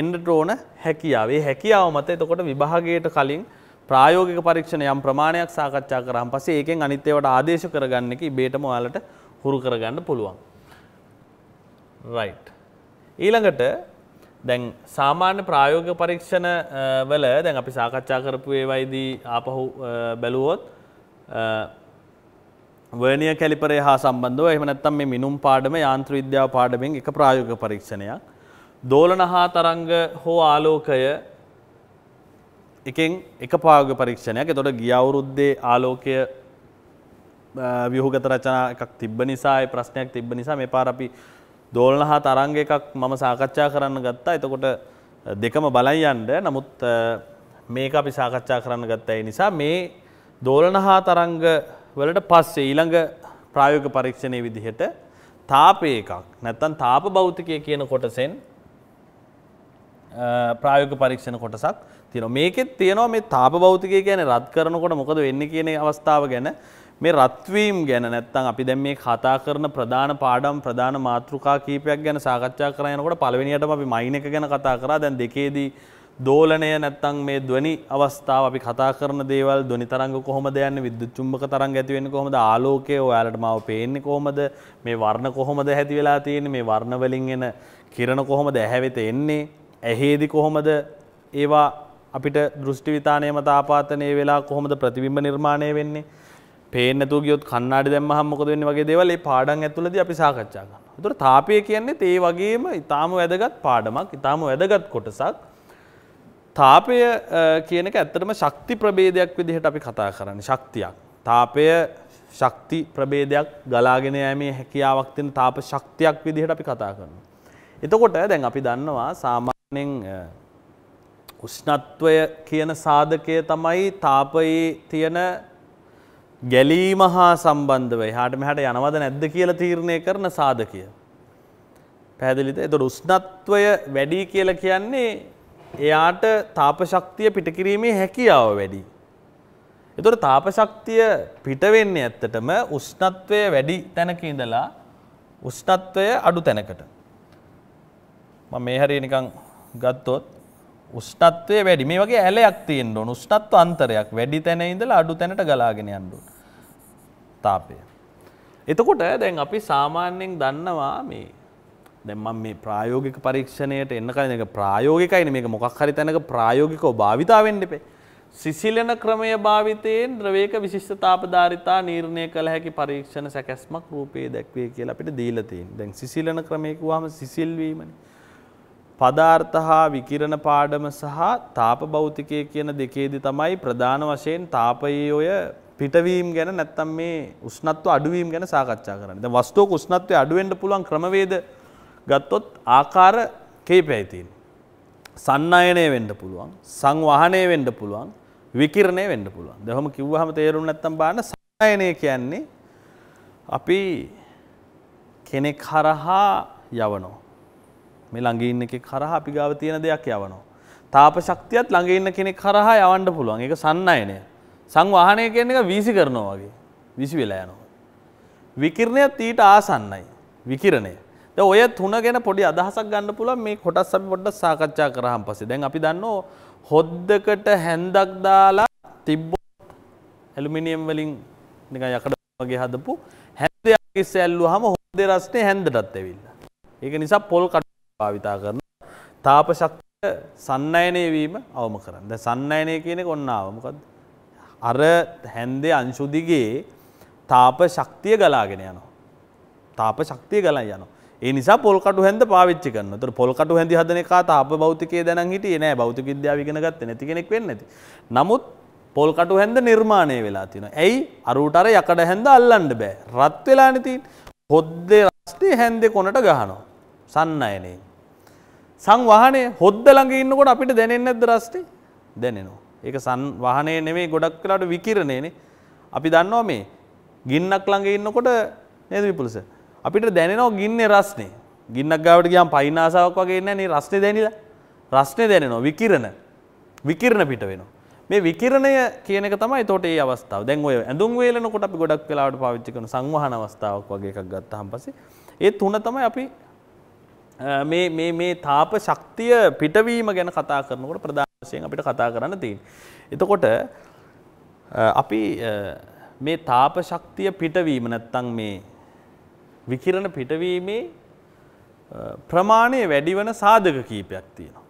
S3: එන්ඩට ඕන හැකියාවේ හැකියාව මත එතකොට විභාගයට කලින් ප්‍රායෝගික පරීක්ෂණ යම් ප්‍රමාණයක් සාකච්ඡා කරම් පසේ ඒකෙන් අනිත්‍යවට ආදේශ කරගන්න එක ඉබේටම ඔයාලට හුරු කරගන්න පුළුවන්. රයිට්. ඊළඟට දැන් සාමාන්‍ය ප්‍රායෝග පරීක්ෂණ වල දැන් අපි සාකච්ඡා කරපු ඒවයිදී ආපහු බැලුවොත් වර්නිය කැලිපරේ හා සම්බන්ධව එහෙම නැත්නම් මේ මිනුම් පාඩම යාන්ත්‍ර විද්‍යාව පාඩමෙන් එක ප්‍රායෝගික පරීක්ෂණයක් දෝලන හා තරංග හෝ ආලෝකය එකෙන් එක ප්‍රායෝගික පරීක්ෂණයක්. එතකොට ගිය අවුරුද්දේ ආලෝකය ව්‍යුහගත රචනා එකක් තිබ්බ නිසා ඒ ප්‍රශ්නයක් තිබ්බ නිසා මේ පාර අපි දෝලන හා තරංග එකක් මම සාකච්ඡා කරන්න ගත්තා එතකොට දෙකම බලයි යන්ඩ නමුත් මේක අපි සාකච්ඡා කරන්න ගත්තයි නිසා මේ දෝලන හා තරංග වලට පස්සේ ඊළඟ ප්‍රායෝග පරීක්ෂණය විදිහට තාපය එකක් නැත්තන් තාප භෞතිකය කියන කොටසෙන් ප්‍රායෝග පරීක්ෂණ කොටසක් තියෙන මේකෙත් තියෙනවා මේ තාප භෞතිකය ගැන රත් කරනකොට මොකද වෙන්න කියන අවස්ථාව ගැන මේ රත්වීම් ගැන නැත්තම් අපි දැන් මේ කතා කරන ප්‍රධාන පාඩම් ප්‍රධාන මාතෘකා කීපයක් ගැන සාකච්ඡා කරන යනකොට පළවෙනියටම අපි මයින් එක ගැන කතා කරා දැන් දෙකේදී දෝලනය නැත්තම් මේ ධ්වනි අවස්ථාව අපි කතා කරන දේවල් ධ්වනි තරංග කොහොමද යන්නේ විද්‍යුත් චුම්බක තරංග ඇති වෙන්නේ කොහොමද ආලෝකය ඔයාලට මාව පේන්නේ කොහොමද මේ වර්ණ කොහොමද ඇති වෙලා තියෙන්නේ මේ වර්ණ වලින් එන කිරණ කොහොමද ඇහැ වෙත එන්නේ ඇහේදි කොහොමද ඒවා අපිට දෘෂ්ටි විතානය මත ආපාතනය වෙලා කොහොමද ප්‍රතිබිම්බ නිර්මාණය වෙන්නේ පේන්න නැතුව ගියොත් කණ්ණාඩි දැම්මහම මොකද වෙන්නේ වගේ දේවල් ඒ පාඩම් ඇතුළතදී අපි සාකච්ඡා කරනවා. ඒතර තාපය කියන්නේ ඒ වගේම ඊටාම වැදගත් පාඩමක්, ඊටාම වැදගත් කොටසක්. තාපය කියන එක ඇත්තටම ශක්ති ප්‍රභේදයක් විදිහට අපි කතා කරන්නේ ශක්තියක්. තාපය ශක්ති ප්‍රභේදයක් ගලාගෙන යෑමේ හැකියාවක් තියෙන තාප ශක්තියක් විදිහට අපි කතා කරනවා. එතකොට දැන් අපි දන්නවා සාමාන්‍යයෙන් උෂ්ණත්වය කියන සාධකය තමයි තාපයේ තියෙන ගැලීම හා සම්බන්ධව හාට මෙහට යනවද නැද්ද කියල තීරණය කරන සාධකය. පැදිලිත එතුට උස්නත්වය වැඩි කියල කියන්නේ එයාට තාපශක්තිය පිටකිරීමේ හැකියාව වැඩි. එතුට තාපශක්තිය පිටවෙන්නේ ඇත්තටම උස්නත්වය වැඩි තැනක ඉඳලා උස්නත්වය අඩු තැනකට. මේ හරි නිකං ගත්තොත් උෂ්ටත්වය වැඩි මේ වගේ ඇලයක් තියෙන්න ඕන උෂ්ටත්ව අන්තරයක් වැඩි තැන ඉඳලා අඩු තැනට ගලාගෙන යන්න ඕන තාපය එතකොට දැන් අපි සාමාන්‍යයෙන් දන්නවා මේ දැන් මම මේ ප්‍රායෝගික පරීක්ෂණයට එන්න කලින් මේක ප්‍රායෝගිකයිනේ මේක මොකක් හරි තැනක ප්‍රායෝගිකව භාවිතා වෙන්න එපේ සිසිලන ක්‍රමය භාවිතයෙන් ද්‍රවයක විශිෂ්ට තාපධාරිතා නිර්ණය කළ හැකි පරීක්ෂණ සැකැස්මක් රූපයේ දැක්වේ කියලා අපිට දීලා තියෙනවා. දැන් සිසිලන ක්‍රමය කිව්වම සිසිල් වීමනේ. පදාර්ථ හා විකිරණ පාඩම සහ තාප භෞතිකය කියන දෙකේදී තමයි ප්‍රධාන වශයෙන් තාපයේ ඔය පිටවීම් ගැන නැත්තම් මේ උෂ්ණත්ව අඩුවීම් ගැන සාකච්ඡා කරන්නේ. දැන් වස්තුවක උෂ්ණත්වය අඩු වෙන්න පුළුවන් ක්‍රමවේද ගත්තොත් ආකාර කීපයයි තියෙන්නේ. සන්නයනය වෙන්න පුළුවන්, සංවහනය වෙන්න පුළුවන්, විකිරණය වෙන්න පුළුවන්. දැන් ඔහම කිව්වහම තේරුම් නැත්තම් බලන්න සන්නයනය කියන්නේ අපි කෙනෙක් හරහා යවනවා. මේ ළඟඉන්න එක කරහ අපි ගාව තියෙන දෙයක් යවනවා. තාප ශක්තියත් ළඟඉන්න කෙනෙක් කරහා යවන්ඩ පුළුවන් එක සන්නයනය. සංවාහනය කියන එක වීසි කරනවා වගේ විසි වෙලා යනවා. විකිරණයත් ඊට ආසන්නයි විකිරණය. ඔය තුන ගැන පොඩි අදහසක් ගන්න පුළන් මේ කොටස් අපි පොඩ්ඩ සාකච්ඡා කරහම් පසේ දැන් අපි දන්නෝ හොද්දකට හැන්දක් දාලා තිබ්බෝ ඇලුමිනියම් වලින් නික යකඩ වගේ හදපු හැන්දයක් ඉස්සැල්ලු හම හොද්දේ රස්නේ හැන්දටත් ඇවිල්ලා. ඒක නිසා පොල් කට භාවිතා කරන තාප ශක්තිය සන්නයනය වීම අවම කරන්න. දැන් සන්නයනය කියන්නේ කොන්නාව මොකද්ද? අර හැන්දේ අංශු දිගේ තාප ශක්තිය ගලාගෙන යනවා. තාප ශක්තිය ගලන් යනවා. ඒ නිසා පොල් කටු හැන්ද පාවිච්චි කරනවා. ඒතර පොල් කටු හැන්දි හදන එක තාප භෞතිකයේ දැනන් හිටියේ නෑ. භෞතික විද්‍යාව ඉගෙන ගත්තේ නැති කෙනෙක් වෙන්නේ නැති. නමුත් පොල් කටු හැන්ද නිර්මාණය වෙලා තියෙනවා. ඇයි? අරූට අර යකඩ හැන්ද අල්ලන්න බෑ. රත් වෙලානේ තියෙන්නේ. හොද්දේ රස්ටි හැන්දේ කොනට ගහනවා. සන්නයනේ. සංවහනය හොද්ද ළඟ ඉන්නකොට අපිට දැනෙන්නේ නැද්ද රස්ටි? දැනෙනවා. ඒක සංවහනය නෙමෙයි ගොඩක් වෙලාවට විකිරණයනේ. අපි දන්නවා මේ ගින්නක් ළඟ ඉන්නකොට නේද විපුලස? අපිට දැනෙනවා ගින්නේ රස්නේ. ගින්නක් ගාවට ගියාම පයින් ආසාවක් වගේ ඉන්නේ නේ රස්නේ දැනිලා. රස්නේ දැනෙනවා විකිරණ. විකිරණ පිට වෙනවා. මේ විකිරණය කියන එක තමයි එතකොට මේ අවස්ථාව. දැන් ඔය ඇඳුම් වේලනකොට අපි ගොඩක් වෙලාවට පාවිච්චි කරන සංවහන අවස්ථාවක් වගේ එකක් ගත්තාම පස්සේ ඒ තුන තමයි අපි මේ මේ තාප ශක්තිය පිටවීම ගැන කතා කරනකොට ප්‍රධානශයෙන් අපිට කතා කරන්න තියෙන්. එතකොට අපි මේ තාප ශක්තිය පිටවීම නැත්තං මේ විකිරණ පිටවීමේ ප්‍රමාණය වැඩිවන සාධක කීපයක් තියෙනවා.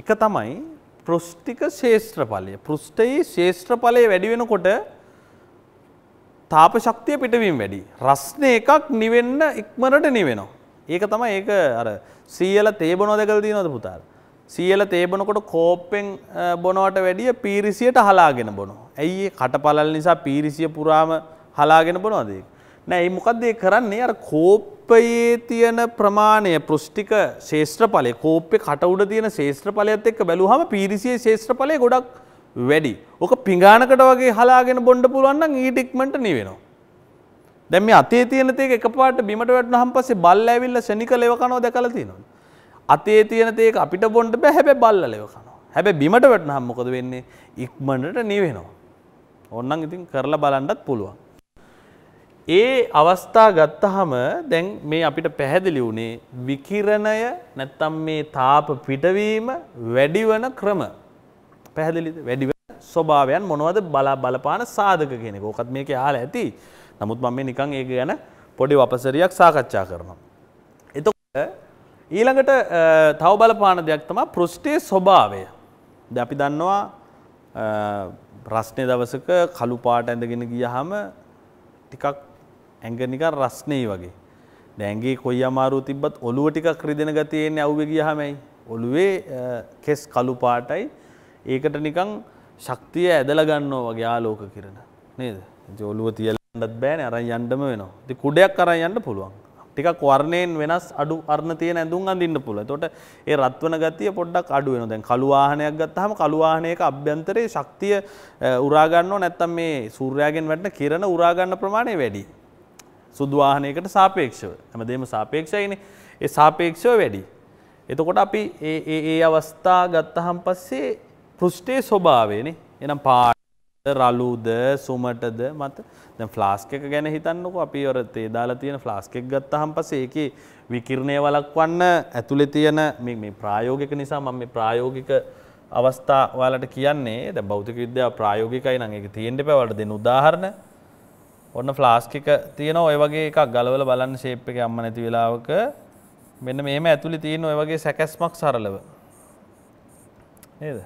S3: එක තමයි පෘෂ්ටික ශේෂත්‍රඵලය පෘෂ්ටයේ ශේෂත්‍රඵලය වැඩිවෙනකොට තාප ශක්තිය පිටවීම වැඩි. රස්න එකක් නිවෙන්න ඉක්මනට නිවෙනවා. ඒක තම ඒක අර සියල තේබනො දෙකල් දී නොද පුතාර. සියල තේබනකොට කෝප්පෙන් බොනවට වැඩිය පීරිසියට හලාගෙන බොනො. ඇයි කටපලල් නිසා පීරිසිය පුරාම හලාගෙන බොනොදේ. නෑ මොකක්දේ කරන්නේ අර කෝප්පයේ තියෙන ප්‍රමාණය පෘෂ්ටික ශේෂත්‍රඵලය කෝප්පය කටවුඩ තියෙන ශේෂත්‍රඵලයත් එක්ක බැලුහම පීරිසිය ශේෂත්‍රඵලය ගොඩක් වැඩි. ඕක පිඟානකට වගේ හලාගෙන බොණ්ඩ පුළුවන් නම් ඊට ඉක්මනට නිවෙනවා. දැන් මේ අතේ තියෙන තේක එකපාරට බිමට වැටුනහම පස්සේ බල්ල ඇවිල්ලා ශනික ලෙව කනවා දැකලා තියෙනවද? අතේ තියෙන තේක අපිට බොන්න බෑ හැබැයි බල්ල ලෙව කනවා. හැබැයි බිමට වැටුනහම මොකද වෙන්නේ? ඉක්මනට නිවෙනවා. ඕන්නම් ඉතින් කරලා බලන්නත් පුළුවන්. ඒ අවස්ථා ගත්තහම දැන් මේ අපිට පැහැදිලි වුණේ විකිරණය නැත්තම් මේ තාප පිටවීම වැඩිවන ක්‍රම. පැහැදිලිද? වැඩිවන ස්වභාවයන් මොනවද බලා බලපාන සාධක කියන එක. ඕකත් මේකේ ආලා ඇති. නමුත් මම මේ නිකන් ඒක ගැන පොඩි වපසරියක් සාකච්ඡා කරනවා. එතකොට ඊළඟට තව බලපාන දෙයක් තමයි ප්‍රොස්ටේ ස්වභාවය. දැන් අපි දන්නවා රස්නේ දවසක කළු පාට ඇඳගෙන ගියහම ටිකක් ඇඟ නිකන් රස්නේ වගේ. දැන් ඇඟේ කොයි අමාරුව තිබ්බත් ඔළුව ටිකක් රිදෙන ගතිය එන්නේ අවුවේ ගියහමයි. ඔළුවේ කෙස් කළු පාටයි. ඒකට නිකන් ශක්තිය ඇදලා ගන්නවා වගේ ආලෝක කිරණ. නේද? ඒ ඔළුව තියලා ත් බෑන අරන් යන්ඩම වෙනවා ති කුඩයක් කරන් යන්න පුළුවන් ටිකක් වර්ණයෙන් වෙනස් අඩු අරණ තියෙන ඇඳුම් අඳින්න පුළුවන්. එතකොට ඒ රත් වෙන ගතිය පොඩ්ඩක් අඩු වෙනවා. දැන් කළු වාහනයක් ගත්තාම කළු වාහනයක අභ්‍යන්තරයේ ශක්තිය උරා ගන්නව නැත්තම් මේ සූර්යාගෙන් වැටෙන කිරණ උරා ගන්න ප්‍රමාණය වැඩි. සුදු වාහනයකට සාපේක්ෂව. හැමදේම සාපේක්ෂයිනේ. ඒ සාපේක්ෂව වැඩි. එතකොට අපි ඒ ඒ අවස්ථා ගත්තහම් පස්සේ පෘෂ්ඨයේ ස්වභාවයනේ. එනම් පාට රලුද සුමටද මත දැන් ෆ්ලාස්ක එක ගැන හිතන්නකො අපි ඔර තේ දාලා තියෙන ෆ්ලාස්ක එක ගත්තාම පස්සේ ඒකේ විකිරණය වළක්වන්න ඇතුලේ තියෙන මේ මේ ප්‍රායෝගික නිසා මම මේ ප්‍රායෝගික අවස්ථා ඔයාලට කියන්නේ දැන් භෞතික විද්‍යාව ප්‍රායෝගිකයි නම් ඒක තියෙන්න එපා ඔයාලට දෙන උදාහරණ ඔන්න ෆ්ලාස්ක එක තියෙන ඔය වගේ එකක් ගලවලා බලන්න ෂේප් එකේ අම්ම නැති වෙලාවක මෙන්න මේම ඇතුලේ තියෙන ඔය වගේ සැකස්මක් සරලව නේද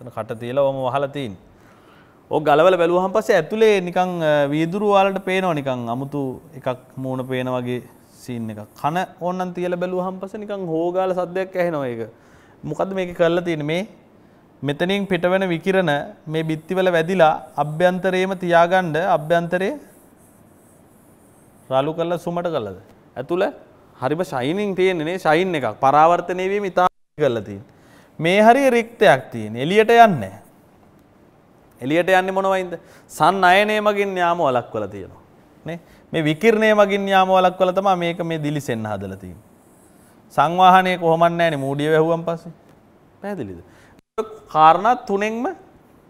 S3: එතන කට තියලා ඔම වහලා තියෙන්නේ ඕ ගලවල බැලුවහන් පස්සේ ඇතුලේ නිකන් වීදුරු වලට පේනවා නිකන් අමුතු එකක් මූණ පේන වගේ සීන් එක. කන ඕනනම් තියලා බැලුවහන් පස්සේ නිකන් හෝගාල සද්දයක් ඇහෙනවා ඒක. මොකද්ද මේක කරලා තියෙන්නේ මේ මෙතනින් පිටවන විකිරණ මේ බිත්තිවල වැදිලා අභ්‍යන්තරයේම තියාගන්න අභ්‍යන්තරේ රළු කරලා සුමට කළද ඇතුළ හරිම ශයිනින් තියෙන්නේ නේ ශයින් එකක් පරාවර්තනය වීම ඉතාම කරලා තියෙන්නේ මේ හරිය රික්තයක් තියෙන එළියට යන්නේ එලියට යන්නේ මොනවයින්ද? සන්නයනය මගින් යාම වළක්වලා තියෙනවා. නේ? මේ විකිරණය මගින් යාම වළක්වලා තමයි මේක මේ දිලිසෙන්න හදලා තියෙන්නේ. සංවාහනය කොහොමද නැන්නේ මූඩිය වැහුවම් පස්සේ? පැහැදිලිද? කාරණා තුනෙන්ම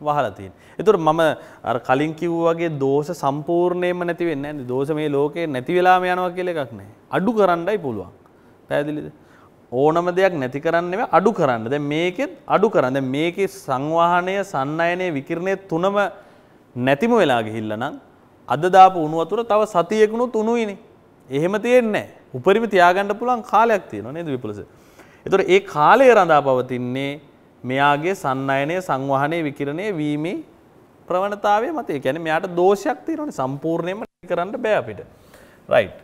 S3: වහලා තියෙන්නේ. ඒතර මම අර කලින් කිව්වා වගේ දෝෂ සම්පූර්ණයෙන්ම නැති වෙන්නේ නැහැ. දෝෂ මේ ලෝකේ නැති වෙලාම යනවා කියලා එකක් නැහැ. අඩු කරන්නයි පුළුවන්. පැහැදිලිද? ඕනම දෙයක් නැති කරන්න අඩු කරන්න දැ මේකෙත් අඩු කරන්න මේක සංවාහනය සන්නයනය විකිරණය තුනම නැතිම වෙලා ගිහිල්ල නම් අද දාපු උනුවතුර තව සතියකුණු තුනුයිනි. එහෙම තියෙන්නේ උපරිම තියාගණඩ පුළන් කාලයක් තියෙන නේද විපලස. එතුට ඒ කාලය රඳා පවතින්නේ මෙයාගේ සන්නයනය සංවහනය විකිරණය වීමේ ප්‍රවණතාවය මතය ැන මෙයාට දෝෂයක් තිරන සම්පූර්ණයම කරන්න බෑපිට. රයිට්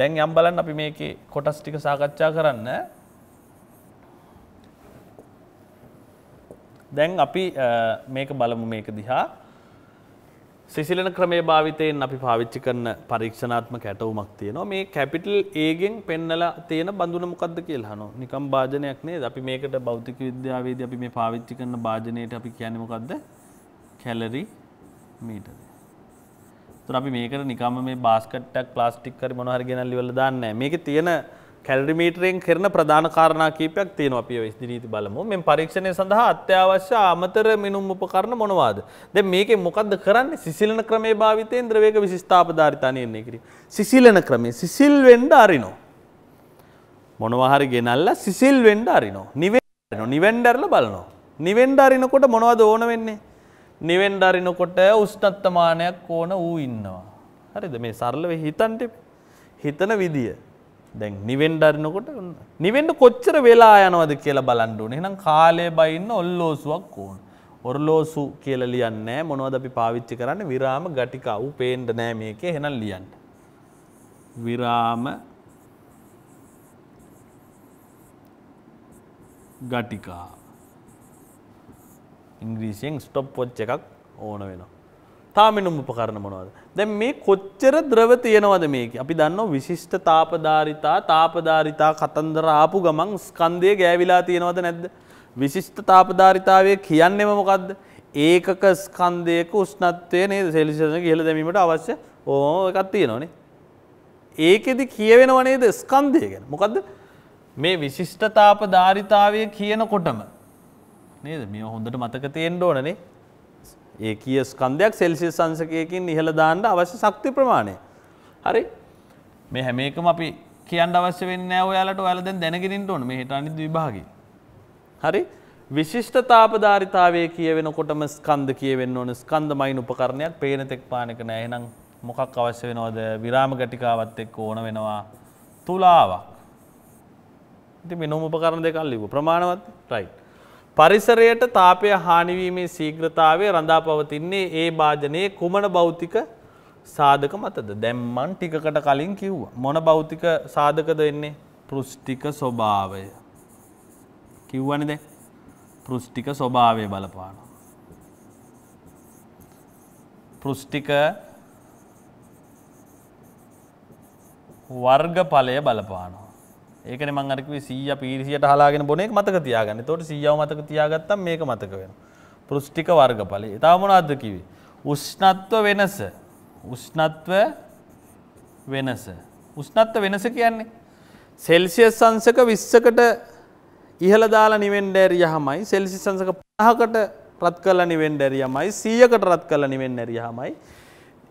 S3: දැන් යම්බලන් අපි මේක කොටස් ටික සාකච්ඡා කරන්න දැන් අපි මේක බලමු මේක දිහා. සිසිලන ක්‍රමේ භාවිතයෙන් අපි පාවිච්චි කරන පරීක්ෂණාත්මක ඇටවුමක් තියෙනවා. මේ කැපිටල් ඒගෙන් පෙන්නලා තියෙන බඳුන මොකද්ද කියලා අහනවා. නිකම් භාජනයක් නේද? අපි මේකට භෞතික විද්‍යාවේදී අපි මේ පාවිච්චි කරන භාජනයට අපි කියන්නේ මොකද්ද? Calorimeter. ඒතර අපි මේකට නිකම්ම මේ බාස්කට් එකක් ප්ලාස්ටික් කරි මොනවා හරි ගෙනල්ලා ඉවරලා දාන්නේ නැහැ. මේකේ තියෙන කැල්ඩිමීටරයෙන් කරන ප්‍රධාන කාරණා කීපයක් තියෙන අපිය ඉදිරීති බලමු මෙ පරීක්ෂණය සඳහා අත්‍යවශ්‍ය අමතර මිනුම් උපකරණ මොනවාද දැ මේක මොකක්ද කරන්න සිසිලන ක්‍රමේ භාවිතයෙන් ද්‍රවේක විශස්ථාපධාරිතානයන්නේ කිරි සිසිලන ක්‍රමේ සිසිල් වෙන්ඩ අරිනෝ මොනවහරි ගෙනල්ල සිසිල් වෙන්ඩ අරිනෝ නිවෙන්න නිවෙන්ඩර්ල බලනෝ නිවෙන්ඩ අරිනකොට මොනවද ඕන වෙන්නේ නිවෙන්ඩ අරිනකොට උෂ්නත්තමානයක් ඕන වූ ඉන්නවා හරිද මේ සරලව හිතන්ට හිතන විදිිය දැන් නිවෙන්ඩරනකොට නිවෙන්ඩ කොච්චර වෙලා යනවද කියලා බලන්ඩුන එනම් කාලය බයින්න ඔල්ලෝසුවක් ඕන. ඔරලෝසු කියල ලියන්නෑ මොනවද අපි පාවිච්චි කරන්න විරාම ගටිකව් පේන්ඩ නෑ මේක හෙනල් ලියන්න. විරාම ගටිකා ඉංග්‍රීසියෙන් ස්ටොප් පොච්ච එකක් ඕන වෙනවා. තාමිනුම් උපකරණ මොනවද. දැන් මේ කොච්චර ද්‍රව තියෙනවද මේක. අපි දන්නවා විශිෂ්ට තාපධාරිතා තාපධාරිතා කතන්දර ආපු ගමන් ස්කන්දය ගෑවිලා තියෙනවද නැද්ද. විශිෂ්ට තාපධාරිතාවය කියන්නෙම මොකක්ද. ඒකක ස්කන්දයක උෂ්නත්වය නේද සෙලිසන කියල දැමීමට අවශ්‍ය ඕ එකත් තියෙනවනේ. ඒකෙදි කියවෙනවනේද ස්කන්දය ගැන මොකක්ද මේ විශිෂ්ට තාපධාරිතාවය කියනකොටම නේද මේ හොඳට මතක තියෙන්ඩ ඕනනේ ඒ කිය ස්කන්ධයක් සෙල්සිය සංසකයකින් ඉහළ දාන්න අවශ්‍ය ශක්ති ප්‍රමාණය. හරි මේ හැම එකම අපි කියන්න අවශ්‍ය වෙන්නේ නැහැ ඔයාලට ඔයාලා දැන් දැනගෙනින්න ඕන මේ හිට අනිත් විභාගේ. හරි විශිෂ්ට තාපධාරිතාවය කියවෙනකොටම ස්කන්ධ කියවෙන්න ඕන ස්කන්ධමයින් උපකරණයක් පේන තෙක් පානක නැහැ. එහෙනම් මොකක් අවශ්‍ය වෙනවද? විරාම ගැටිකාවත් එක්ක ඕන වෙනවා තුලාවක්. ඉතින් මේ නොම උපකරණ දෙකක් ලිව්වා. ප්‍රමාණවත් රයිට්. පරිසරයට තාපය හානිවීමේ සීග්‍රතාවය රඳා පවතින්නේ ඒ භාජනයේ කුමන භෞතික සාධක මතද දැම්මන් ටිකකට කලින් කිව්ව. මොන භෞතික සාධකද එන්නේ පෘෂ්ටික ස්වභාවය. කිව්වනි දැ පෘෂ්ටික ස්වභාවය බලපාන. පෘෂ්ටික වර්ගඵලය බලපාන. ඒකන මං අරකව සීය පිරිසියට හලාගෙන බොනෙක් මතක තියාගන්න තොට සියව මතක තියාගත්තම් මේක මතක වෙන. පෘෂ්ටික වර්ග පලි එතාමොනාද කිවේ. උෂ්ණත්ව වෙනස උෂ්ණත්ව වෙනස. උෂ්ණත්ව වෙනස කියන්නේ. සෙල්සිය සංසක විස්සකට ඉහළ දාලා නිවෙන්ඩෑර යහමයි සෙල්සි සංසක පහකට රත් කල නිවෙන්ඩැරියමයි සීයකට රත් කල නිවෙන් ඇරියහමයි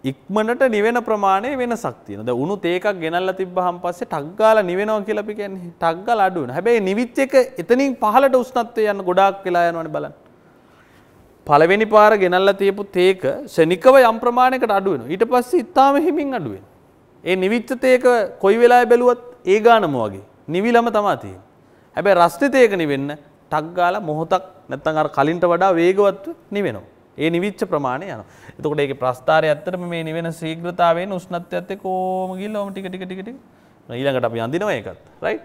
S3: ඉක්මනට නිවෙන ප්‍රමාණය වෙනසක් තියෙනවා. දැන් උණුත් ඒකක් ගෙනල්ලා තිබ්බහම පස්සේ ටක් ගාලා නිවෙනවා කියලා අපි කියන්නේ. ටක් ගාලා අඩු වෙනවා. හැබැයි නිවිච් එක එතනින් පහළට උෂ්ණත්වය යන ගොඩාක් වෙලා යනවනේ බලන්න. පළවෙනි පාර ගෙනල්ලා තියපු තේක ශනිකව යම් ප්‍රමාණයකට අඩු වෙනවා. ඊට පස්සේ ඊටාම හිමින් අඩු වෙනවා. ඒ නිවිච්ච තේක කොයි වෙලාවෙ බැලුවත් ඒ ගානම වගේ. නිවිලම තමයි තියෙන්නේ. හැබැයි රස්ති තේක නිවෙන්න ටක් ගාලා මොහොතක් නැත්නම් අර කලින්ට වඩා වේගවත්ව නිවෙනවා. ඒ නිවිච්ච ප්‍රමාණය යන එතකොට ඒක ප්‍රස්ථාරය ඇත්තටම මේ නිවෙන ශීඝ්‍රතාවයෙන් උෂ්ණත්වයත් එක්ක ඕම ගිහිල්ලා ඕම ටික ටික ටික ටික ඊළඟට අපි අඳිනවා ඒකත් රයිට්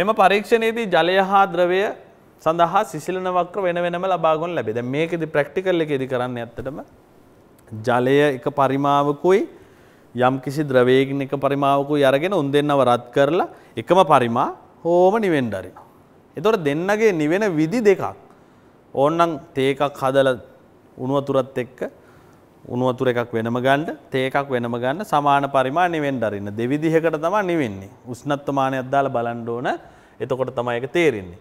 S3: මෙම පරීක්ෂණයේදී ජලය හා ද්‍රවය සඳහා සිසිලන වක්‍ර වෙන වෙනම ලබා ගන්න ලැබේ. දැන් මේකෙදි ප්‍රැක්ටිකල් එකේදී කරන්නේ ඇත්තටම ජලය එක පරිමාවකුයි යම් කිසි ද්‍රවයකින් එක පරිමාවකුයි අරගෙන උන් දෙන්නව රත් කරලා එකම පරිමා හෝම නිවෙන්න හරිනවා. එතකොට දෙන්නගේ නිවෙන විදි දෙකක් ඕන්නම් තේ එකක් හදලා උණු වතුරත් එක්ක උණු වතුර එකක් වෙනම ගන්න, තේ එකක් වෙනම ගන්න සමාන පරිමාණය නිවෙන්න අරින්න. දෙවිධයකට තමයි නිවෙන්නේ. උෂ්ණත්වමානයක් දාලා බලන්න ඕන. එතකොට තමයි ඒක තේරෙන්නේ.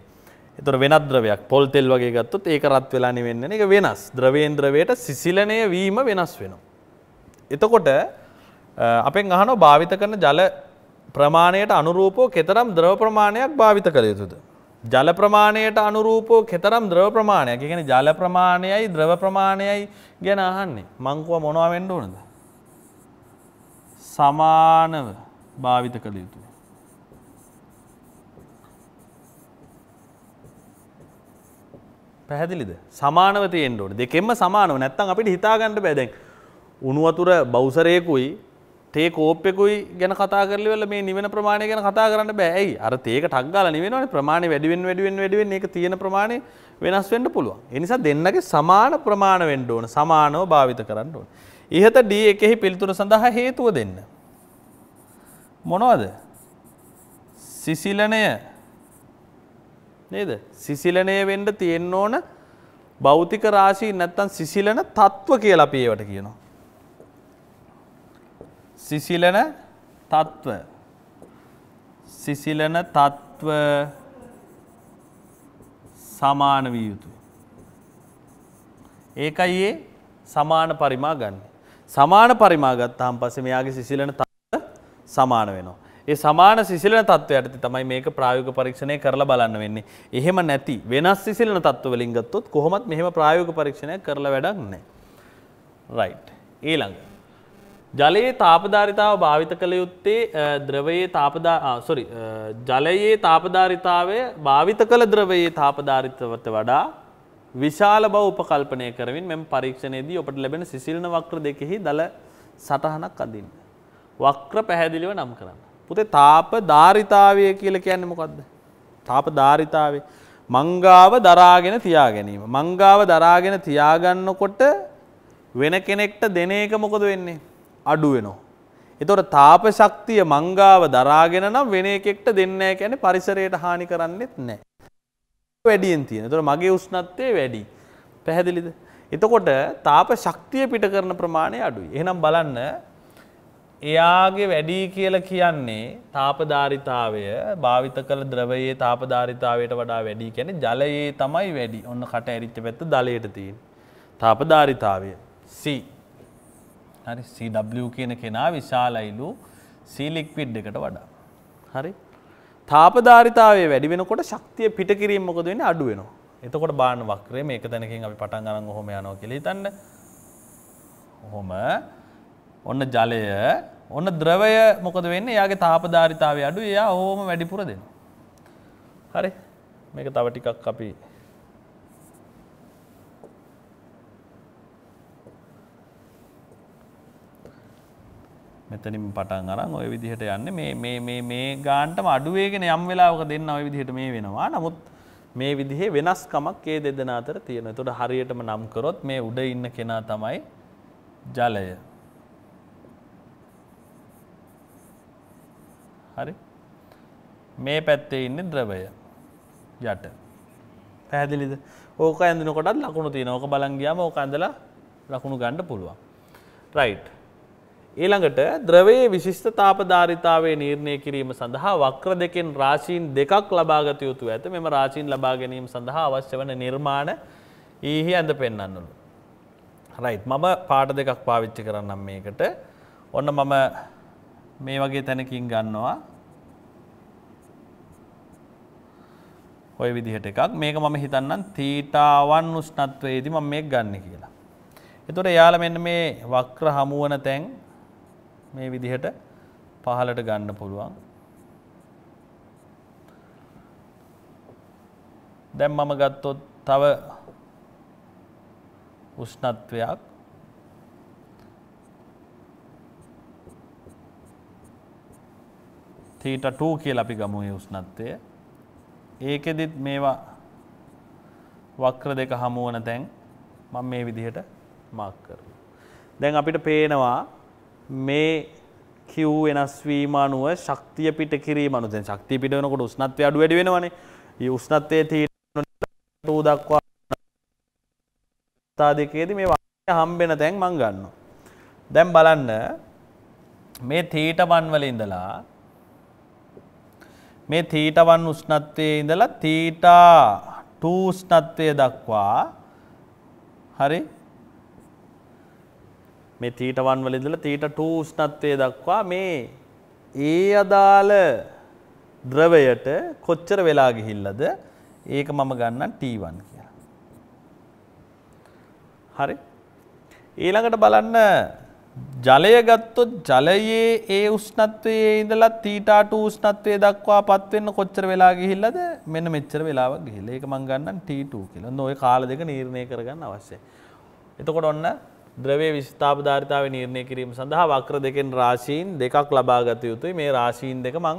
S3: ඒතර වෙනත් ද්‍රවයක් පොල් තෙල් වගේ ගත්තොත් ඒක රත් වෙලා නිවෙන්නේ නැහැ. ඒක වෙනස්. ද්‍රවයෙන් ද්‍රවයට සිසිලණය වීම වෙනස් වෙනවා. එතකොට අපෙන් අහනවා භාවිත කරන ජල ප්‍රමාණයට අනුරූපව කතරම් ද්‍රව ප්‍රමාණයක් භාවිත කළ යුතුද? ජල ප්‍රමාණයට අනුරූපෝ කෙතරම් ද්‍රව ප්‍රමාණයක් ගැන ජල ප්‍රමාණයයි ද්‍රව ප්‍රමාණයයි ගැන අහන්නේ මංකුව මොනවෙන්ඩ ඕනද. සමානව භාවිත කළ යුතුයි. පැහැදිලිද සමානව තියෙන්ට දෙකෙම සමානව නැත්තන් අපිට හිතාගන්නට බැදැන් උනුවතුර බෞසරයකුයි තේ කෝප්පෙකුයි ගැන කතා කරලවල මේ නිවන ප්‍රමාණය ගැන කතා කරන්න බෑයි අර ඒක ටක්ගල නිවෙනවන ප්‍රමාණය වැඩිවෙන් වැඩිවෙන් වැඩිවෙන් එක තියෙන ප්‍රමාණය වෙනස් වෙන්න පුළුවන්. එනිසා දෙන්නගේ සමාන ප්‍රමාණ වෙන්න ඕන සමානව භාවිත කරන්න ඕන. ඉහත ඩ එකෙහි පිළිතුර සඳහා හේතුව දෙන්න. මොනවද? සිසිලනය නේද? සිසිලනය වෙන්න තියෙන්න ඕන භෞතික රාශී නැත්තම් සිසිලන තත්ත්ව කියලා අපි ඒවට කියනවා. සිසිලන තත්ත්ව සිසිලන තත්ත්ව සමාන විය යුතුය. ඒකයි ඒ සමාන පරිමා ගන්න. සමාන පරිමා ගත්තාන් පස්සේ මෙයාගේ සිසිලන තත්ත්ව සමාන වෙනවා. ඒ සමාන සිසිලන තත්ත්වයට තමයි මේක ප්‍රායෝගික පරීක්ෂණය කරලා බලන්න වෙන්නේ. එහෙම නැති වෙනස් සිසිලන තත්ත්ව වලින් ගත්තොත් කොහොමත් මෙහෙම ප්‍රායෝගික පරීක්ෂණයක් කරලා වැඩක් නැහැ. right. ඊළඟ ජලයේ තාපධාරිතාව භාවිත කළ යුත්තේ ද්‍රවයේ සොරි ජලයේ තාපධාරිතාවය භාවිත කළ ද්‍රවයේ තාපධාරිතවට වඩා විශාල බව උපකල්පනය කරමින් මෙම පරීක්ෂණයේදී ඔබට ලැබෙන සිසිලන වක්‍ර දෙකෙහි දල සටහනක් අදින්න. වක්‍ර පැහැදිලිව නම් කරන්න. පුතේ තාප ධාරිතාවය කියලා කියන්නේ මොකද්ද? තාප ධාරිතාවය මංගාව දරාගෙන තියා ගැනීම. මංගාව දරාගෙන තියාගන්නකොට වෙන කෙනෙක්ට දෙන එක මොකද වෙන්නේ? අඩුවෙනවා. එතොට තාප ශක්තිය මංගාව දරාගෙන නම් වෙන එකෙක්ට දෙන්නෑ ැන පරිසරයට හානි කරන්නෙත් නෑ. වැඩියෙන් තියෙන තොර මගේ උස්නත්තේ වැඩි. පැහැදිලිද. එතකොට තාප ශක්තිය පිට කරන ප්‍රමාණය අඩුයි. එහනම් බලන්න එයාගේ වැඩි කියල කියන්නේ තාපධාරිතාවය භාවිත කළ ද්‍රවයේ තාපධාරිතාවයට වඩා වැඩි කැන ජලයේ තමයි වැඩි ඔන්න කට ඇරිච්ච පැත්ත දලයට තිීන්. තාපධාරිතාවය. සී. හරි CW කියන කෙනා විශාලයිලු සීලික්විඩ් එකට වඩා. හරි. තාපධාරිතාවය වැඩි වෙනකොට ශක්තිය පිට කිරීම මොකද වෙන්නේ අඩු වෙනවා. එතකොට බාන වක්‍රය මේක තැනකින් අපි පටන් ගන්න ඔහොම යනවා කියලා හිතන්න. ඔහොම ඔන්න ජලය ඔන්න ද්‍රවය මොකද වෙන්නේ? එයාගේ තාපධාරිතාවය අඩු. එයා ඕම වැඩිපුර දෙනවා. හරි. මේක තව ටිකක් අපි මෙතනින් පටන් අරන් ඔය විදිහට යන්න මේ ගාන්ටම අඩුවේගෙන යම් වෙලාවක දෙන්න ඔය විදිහට මේ වෙනවා නමුත් මේ විදිහේ වෙනස්කමක් ඒ දෙදෙන අතර තියෙන තොට හරියටම නම් කරොත් මේ උඩ ඉන්න කෙනා තමයි ජලය හරි මේ පැත්තේ ඉන්න ද්‍රවය යට පැහැදිලිද ඕක ඇඳනකොටත් ලකුණු තියෙන ඕක බලන්ගියම ඕක ඇඳලා ලකුණු ගණ්ඩ පුළුවන් රයිට් ඊළඟට ද්‍රවයේ විශිෂ්ට තාපධාරිතාවේ නිර්ණය කිරීම සඳහා වක්‍ර දෙකෙන් රාශීන් දෙකක් ලබාගත යුතු ඇත මෙම රාශීන් ලබා ගැනීම සඳහා අවශ්‍ය වන නිර්මාණ ඊහි ඇඳ පෙන්න්නන්නලු. රයිත් මම පාට දෙකක් පාවිච්චි කරන්නම් මේකට ඔන්න මම මේ වගේ තැනකින් ගන්නවා ඔය විදිහට එකක් මේක මම හිතන්නම් තීටාවන් උෂ්ණත්වයේදී මම මේක ගන්න කියලා. එතකොට එයාලා මෙන්න මේ වක්‍ර හමුවන තැන් මේ විදිහට පහලට ගන්න පුළුවන්. දැන් මම ගත්තොත් තව උෂ්ණත්වයක් තීට 2 කියලා අපි ගමු මේ උෂ්ණත්වය. ඒකෙදිත් මේවා වක්‍ර දෙක හමු වන තැන් මම මේ විදිහට මාක් කරනවා. දැන් අපිට පේනවා මේ කිව් වෙනස්වීම අනුව ශක්තිය පිට කිරීම අනුව දැන් ශක්තිය පිට වෙනකොට උෂ්ණත්වය අඩු වැඩි වෙනවනේ. ඒ උෂ්ණත්වයේ තියෙන තෝ දක්වා අවස්ථා දෙකේදී මේ වාක්‍ය හම්බෙන තැන් මම ගන්නවා. දැන් බලන්න මේ තීට 1 වල ඉඳලා මේ තීට 1 උෂ්ණත්වයේ ඉඳලා තීටා 2 උෂ්ණත්වය දක්වා හරි මේ තීට 1 වල ඉඳලා තීට 2 උෂ්ණත්වය දක්වා මේ ඒ අදාළ ද්‍රවයට කොච්චර වෙලා ගිහිල්ලද ඒක මම ගන්නම් T1 කියලා. හරි. ඊළඟට බලන්න ජලය ගත්තොත් ජලයේ ඒ උෂ්ණත්වයේ ඉඳලා තීටා 2 උෂ්ණත්වයේ දක්වාපත් වෙන්න කොච්චර වෙලා ගිහිල්ලාද? මෙන්න මෙච්චර වෙලාවක් ගිහිල්ලා. ඒක මම ගන්නම් T2 කියලා. ඔන්න ඔය කාල දෙක නිర్ణය කරගන්න අවශ්‍යයි. එතකොට ඔන්න ද්‍රවේ විස්ථාපධාරිතාව නිර්ණය කිරීම සඳහා වක්‍ර දෙකෙන් රාශීන් දෙකක් ලබාගත යුතුයි මේ රාශීන් දෙක මං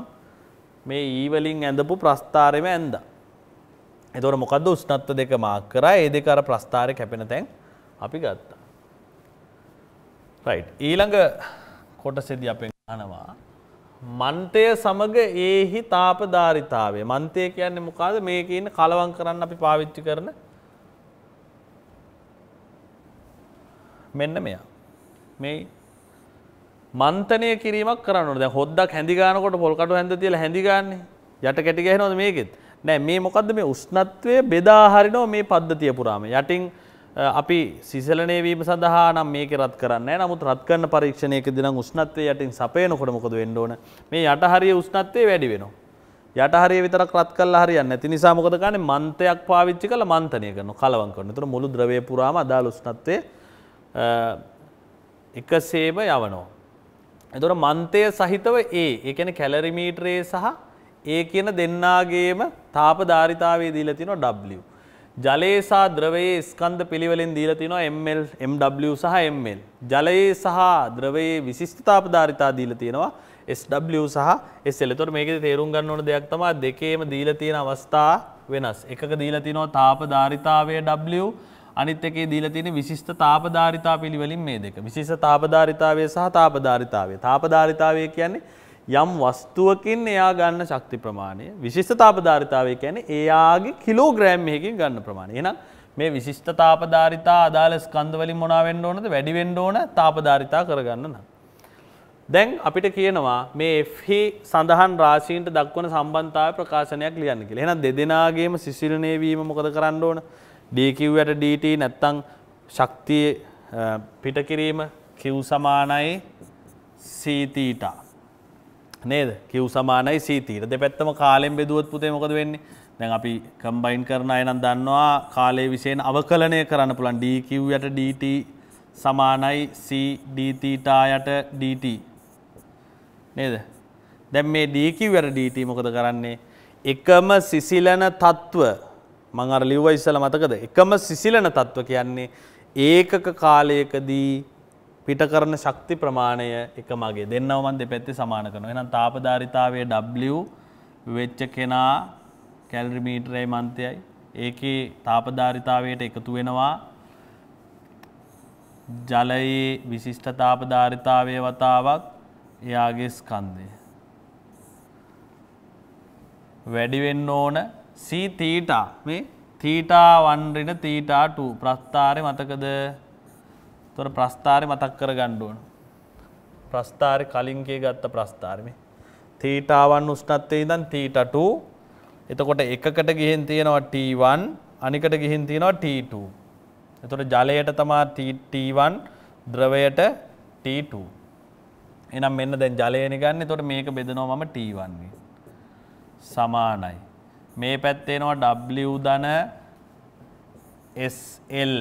S3: මේ ඊවලින් ඇඳපු ප්‍රස්ථාරයම ඇන්ද. එතවට මොකද උෂ්නත්ව දෙක මාක් කර ඒ දෙකර ප්‍රස්ථාරය කැපෙන තැන් අපි ගත්තා. රයි් ඊළඟ කොටසෙදි අපෙන් අනවා. මන්තය සමඟ ඒහි තාපධාරිතාවේ මන්තය කියන්නේ මොකාද මේකන්න කලවන් කරන්න අපි පාවිච්චි කරන මෙන්න මෙයා. මේ මන්තනය කිරීමක් කරන්න දැ හොද්දක් හැඳිගානකොට පොල්කට හැඳ තියල හැඳිගන්නේ යට කැටි ගැහනොද මේකෙත් නෑ මේ මොකක්ද මේ උස්නත්වය බෙදාහරිනෝ මේ පද්ධතිය පුරාම යටින් අපි සිසලනයවීම සඳහා නම් මේක රත් කරන්න නමුත් රත්කන්න පරීක්ෂණයක දිනම් උස්නත්වය යටින් සපයන කොටමකොද වෙන්ඩෝන මේ යට හරිය උස්නත්වය වැඩි වෙනවා. යට හරි විතර රත් කල් හරියන්න ඇති නිසාමකද ගන මන්තයක් පාවිච්චි කළ මන්තනය කරන කලවන් කරන තුර මුළු ද්‍රවය පුරාම අදාල උස්නත්වය එකසේම යවනෝ. එතොට මන්තය සහිතව ඒ එකන කැලරිමීටරේ සහ ඒ කියන දෙන්නාගේම තාප ධාරිතාවේ දීල තින W. ජලයේසා ද්‍රවයේ ස්කන්ධ පිළිවලින් දීල තින ML MW සහ ML. ජලයේ සහ ද්‍රවයේ විශිෂ්ඨතාප ධාරිතා දීල තියෙනවා SW සහ SL. එතකොට මේකේ තේරුම් ගන්න ඕන දෙයක් තමයි දෙකේම දීලා තියෙන අවස්ථා වෙනස්. එකක දීලා තිනවා තාප ධාරිතාවය W අනිත් එකේ දීලා තියෙන විශිෂ්ට තාපධාරිතා පිළිවෙලින් මේ දෙක. විශිෂ්ට තාපධාරිතාවය සහ තාපධාරිතාවය. තාපධාරිතාවය කියන්නේ යම් වස්තුවකින් එයා ගන්න ශක්ති ප්‍රමාණය. විශිෂ්ට තාපධාරිතාවය කියන්නේ එයාගේ කිලෝග්‍රෑම් එකකින් ගන්න ප්‍රමාණය. එහෙනම් මේ විශිෂ්ට තාපධාරිතා අදාළ ස්කන්ධ වලින් මොනවා වෙන්න ඕනද? වැඩි වෙන්න ඕන තාපධාරිතා කරගන්න නම්. දැන් අපිට කියනවා මේ Fහි සඳහන් රාශීන්ට දක්වන සම්බන්ධතාවය ප්‍රකාශනයක් ලියන්න කියලා. එහෙනම් දෙදෙනාගේම සිසිලනය වීම මොකද කරන්න ඕන? D කිව්වට dt නැත්තම් ශක්තිය පිට කිරීම q සමානයි c theta නේද q සමානයි c theta දෙපැත්තම කාලෙන් බෙදුවොත් පුතේ මොකද වෙන්නේ දැන් අපි කම්බයින් කරන අය නම් දන්නවා කාලයේ විශේෂයෙන් අවකලනය කරන්න පුළුවන් d q යට dt සමානයි c d theta යට dt නේද දැන් මේ d q යට dt මොකද කරන්නේ එකම සිසිලන తত্ত্ব මං අර ලිව්ව ඉස්සල මතකද එකම සිසිලන තත්ත්ව කියන්නේ ඒකක කාලයකදී පිට කරන ශක්ති ප්‍රමාණය එක මගේ දෙන්නව මන් දෙපැත්තේ සමාන කරනවා. එහෙනම් තාපධාරිතාවයේ W වෙච්ච කෙනා කැලරි මීටරයයි මන්තයයි. ඒකේ තාපධාරිතාවයට එකතු වෙනවා ජලයේ විශිෂ්ට තාපධාරිතාවයේ වතාවක් එයාගේ ස්කන්ධය. වැඩි වෙන්න ඕන C තීටා මේ තීටා 1 ඍණ තීටා 2 ප්‍රස්ථාරය මතකද? ඒතොර ප්‍රස්ථාරය මතක් කරගන්න ඕන. ප්‍රස්ථාරය කලින් කේ ගත්ත ප්‍රස්ථාරය මේ. තීටා 1 උෂ්ණත්වයේ ඉඳන් තීටා 2 එතකොට එකකට ගිහින් තියෙනවා T1 අනිකට ගිහින් තියෙනවා T2. එතකොට ජලයට තමා T1 ද්‍රවයට T2. එහෙනම් මෙන්න දැන් ජලයනේ ගන්න. එතකොට මේක බෙදනවා මම T1 සමානයි. මේ පැත්තේනවා W ධන SL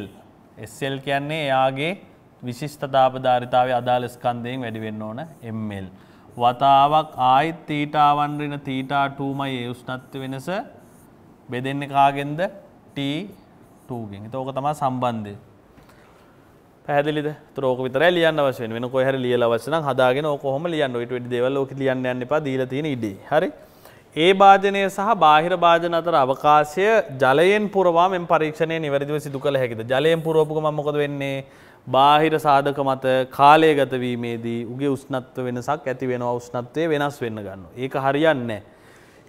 S3: SL කියන්නේ එයාගේ විශිෂ්ට තාපධාරිතාවේ අදාළ ස්කන්ධයෙන් වැඩි වෙන්න ඕන ML වතාවක් ආයිත් තීටාවන් ඍණ තීටා 2මයි ඒ උෂ්ණත්ව වෙනස බෙදෙන්නේ කාගෙන්ද T2 ගෙන්. ඒක ඕක තමයි සම්බන්ධය. පැහැදිලිද? ඒතර ඕක විතරයි ලියන්න අවශ්‍ය වෙන්නේ. වෙන කොහේ හරි ලියලා අවශ්‍ය නම් හදාගෙන ඕක කොහොම ලියන්න. ඊට වෙඩි දේවල් ඕක ලියන්න යන්න එපා. දීලා තියෙන ඉඩේ. හරි? ඒ භාජනය සහ බාහිර භාජන අතර අවකාශය ජලයෙන් පුරවා මෙම පරීක්ෂණය නිවැරදිව සිදු කළ හැකිද. ජලයෙන් පුරෝපුකම මොකද වෙන්නේ බාහිර සාධක මත කාලය ගතවීමේදී උගේ උෂ්ණත්ව වෙනසක් ඇති වෙනවා උෂ්ණත්වය වෙනස් වෙන්න ගන්න. ඒක හරියන්නේ.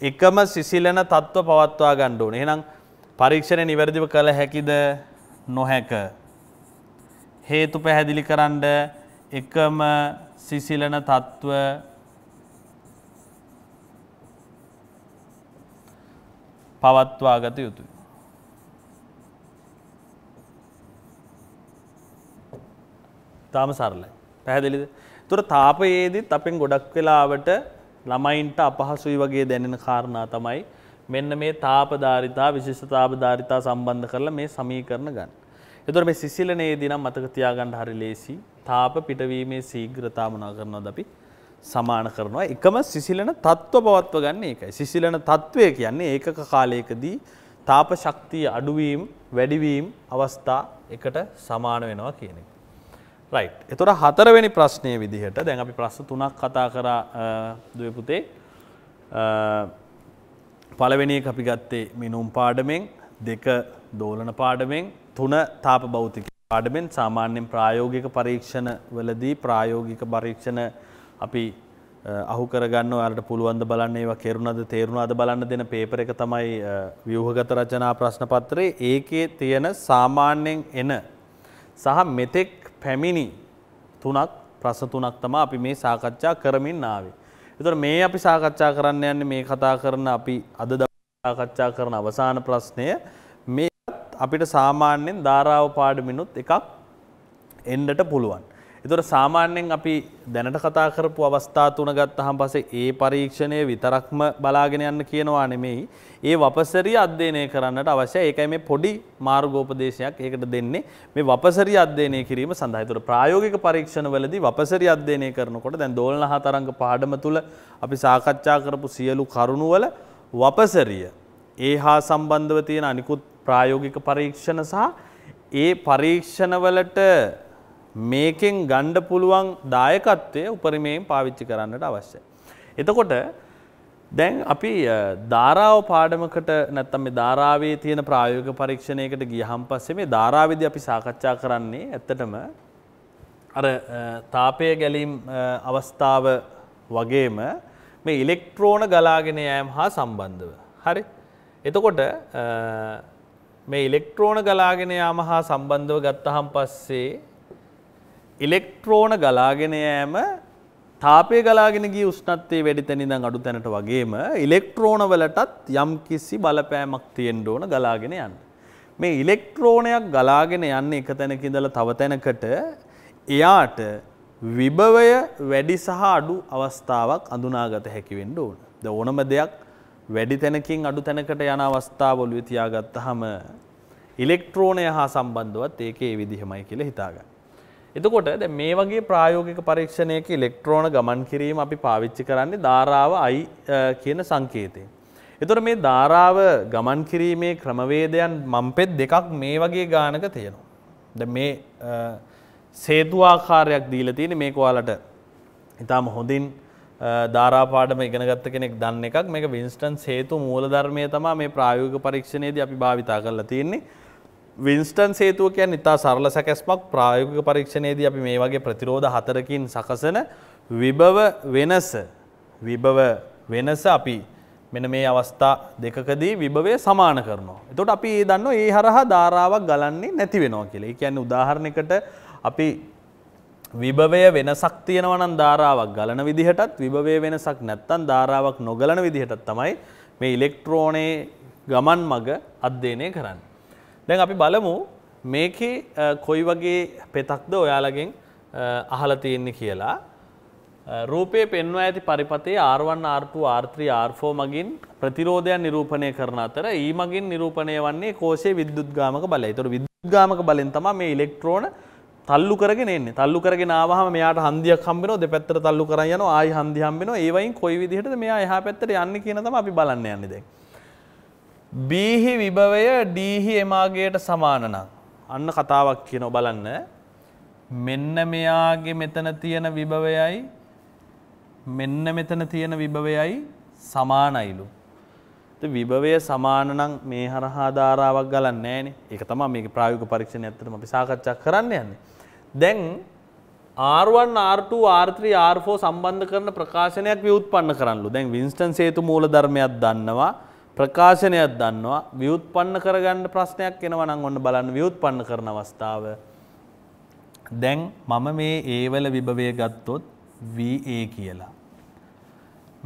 S3: එකම සිසිලන තත්ත්ව පවත්වා ගණ්ඩ ඕන. එහෙනම් පරීක්ෂණය නිවැරදිව කළ හැකිද නොහැක. හේතු පැහැදිලි කරන්න එකම සිසිලන තත්ත්ව පවත්වා ගත යුතුයි. තාම සරලයි. පැහැදිලිද. තුර තාපයේදීත් අපෙන් ගොඩක් වෙලාවට ළමයින්ට අපහසුයි වගේ දැනෙන කාරණා තමයි මෙන්න මේ තාපධාරිතා විශිෂ්ට තාපධාරිතා සම්බන්ධ කරලා මේ සමීකරණ ගන්න. එතකොට මේ සිසිලනයේදී නම් මතක තියාගන්න හරි ලේසි. තාප පිටවීමේ ශීඝ්‍රතාව මොනවා කරනවද අපි? සමාන කරනවා එකම සිසිලන තත්ත්ව පවත්ව ගන්න ඒකයි. සිසිලන තත්ත්වය කියන්නේ ඒකක කාලයකදී තාප ශක්තිය අඩුවීම් වැඩිවීම් අවස්ථා එකට සමාන වෙනවා කියන එක. රයිට්. එතකොට හතරවෙනි ප්‍රශ්නයේ විදිහට දැන් අපි ප්‍රශ්න තුනක් කතා කරා දුවේ පුතේ. පළවෙනි එක අපි ගත්තේ මිනුම් පාඩමෙන්, දෙක දෝලන පාඩමෙන්, තුන තාප භෞතික පාඩමෙන් සාමාන්‍යයෙන් ප්‍රායෝගික පරීක්ෂණ වලදී ප්‍රායෝගික පරීක්ෂණ අපි අහු කරගන්න ඔයාලට පුළුවන්ද බලන්න ඒවා කෙරුණද තේරුණාද බලන්න දෙන පේපර එක තමයි ව්‍යවහගත රචනා ප්‍රශ්න පත්‍රයේ ඒකේ තියෙන සාමාන්‍යයෙන් එන සහ මෙතෙක් පැමිණි තුනක් ප්‍රශ්න තුනක් තමයි අපි මේ සාකච්ඡා කරමින් ආවේ. ඒතර මේ අපි සාකච්ඡා කරන්න යන්නේ මේ කතා කරන අපි අද සාකච්ඡා කරන අවසාන ප්‍රශ්නය මේ අපිට සාමාන්‍යයෙන් ධාරාව පාඩමිනුත් එකක් එන්නට පුළුවන්. එතොට සාමාන්‍යයෙන් අපි දැනට කතා කරපු අවස්ථා තුන ගත්ත හම් පසේ ඒ පරීක්ෂණය විතරක්ම බලාගෙන යන්න කියනවා නෙමෙයි. ඒ වපසරිය අධ්‍යයනය කරන්නට අවශ්‍ය ඒකයි මේ පොඩි මාර්ගෝපදේශයක් ඒකට දෙන්නේ මේ වපසරි අධ්‍යයනය කිරීම සඳහතුර ප්‍රායෝගික පරීක්ෂණවලදී වපසරි අධ්‍යයනය කරනකොට දැන් දෝලන හතරංග පාඩම තුළ අපි සාකච්ඡා කරපු සියලු කරුණුවල වපසරිය ඒ හා සම්බන්ධව තියෙන අනිකුත් ප්‍රායෝගික පරීක්ෂණ සහ ඒ පරීක්ෂණවලට මේකෙන් ගණ්ඩ පුළුවන් දායකත්වය උපරිමයෙන් පාවිච්චි කරන්නට අවශ්‍ය. එතකොට දැන් අපි ධාරාව පාඩමකට නැත්තම් මේ ධාරාවේ තියෙන ප්‍රායෝගික පරීක්ෂණයකට ගියහම පස්සේ මේ ධාරාවේදී අපි සාකච්ඡා කරන්නේ ඇත්තටම අර තාපය ගැලීම් අවස්ථාව වගේම මේ ඉලෙක්ට්‍රෝන ගලාගෙන යෑම හා සම්බන්ධව. හරි. එතකොට මේ ඉලෙක්ට්‍රෝන ගලාගෙන යාම හා සම්බන්ධව ගත්තහම් පස්සේ ඉලෙක්ට්‍රෝන ගලාගෙන යෑම තාපය ගලාගෙන ගිය උෂ්ණත්වයේ වැඩි තැන ඉඳන් අඩු තැනට වගේම ඉලෙක්ට්‍රෝන වලටත් යම්කිසි බලපෑමක් තියෙන්න ඕන ගලාගෙන යන්න. මේ ඉලෙක්ට්‍රෝනයක් ගලාගෙන යන්නේ එක තැනක ඉඳලා තව තැනකට එයාට විභවය වැඩි සහ අඩු අවස්ථාවක් අඳුනාගත හැකි වෙන්න ඕන. ද ඕනම දෙයක් වැඩි තැනකින් අඩු තැනකට යන අවස්ථාවලුවේ තියාගත්තහම ඉලෙක්ට්‍රෝනය හා සම්බන්ධවත් ඒකේ ඒ විදිහමයි කියලා හිතාගන්න. එතකොට මේ වගේ ප්‍රායෝගික පරීක්ෂණයක ඉලෙක්ට්‍රෝන ගමන් කිරීම අපි පාවිච්චි කරන්නේ ධාරාව I uh, කියන සංකේතයෙන්. එතකොට මේ ධාරාව ගමන් කිරීමේ ක්‍රමවේදයන් මම්පෙත් දෙකක් මේ වගේ ගානක තියෙනවා. දැන් මේ uh, සේතු ආකාරයක් දීලා තියෙන මේක ඔයාලට ඊටාම හොඳින් uh, ධාරා පාඩම ඉගෙන ගත්ත කෙනෙක් දන්න එකක් මේක වින්ස්ටන් සේතු මූලධර්මය තමයි මේ ප්‍රායෝගික පරීක්ෂණයේදී අපි භාවිතා කරලා තියෙන්නේ. වින්ස්ටන් සේතුව කියන් ඉතා සරල සැකැස්මක් ප්‍රායෝගික පරීක්ෂණයේදී අපි මේ වගේ ප්‍රතිරෝධ හතරකින් සකසන විභව වෙනස විභව වෙනස අපි මෙන මේ අවස්ථා දෙකකදී විභවය සමාන කරනවා. එතකොට අපි ඒ දන්නවා ඒ හරහා ධාරාවක් ගලන්නේ නැති වෙනවා කියලා. ඒ කියන්නේ උදාහරණයකට අපි විභවය වෙනසක් තියෙනවා නම් ධාරාවක් ගලන විදිහටත් විභවය වෙනසක් නැත්නම් ධාරාවක් නොගලන විදිහටත් තමයි මේ ඉලෙක්ට්‍රෝනේ ගමන් මග අධ්‍යයනය කරන්නේ. දැන් අපි බලමු මේකේ කොයි වගේ පෙතක්ද ඔයාලගෙන් අහලා තියෙන්නේ කියලා. රූපයේ පෙන්වා ඇති පරිපතේ R1, R2, R3, R4 මගින් ප්‍රතිරෝධයන් නිරූපණය කරන අතර E මගින් නිරූපණය වන්නේ කෝෂයේ විද්‍යුත්ගාමක බලය. ඒතකොට විද්‍යුත්ගාමක බලෙන් තමයි මේ ඉලෙක්ට්‍රෝන තල්ලු කරගෙන එන්නේ. තල්ලු කරගෙන ආවහම මෙයාට හන්දියක් හම්බ වෙනවා. දෙපැත්තට තල්ලු කරන් යනවා. ආයි හන්දි හම්බ වෙනවා. ඒ වයින් කොයි විදිහටද මෙයා එහා පැත්තට යන්නේ කියන තමයි අපි බලන්න යන්නේ දැන්. බීහි විභවය ඩීහි එමාගේට සමානනම්. අන්න කතාවක් කියන බලන්න. මෙන්න මෙයාගේ මෙතන තියෙන විභවයයි මෙන්න මෙතන තියෙන විභවයයි සමානයිලු. විභවය සමානනං මේ හරහා ධාරාවක් ගලන්න නෑනේ එක තමා මේ ප්‍රායෝගික පරීක්ෂණ ඇත්තටම අපි සාකච්ඡා කරන්න යන්නේ. දැන් R1 R2 R3 R4 සම්බන්ධ කරන ප්‍රකාශනයක් ව්‍යුත්පන්න කරන්නලු. දැන් වින්ස්ටන් සේතු මූලධර්මයක් දන්නවා. ප්‍රකාශනයක් දන්නවා ව්‍යුත්පන්න කරගන්න ප්‍රශ්නයක් එනවා නම් ඔන්න බලන්න ව්‍යුත්පන්න කරන අවස්ථාව. දැන් මම මේ ඒවල විභවය ගත්තොත් VA කියලා.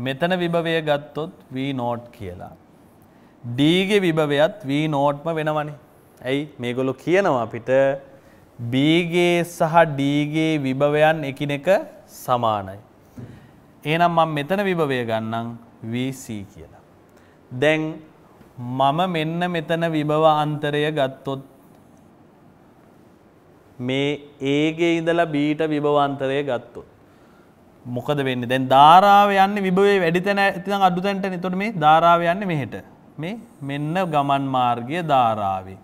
S3: මෙතන විභවය ගත්තොත් V නෝට් කියලා. D ගේ විභවයත් V නෝට්ම වෙනවනේ. ඇයි මේගොල්ලෝ කියනවා අපිට B ගේ සහ D ගේ විභවයන් එකිනෙක සමානයි. එහෙනම් මම මෙතන විභවය ගන්නම් VC කියලා. දැන් මම මෙන්න මෙතන විභව අන්තරය ගත්තොත් මේ ඒගේ ඉඳලා බීට විභව අන්තරය ගත්තොත් මොකද වෙන්නේ දැන් ධාරාව යන්නේ විභවයේ වැඩි තැන ඉතින් අඩු තැනටනේ එතකොට මේ ධාරාව යන්නේ මෙහෙට මේ මෙන්න ගමන් මාර්ගය ධාරාවේ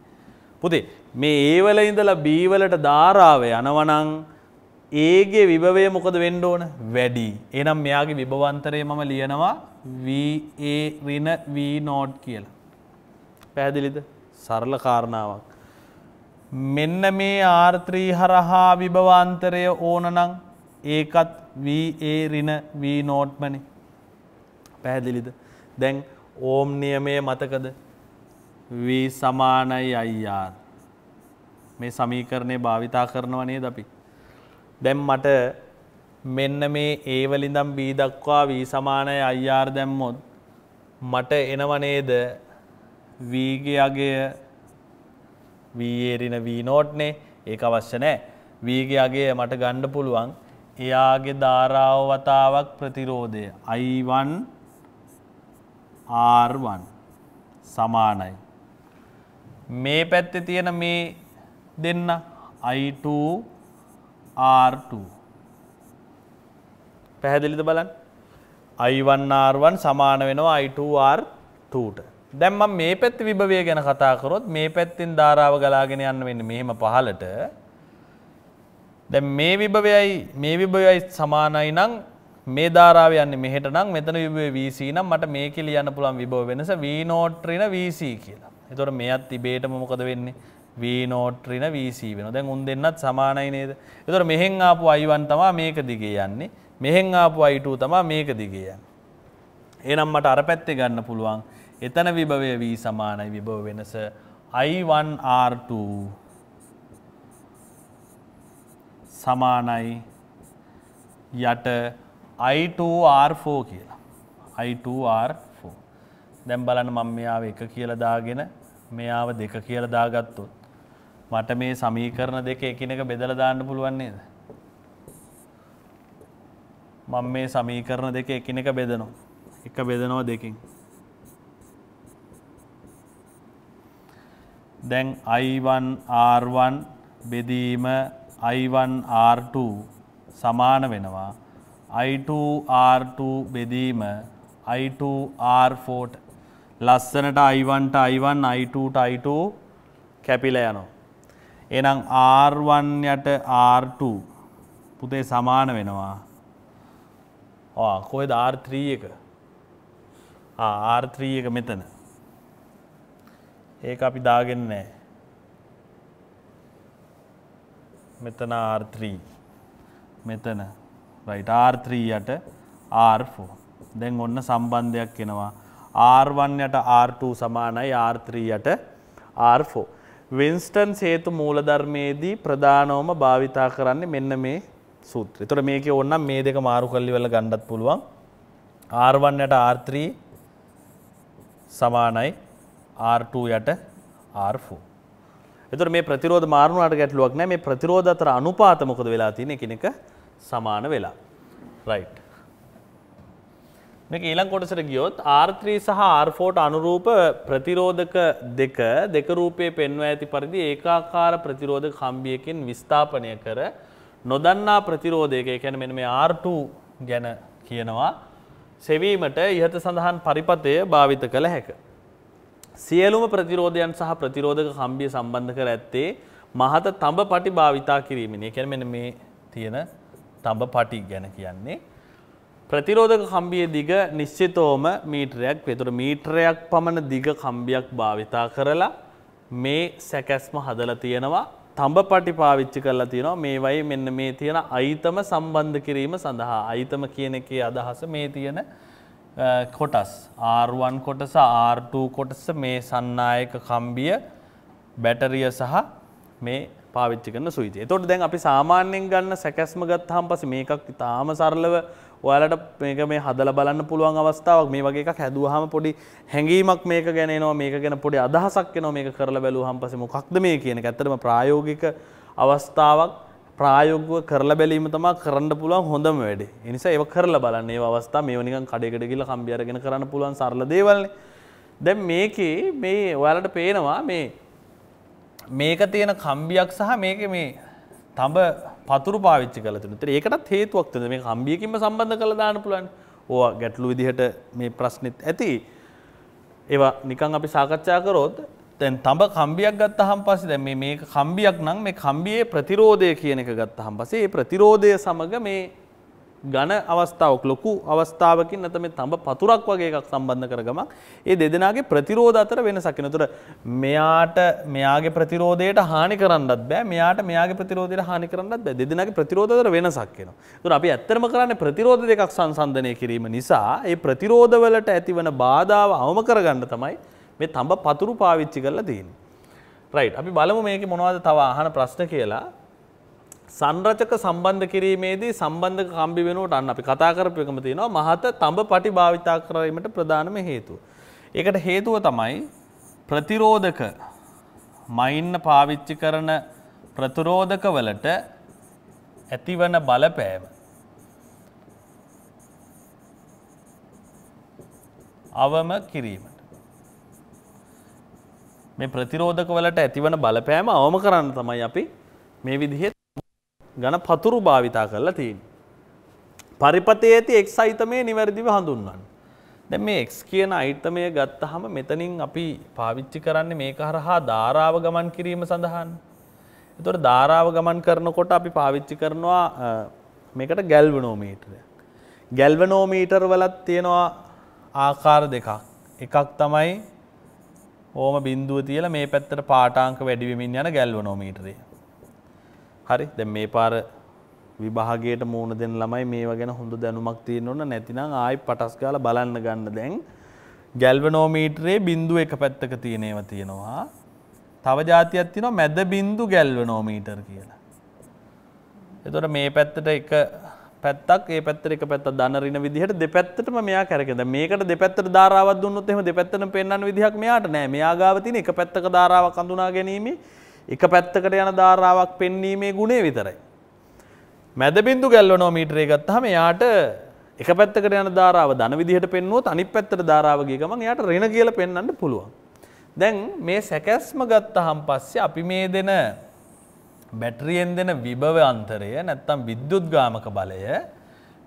S3: පුතේ මේ ඒ වල ඉඳලා බී වලට ධාරාව යනවනම් ඒගේ විභවය මොකද වෙන්ඩ ඕන වැඩි. එනම් මෙයාගේ විභවන්තරය මම ලියනවා වඒ රින වී නෝඩ් කියලා. පැදිලිද සරල කාරණාවක්. මෙන්න මේ ආර්ත්‍රී හරහා විභවන්තරය ඕනනං ඒකත් වඒ රින වී නෝට්මනි පැහැදිලිද දැන් ඕම් නියමය මතකද වී සමානයි අයියාර් මේ සමීකරණය භාවිතා කරනවනේ දපි දැන් මට මෙන්න මේ ඒවලින්දම් B දක්වා V සමානයි IR දැම්මොත් මට එනව නේද V ගේ අගය V එරින V not නේ ඒක අවශ්‍ය නැහැ V ගේ අගය මට ගන්න පුළුවන් එයාගේ ධාරාව වතාවක් ප්‍රතිරෝධය I1 R1 සමානයි මේ පැත්තේ තියෙන මේ දෙන්න I2 R2 පැහැදිලිද බලන්න I1R1 සමාන වෙනවා I2R2ට දැන් මම මේ පැත්තේ විභවය ගැන කතා කරොත් මේ පැත්තෙන් ධාරාව ගලාගෙන යන්න වෙන්නේ මෙහෙම පහළට දැන් මේ විභවයයි මේ විභවයයි සමානයි නම් මේ ධාරාව යන්නේ මෙහෙට නම් මෙතන විභවය VC නම් මට මේ කියලා යන්න පුළුවන් විභව වෙනස V0 ඍණ VC කියලා. එතකොට මෙයත් ඉබේට මොකද වෙන්නේ? වීනෝට්‍රින වීසී වෙන දැන් උන් දෙන්නත් සමානයි නේද එතොට මෙහෙන් ආපු අයිවන් තමා මේක දිගේ යන්නේ මෙහෙන් ආපු අයිටූ තමා මේක දිගේ යන්න එනම් මට අර පැත්තේ ගන්න පුළුවන් එතන විභවය වී සමානයි විභව වෙනස I1R2 සමානයි යට I2R4 කියලා I2R4 දැම් බලන්න මං මෙයාව එක කියලදාගෙන මෙයාව දෙක කියල දාගත්තොත් මට මේ සමීකරණ දෙක එකිනෙක බෙදලා දාන්න පුළුවන් නේද? මම මේ සමීකරණ දෙක එකිනෙක බෙදනවා. එක බෙදනවා දෙකෙන්. දැන් I1 R1 බෙදීම I1 R2 සමාන වෙනවා I2 R2 බෙදීම I2 R4 ලස්සනට I1ට I1 I2ට I2 කැපිලා යනවා එනම් R1යට R2 පුතේ සමාන වෙනවා කොයද R3 එක R3 එක මෙතන ඒක අපි දාගෙන නෑ මෙතන R3 මෙතන රයිට R3 යට R4 දැන් ඔන්න සම්බන්ධයක් එනවා R1 යට R2 සමානයි R3 යට R4 වින්ස්ටන් හේතු මූලධර්මයේදී ප්‍රධානවම භාවිතා කරන්නේ මෙන්න මේ සූත්‍රය. එතකොට මේකේ ඕනනම් මේ දෙක මාරු කරලි වල ගන්නත් පුළුවන්. R1 යට R3 සමානයි R2 යට R4. එතකොට මේ ප්‍රතිරෝධ මාරුණාට ගැටලුවක් නැහැ. මේ ප්‍රතිරෝධ අතර අනුපාත මොකද වෙලා තියෙන්නේ? එකිනෙක සමාන වෙලා. right මේක ඊළඟ කොටසට ගියොත් R3 සහ R4ට අනුරූප ප්‍රතිරෝධක දෙක දෙක රූපයේ පෙන්වා ඇති පරිදි ඒකාකාර ප්‍රතිරෝධක කම්බියකින් විස්ථාපනය කර නොදන්නා ප්‍රතිරෝධයක ඒ කියන්නේ මෙන්න මේ R2 ගැන කියනවා සෙවීමට ইহත සඳහන් පරිපතය භාවිත කළ හැක. සියලුම ප්‍රතිරෝධයන් සහ ප්‍රතිරෝධක කම්බිය සම්බන්ධ කර ඇත්තේ මහත තඹ පටි භාවිතා කිරීමෙන්. ඒ කියන්නේ මෙන්න මේ තියෙන තඹ පටි ගැන කියන්නේ. ප්‍රතිරෝධක කම්බියේ දිග නිශ්චිතවම මීටරයක් වෙතුර මීටරයක් පමණ දිග කම්බියක් භාවිතා කරලා මේ සැකැස්ම හදලා තියෙනවා තඹ පටි පාවිච්චි කරලා තියෙනවා මේ වයි මෙන්න මේ තියෙන අයිතම සම්බන්ධ කිරීම සඳහා අයිතම කියන එකේ අදහස මේ තියෙන කොටස් R1 කොටස R2 කොටස මේ සන්නායක කම්බිය බැටරිය සහ මේ පාවිච්චි කරන සුවිති. එතකොට දැන් අපි සාමාන්‍යයෙන් ගන්න සැකැස්ම ගත්තාම පස්සේ මේකක් ඉතාම සරලව ඔයාලට මේක මේ හදල බලන්න පුළුවන් අවස්ථාවක් මේ වගේ එකක් හැදුවහම පොඩි හැඟීමක් මේක ගැන එනවා මේක ගැන පොඩි අදහසක් එනවා මේක කරලා බැලුවහම පස්සේ මොකක්ද මේ කියන එක ඇත්තටම ප්‍රායෝගික අවස්ථාවක් ප්‍රායෝගව කරලා බැලීම තමා කරන්න පුළුවන් හොඳම වැඩේ. ඒ නිසා ඒක කරලා බලන්න. ඒ අවස්ථාව මේව නිකන් කඩේකට ගිහලා කම්බි අරගෙන කරන්න පුළුවන් සරල දේවල්නේ. දැන් මේකේ මේ ඔයාලට පේනවා මේ මේක තියෙන කම්බියක් සහ මේකේ මේ තඹ පතුරු පාවිච්චි කළ තුන තර ඒකටත් හේතුවක් තුන මේ හම්බියකින්ම සම්බන්ධ කළ දාන පුළුවන් ඕවා ගැටලු විදිහට මේ ප්‍රශ්නෙත් ඇති ඒවා නිකං අපි සාකච්ඡා කරොත් තැන් තඹ කම්බියක් ගත්ත හම් පස්සේ දැන් මේ මේක කම්බියක් නම් මේ කම්බියේ ප්‍රතිරෝධය කියන එක ගත්ත හම් පස්සේ ඒ ප්‍රතිරෝධය සමග මේ ගණ අවස්ථාවක් ලොකු අවස්ථාවකින් නැතම තඹ පතුරක් වගේ එකක් සම්බන්ධ කරගමක් ඒ දෙදෙනගේ ප්‍රතිරෝධ අතර වෙනසකින තුර මෙයාට මෙයාගේ ප්‍රතිරෝධයට හානි කරන්නත් බෑ මෙයාට මෙයාගේ ප්‍රතිරෝධයට හානි කරන්නත් බෑ දෙදෙනගේ ප්‍රතිරෝධතර වෙනසක් වෙනවා. තුර අපි ඇත්තම කරන්නේ ප්‍රතිරෝධ දෙකක් සංසන්දනය කිරීම නිසා ඒ ප්‍රතිරෝධවලට ඇතිවන බාධාව අවම කරගන්න තමයි මේ තඹ පතුරු පාවිච්චි කරලා තියෙන්නේ. රයිට් අපි බලමු මේකේ මොනවද තව අහන ප්‍රශ්න කියලා සංරචක සම්බන්ධ කිරීමේදී සම්බන්ධක කම්බි වෙනුවට අන්න අපි කතා කරපු එකම තියෙනවා මහත තඹ පටි භාවිතා කිරීමට ප්‍රධානම හේතුව. ඒකට හේතුව තමයි ප්‍රතිරෝධක මයින්න පාවිච්චි කරන ප්‍රතිරෝධක වලට ඇතිවන බලපෑම. අවම කිරීමට. මේ ප්‍රතිරෝධක වලට ඇතිවන බලපෑම අවම කරන්න තමයි අපි මේ විදිහේ ගන පතුරු භාවිතා කරලා තියෙන්. පරිපතේ ඇති එක් අයිතමය නිවැරදිව හඳුන්වන්න. දැ මේ එක් කියන අයිතමය ගත්තහම මෙතනින් අපි පාවිච්චි කරන්නේ මේක හරහා ධාරාව ගමන් කිරීම සඳහන්. එතොට ධාරාව ගමන් කරනකොට අපි පාවිච්චි කරනවා මේකට ගැල්වනෝමීටරය. ගැල්වනෝමීටර් වලත් තියෙනවා ආකාර දෙකක්. එකක් තමයි ඕම බින්දුව තියල මේ පැත්තට පාටාංක වැඩිවිමින් යන ගැල්වනෝමීටරේ හරි දැන් මේ පාර විභාගයට මූණ දෙන ළමයි මේවා ගැන හොඳ දැනුමක් තියෙන්න ඕන නැතිනම් ආයි පටස් ගාලා බලන්න ගන්න දැන් ගැල්වනෝමීටරේ බිඳුව එක පැත්තක තියෙන ඒවා තියෙනවා තව જાතියක් තියෙනවා මැද බිඳු ගැල්වනෝමීටර් කියලා එතකොට මේ පැත්තට එක පැත්තක් ඒ පැත්තට එක පැත්තක් දනරින විදිහට දෙපැත්තටම මෙයා කරගෙන දැන් මේකට දෙපැත්තට ධාරාවක් දුන්නොත් එහෙම දෙපැත්තටම පෙන්වන්න විදිහක් මෙයාට නැහැ මෙයා ගාව තියෙන එක පැත්තක ධාරාවක් අඳුනා ගැනීමේ එක පැත්තකට යන ධාරාවක් පෙන්වීමේ ගුණේ විතරයි. මැද බිඳු ගැල්වනෝ මීටරේ ගත්තාම එයාට එක පැත්තකට යන ධාරාව ධන විදිහට පෙන්වුවොත් අනිත් පැත්තට ධාරාව ගිය ගමන් එයාට ඍණ කියලා පෙන්වන්න පුළුවන්. දැන් මේ සැකැස්ම ගත්තාම පස්සේ අපි මේ දෙන බැටරියෙන් දෙන විභව අන්තරය නැත්තම් විද්‍යුත් ගාමක බලය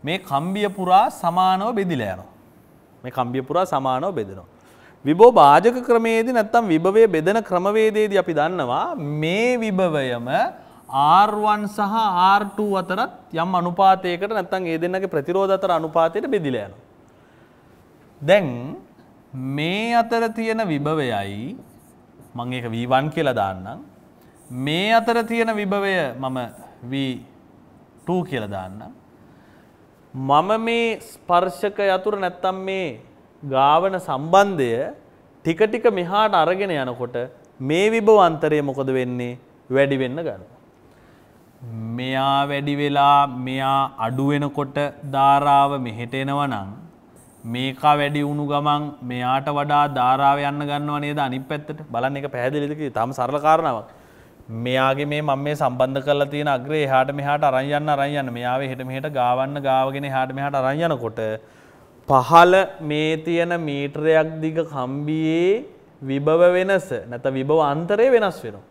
S3: මේ කම්බිය පුරා සමානව බෙදිලා යනවා. මේ කම්බිය පුරා සමානව බෙදෙනවා. විභෝ භාජක ක්‍රමේදී නැත්තම් විභවය බෙදෙන ක්‍රමවේදයේදී අපි දන්නවා මේ විභවයම R1 සහ R2 අතරත් යම් අනුපාතයකට නැත්තම් ඒ දෙන්නගේ ප්‍රතිරෝධ අතර අනුපාතයට බෙදිලා යනවා. දැන් මේ අතර තියෙන විභවයයි මම ඒක V1 කියලා දාන්නම්. මේ අතර තියෙන විභවය මම V2 කියලා දාන්නම්. මම මේ ස්පර්ශක යතුරු නැත්තම් මේ ගාවන සම්බන්ධය ටික ටික මෙහාට අරගෙන යනකොට මේ විභවන්තරය මොකද වෙන්නේ වැඩි වෙන්න ගන්නවා. මෙයා වැඩි වෙලා මෙයා අඩු වෙනකොට ධාරාව මෙහෙට එනවා නම් මේකා වැඩි වුණු ගමන් මෙයාට වඩා ධාරාව යන්න ගන්නවා නේද අනිත් පැත්තට බලන්න එක පැහැදිලිද කියලා තාම සරල කාරණාවක්. මෙයාගේ මේ මම මේ සම්බන්ධ කරලා තියෙන අග්‍රේ එහාට මෙහාට අරන් යන්න අරන් යන්න මෙයාව එහෙට මෙහෙට ගාවන්න ගාවගෙන එහාට මෙහාට අරන් යනකොට පහළ මේ තියෙන මීටරයක් දිග කම්බියේ විභව වෙනස නැත්නම් විභව අන්තරය වෙනස් වෙනවා.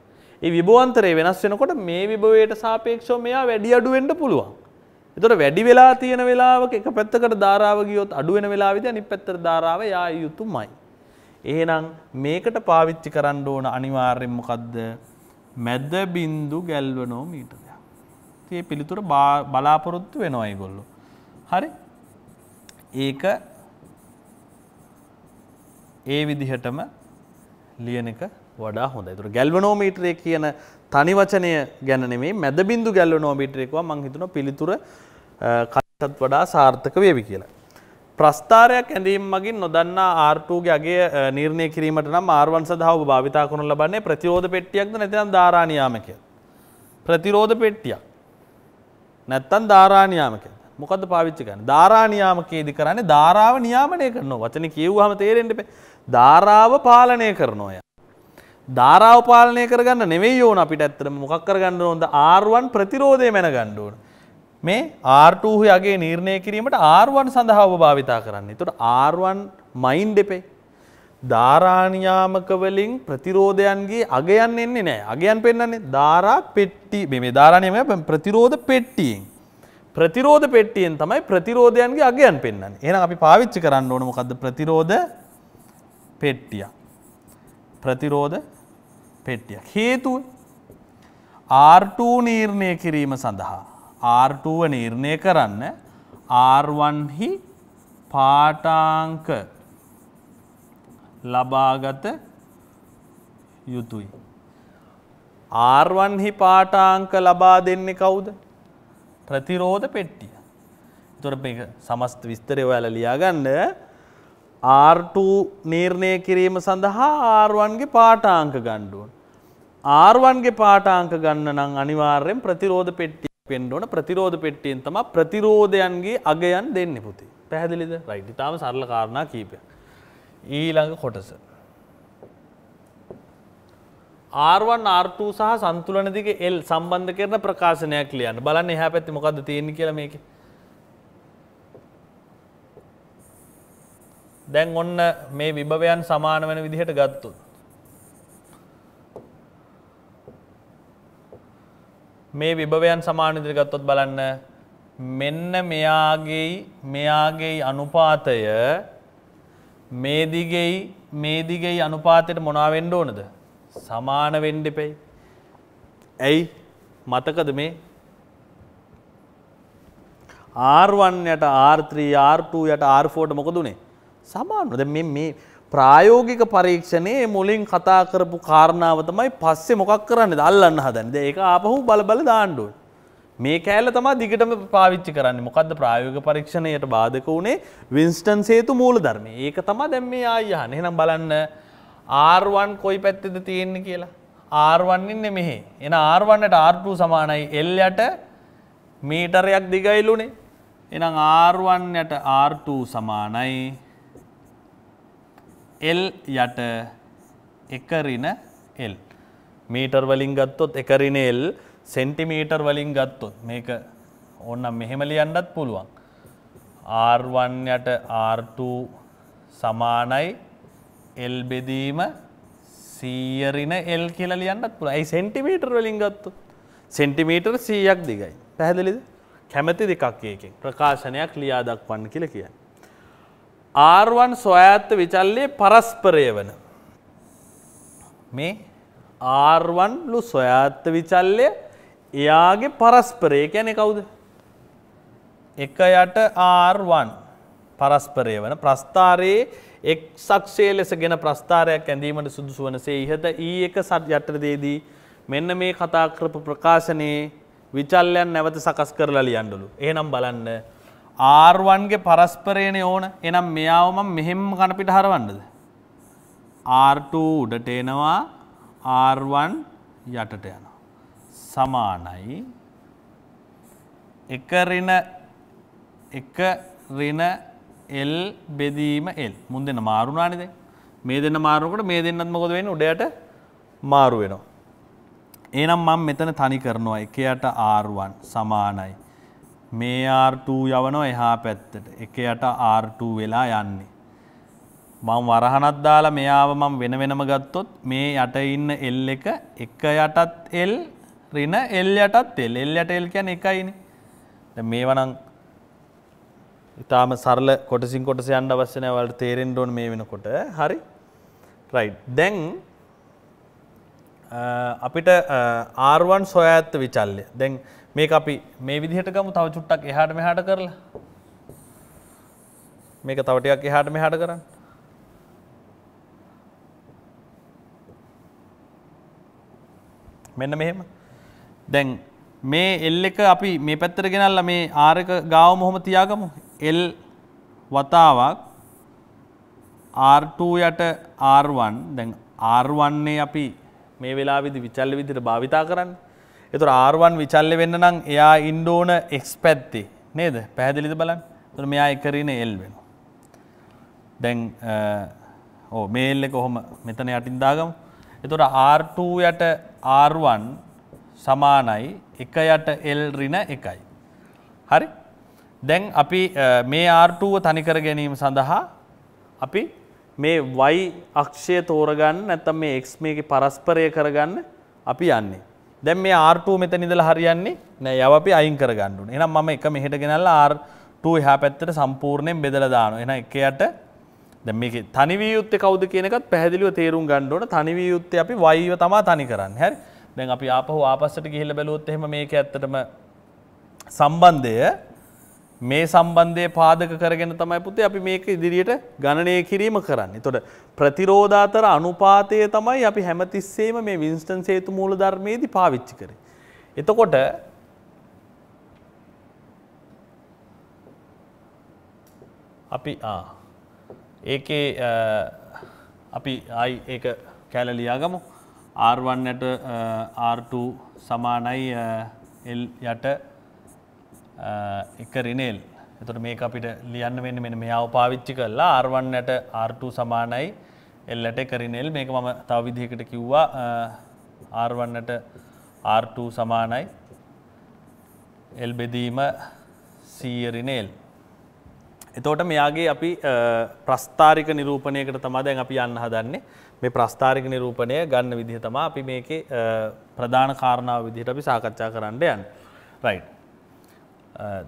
S3: ඒ විභව අන්තරය වෙනස් වෙනකොට මේ විභවයට සාපේක්ෂව මෙයා වැඩි අඩු වෙන්න පුළුවන්. ඒතකොට වැඩි වෙලා තියෙන වෙලාවක එක පැත්තකට ධාරාව ගියොත් අඩු වෙන වෙලාවෙදී අනිත් පැත්තට ධාරාව යා යුතුමයි. එහෙනම් මේකට පාවිච්චි කරන්න ඕන අනිවාර්යෙන් මොකද්ද? මැද බිඳු ගැල්වනෝමීටරයක්. ඉතින් මේ පිළිතුර බලාපොරොත්තු වෙනවා ඒගොල්ලෝ. හරි? ඒක ඒ විදිහටම ලියන එක වඩා හොඳ තුර ගැල්වනෝමීටරය කියන තනි වචනය ගැනනේ මැද බින්දු ගැල්වනෝමීටරයකවා මංහිතුන පිළිතුර කටත් වඩා සාර්ථක වේවි කියලා. ප්‍රස්ථාරයක් ඇඳීම් මගින් නොදන්නා ආර්ටූගේ අගේ නිර්ණය කිරීමට නම් ආර්වන් සදහව භාවිතා කරනු ලබන්නේ ප්‍රතිරෝධ පෙට්ටියක්ද නැතිනම් ධාරානියාමකය. ප්‍රතිරෝධ පෙට්ටියක්. නැත්තන් ධාරානියාමකය. මොකද පාවිච්චි කරන්න ධාරා නියාමකයේදී කරන්නේ ධාරාව නියාමනය කරනවා වචනේ කියවුවම තේරෙන්න එපා ධාරාව පාලනය කරනවා යා ධාරාව පාලනය කරගන්න නෙවෙයි ඕන අපිට ඇත්තටම මොකක් කරගන්න ඕනද R1 ප්‍රතිරෝධය මැනගන්න ඕන මේ R2 යගේ නිර්ණය කිරීමට R1 සඳහාව භාවිතා කරන්න. ඒතකොට R1 මයින්ඩ් එපේ ධාරානියාමක වලින් ප්‍රතිරෝධයන්ගේ අගයන් එන්නේ නැහැ. අගයන් පෙන්වන්නේ ධාරා පෙට්ටි මේ මේ ධාරානියම ප්‍රතිරෝධ පෙට්ටියෙන්. ප්‍රතිරෝධ පෙට්ටියෙන් තමයි ප්‍රතිරෝධයන්ගේ අගයන් පෙන්න්න එන අපි පාවිච්චි කරන්න ඕන මොකද ප්‍රතිරෝධ පෙට්ටිය ප්‍රතිරෝධ පෙට්ටිය හේතුව R2 නීර්ණය කිරීම සඳහා R2 නීර්ණය කරන්න R1 හි පාටාංක ලබාගත යුතුයි. ආර්වන්හි පාටාංක ලබා දෙන්නේ කවුද ප්‍රතිරෝධ පෙට්ටිය. තොර මේ සමස්ත විස්තරය ඔයාල ලියාගන්න R2 නිර්ණය කිරීම සඳහා R1ගේ පාටාංක ගණ්ඩුවන්. R1ගේ පාටාංක ගන්න නම් අනිවාර්යෙන් ප්‍රතිරෝධ පෙට්ටිය පෙන්ඩෝන ප්‍රතිරෝධ පෙට්ටියෙන් තම ප්‍රතිරෝධයන්ගේ අගයන් දෙන්න පුති. පැහැදිලිද රයිට් ඉතාම සරල කාරණා කීපය. ඊළඟ කොටස. R1 R2 සහ සන්තුලන දිග L සම්බන්ධ කරන ප්‍රකාශනයක් ලියන්න. බලන්න එහා පැත්තේ මොකද්ද තියෙන්නේ කියලා මේකේ. දැන් ඔන්න මේ විභවයන් සමාන වෙන විදිහට ගත්තොත්. මේ විභවයන් සමාන විදිහට ගත්තොත් බලන්න මෙන්න මෙයාගේ මෙයාගේ අනුපාතය මේ දිගෙයි මේ දිගෙයි අනුපාතයට මොනවා වෙන්න ඕනද? සමාන වෙන්ඩ එපැයි. ඇයි මතකද මේ ආර්වන්යට ආර්ත්‍රී ආර්ටූ යට ආර්ෆෝට මොකදුනේ සමානද මේ ප්‍රායෝගික පරීක්ෂණයේ මුලින් කතා කරපු කාරණාව තමයි පස්සේ මොකක් කරන්න දල්ලන්න හදන්න ඒක ආපහු බලබල දාණ්ඩුව. මේ කෑල්ල තමා දිගටම පාවිච්චි කරන්න මොකක්ද ප්‍රායෝගික පරීක්ෂණයට බාධක වුණේ වින්ස්ටන් සේතු මූල ධර්මය ඒක තමා දැම් මේ ආයහන එනම් බලන්න R1 කොයි පැත්තෙද තියෙන්නේ කියලා R1 ඉන්නේ මෙහි. එන R1ට R2 සමානයි L යට මීටරයක් දිගයිලුනේ. එහෙනම් R1 යට R2 සමානයි L යට එකරින L. මීටර් වලින් ගත්තොත් එකරින L සෙන්ටිමීටර් වලින් ගත්තොත් මේක ඕනනම් මෙහෙම ලියන්නත් පුළුවන්. R1 යට R2 සමානයි එල් බෙදීම සීයරින එල් කියලා ලියන්නත් පුළ ඇයි සෙන්ටිමීටර් වලින් ගත්තු සෙන්ටිමීටර් සීයක් දිගයි පැහැදිලිද කැමැති දෙකක් ඒකෙන් ප්‍රකාශනයක් ලියා දක්වන්න කියල කියන්න. ආර්වන් සොයාත්ත විචල්ලේ පරස්පරය වන මේ ආර්වන්ලු සොයාත්ත විචල්ලය එයාගේ පරස්පරය කැනෙ කවුද එක යට ආර්වන් පරස්පරය වන ප්‍රස්ථාරයේ එක් සක්ෂය ලෙසගෙන ප්‍රස්ථාරයක් ඇඳීමට සුදුසු වනසේ ඉහත ඒ එක සත් යටරදේදී මෙන්න මේ කතා කරපු ප්‍රකාශනයේ විචල්ලයන් නැවත සකස් කරලා ලියන්ඩලු. එහනම් බලන්න ආර්වන්ගේ පරස්පරයන ඕන එනම් මෙයාවම මෙහෙම කණපිට හරවන්නද. R2 උඩට එනවා R1 යටට යන. සමානයි එක රින එක රින එල් බෙදීම එල් මුන් දෙන්න මාරුණානිද මේ දෙන්න මාරුවකට මේ දෙන්නත් මොකද වෙන්නේ උඩයට මාරු වෙනවා එහෙනම් මම මෙතන තනි කරනවා එකයට R1 සමානයි මේ R2 යවනවා එහා පැත්තට එකයට R2 වෙලා යන්නේ මං වරහනක් දාලා මෙයාව මම වෙන වෙනම ගත්තොත් මේ යට ඉන්න L එක එක යටත් L ඍණ L යටත් L L යට L කියන්නේ එකයිනේ. දැන් මේවා නම් ඉතාම සරල කොටසින් කොටස යන්න අවශ්‍යනය වලට තේරෙන් ඩොන් මේ වෙනකොට හරි රයි් දැන් අපිට ආර්වන් සොය ඇත්ත විචල්ලය දැන් මේ අපි මේ විදිහට ගමු තව චුට්ටක් එහට මෙහට කරලා මේක තවටයක් එහට මෙහට කරන්න මෙන්න මෙහෙම දැන් මේ එල්ල එක අපි මේ පැත්තර ගෙනල්ල මේ ආරක ගාව මොහොම තියාගමු L වතාවක් R2 යට R1 දැන් R1න්නේ අපි මේ වෙලාවිදි විචල්ල විදිට භාවිතා කරන්න. එතුර R1 විචල්ල වෙන්න නම් එයා ඉන්ඩෝන එක්ස් පැත්තේ නේද පැහැදිලිද බලන් තුර මෙයා එකරන එල් වෙන. දැන් ඕ මේල්ලෙ කොහොම මෙතන යටින් දාගම. එතුර R2 යට R1 සමානයි එක යට එල් රින එකයි. හරි? දැන් අපි මේ ආර්ටුව තනිකර ගැනීම සඳහා අපි මේ වයි අක්ෂය තෝරගන්න නැත්තම් මේ එක්ස් මේක පරස්පරය කරගන්න අපි යන්නේ. දැන් මේ R2 මෙතන ඉඳලා හරියන්නේ නෑ යව අපි අයින් කරගන්න ඕනේ. එහෙනම් මම එක මෙහෙට ගෙනල්ලා R2 එහා පැත්තට සම්පූර්ණයෙන් බෙදලා දානවා. එහෙනම් එක යට දැන් මේකේ තනි වී යුත්තේ කවුද කියන එකත් පැහැදිලිව තේරුම් ගන්න ඕන. තනි වී යුත්තේ අපි y ව තමයි තනි කරන්නේ. හරි. දැන් අපි ආපහු ආපස්සට ගිහිල්ලා බැලුවොත් එහෙම මේක ඇත්තටම සම්බන්ධය මේ සම්බන්ධය පාදක කරගෙන තමයි පුතේ අපි මේක ඉදිරියට ගණනය කිරීම කරන්නේ. එතකොට ප්‍රතිරෝධාතර අනුපාතය තමයි අපි හැමතිස්සෙම මේ වින්ස්ටන් සේතු මූලධර්මයේදී පාවිච්චි කරේ. එතකොට අපි ආ ඒකේ අපි ආයි ඒක කැල ලියාගමු R1 යට R2 සමානයි L යට එක රිනේල් එතුට මේ අපිට ලියන්න වෙන්න මෙ මෙයාව පාවිච්චි කරලා ආර්වන්නට ආර්ටු සමානයි එල්ලට කරිනෙල් මේක මම තවවිදිහකට කිව්වා ආර්වන්නට ආර්ටු සමානයි එල් බෙදීම සීරිනේල් එතෝට මෙයාගේ අපි ප්‍රස්ථාරික නිරූපණයකට තමා දැන් අපි යන්න හදන්නේ මේ ප්‍රස්ථාරික නිරූපණය ගන්න විදිහ තමා අපි මේකේ ප්‍රධාන කාරණාව විදිහට අපි සාකච්ඡා කරන්න යන්න රයිට්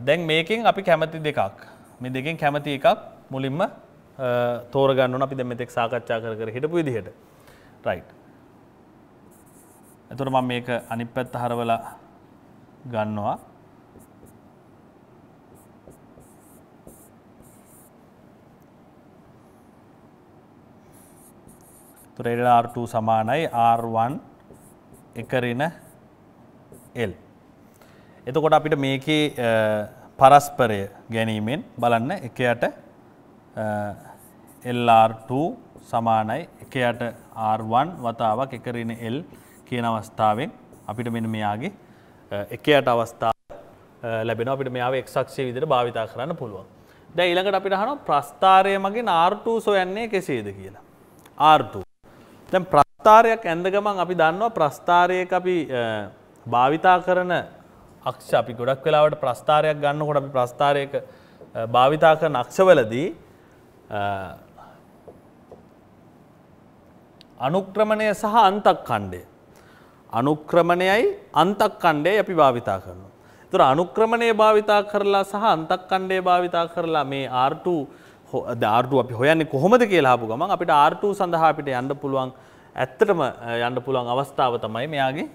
S3: දැන් මේකින් අපි කැමති දෙකක් මේ දෙකින් කැමති එකක් මුලින්ම තෝරගන්න අපි දැ මෙතෙක් සාකච්ඡා කර කර හිටපු විදිහට රයි් එතුර මම මේක අනිපැත් හරවලා ගන්නවා තුරේඩ R2 සමානයි R1 එකරින L එතකොට අපිට මේකේ පරස්පරය ගැනීමෙන් බලන්න එකයට LR2 සමානයි එකයට R1 වතාවක් එකරින L කියන අවස්ථාවෙන් අපිට මෙන්න මෙයාගේ එකයට අවස්ථාව ලැබෙන අපිට මෙයාව එක්සක්ෂය විදිහට භාවිතා කරන්න පුළුවන්. දැන් ඊළඟට අපිට අහනවා ප්‍රස්ථාරය මගින් R2 සොයන්නේ කෙසේද කියලා. R2. දැන් ප්‍රස්ථාරයක් ඇඳ ගමන් අපි දන්නවා ප්‍රස්ථාරයක අපි භාවිතා කරන අක්ෂ අපි ගොඩක් වෙලාවට ප්‍රස්ථාරයක් ගන්නකොට අපි ප්‍රස්ථාරයක භාවිතා කරන අක්ෂවලදී අනුක්‍රමණය සහ අන්තක් කණ්ඩය. අනුක්‍රමණයයි අන්තක් කණ්ඩේ අපි භාවිතා කරනවා. තුර අනුක්‍රමණය භාවිතා කරලා සහ අන්තක් කණ්ඩේ භාවිතා කරලා මේ ආර්ටු ධාර්ඩු අපි හොයන්නේ කොහොමද කියලාපු ගමන් අපිට ආර්ටු සඳහා අපිට යන්න පුළුවන් ඇත්තටම යන්න පුළුවන් අවස්ථාව තමයි මෙයාගේ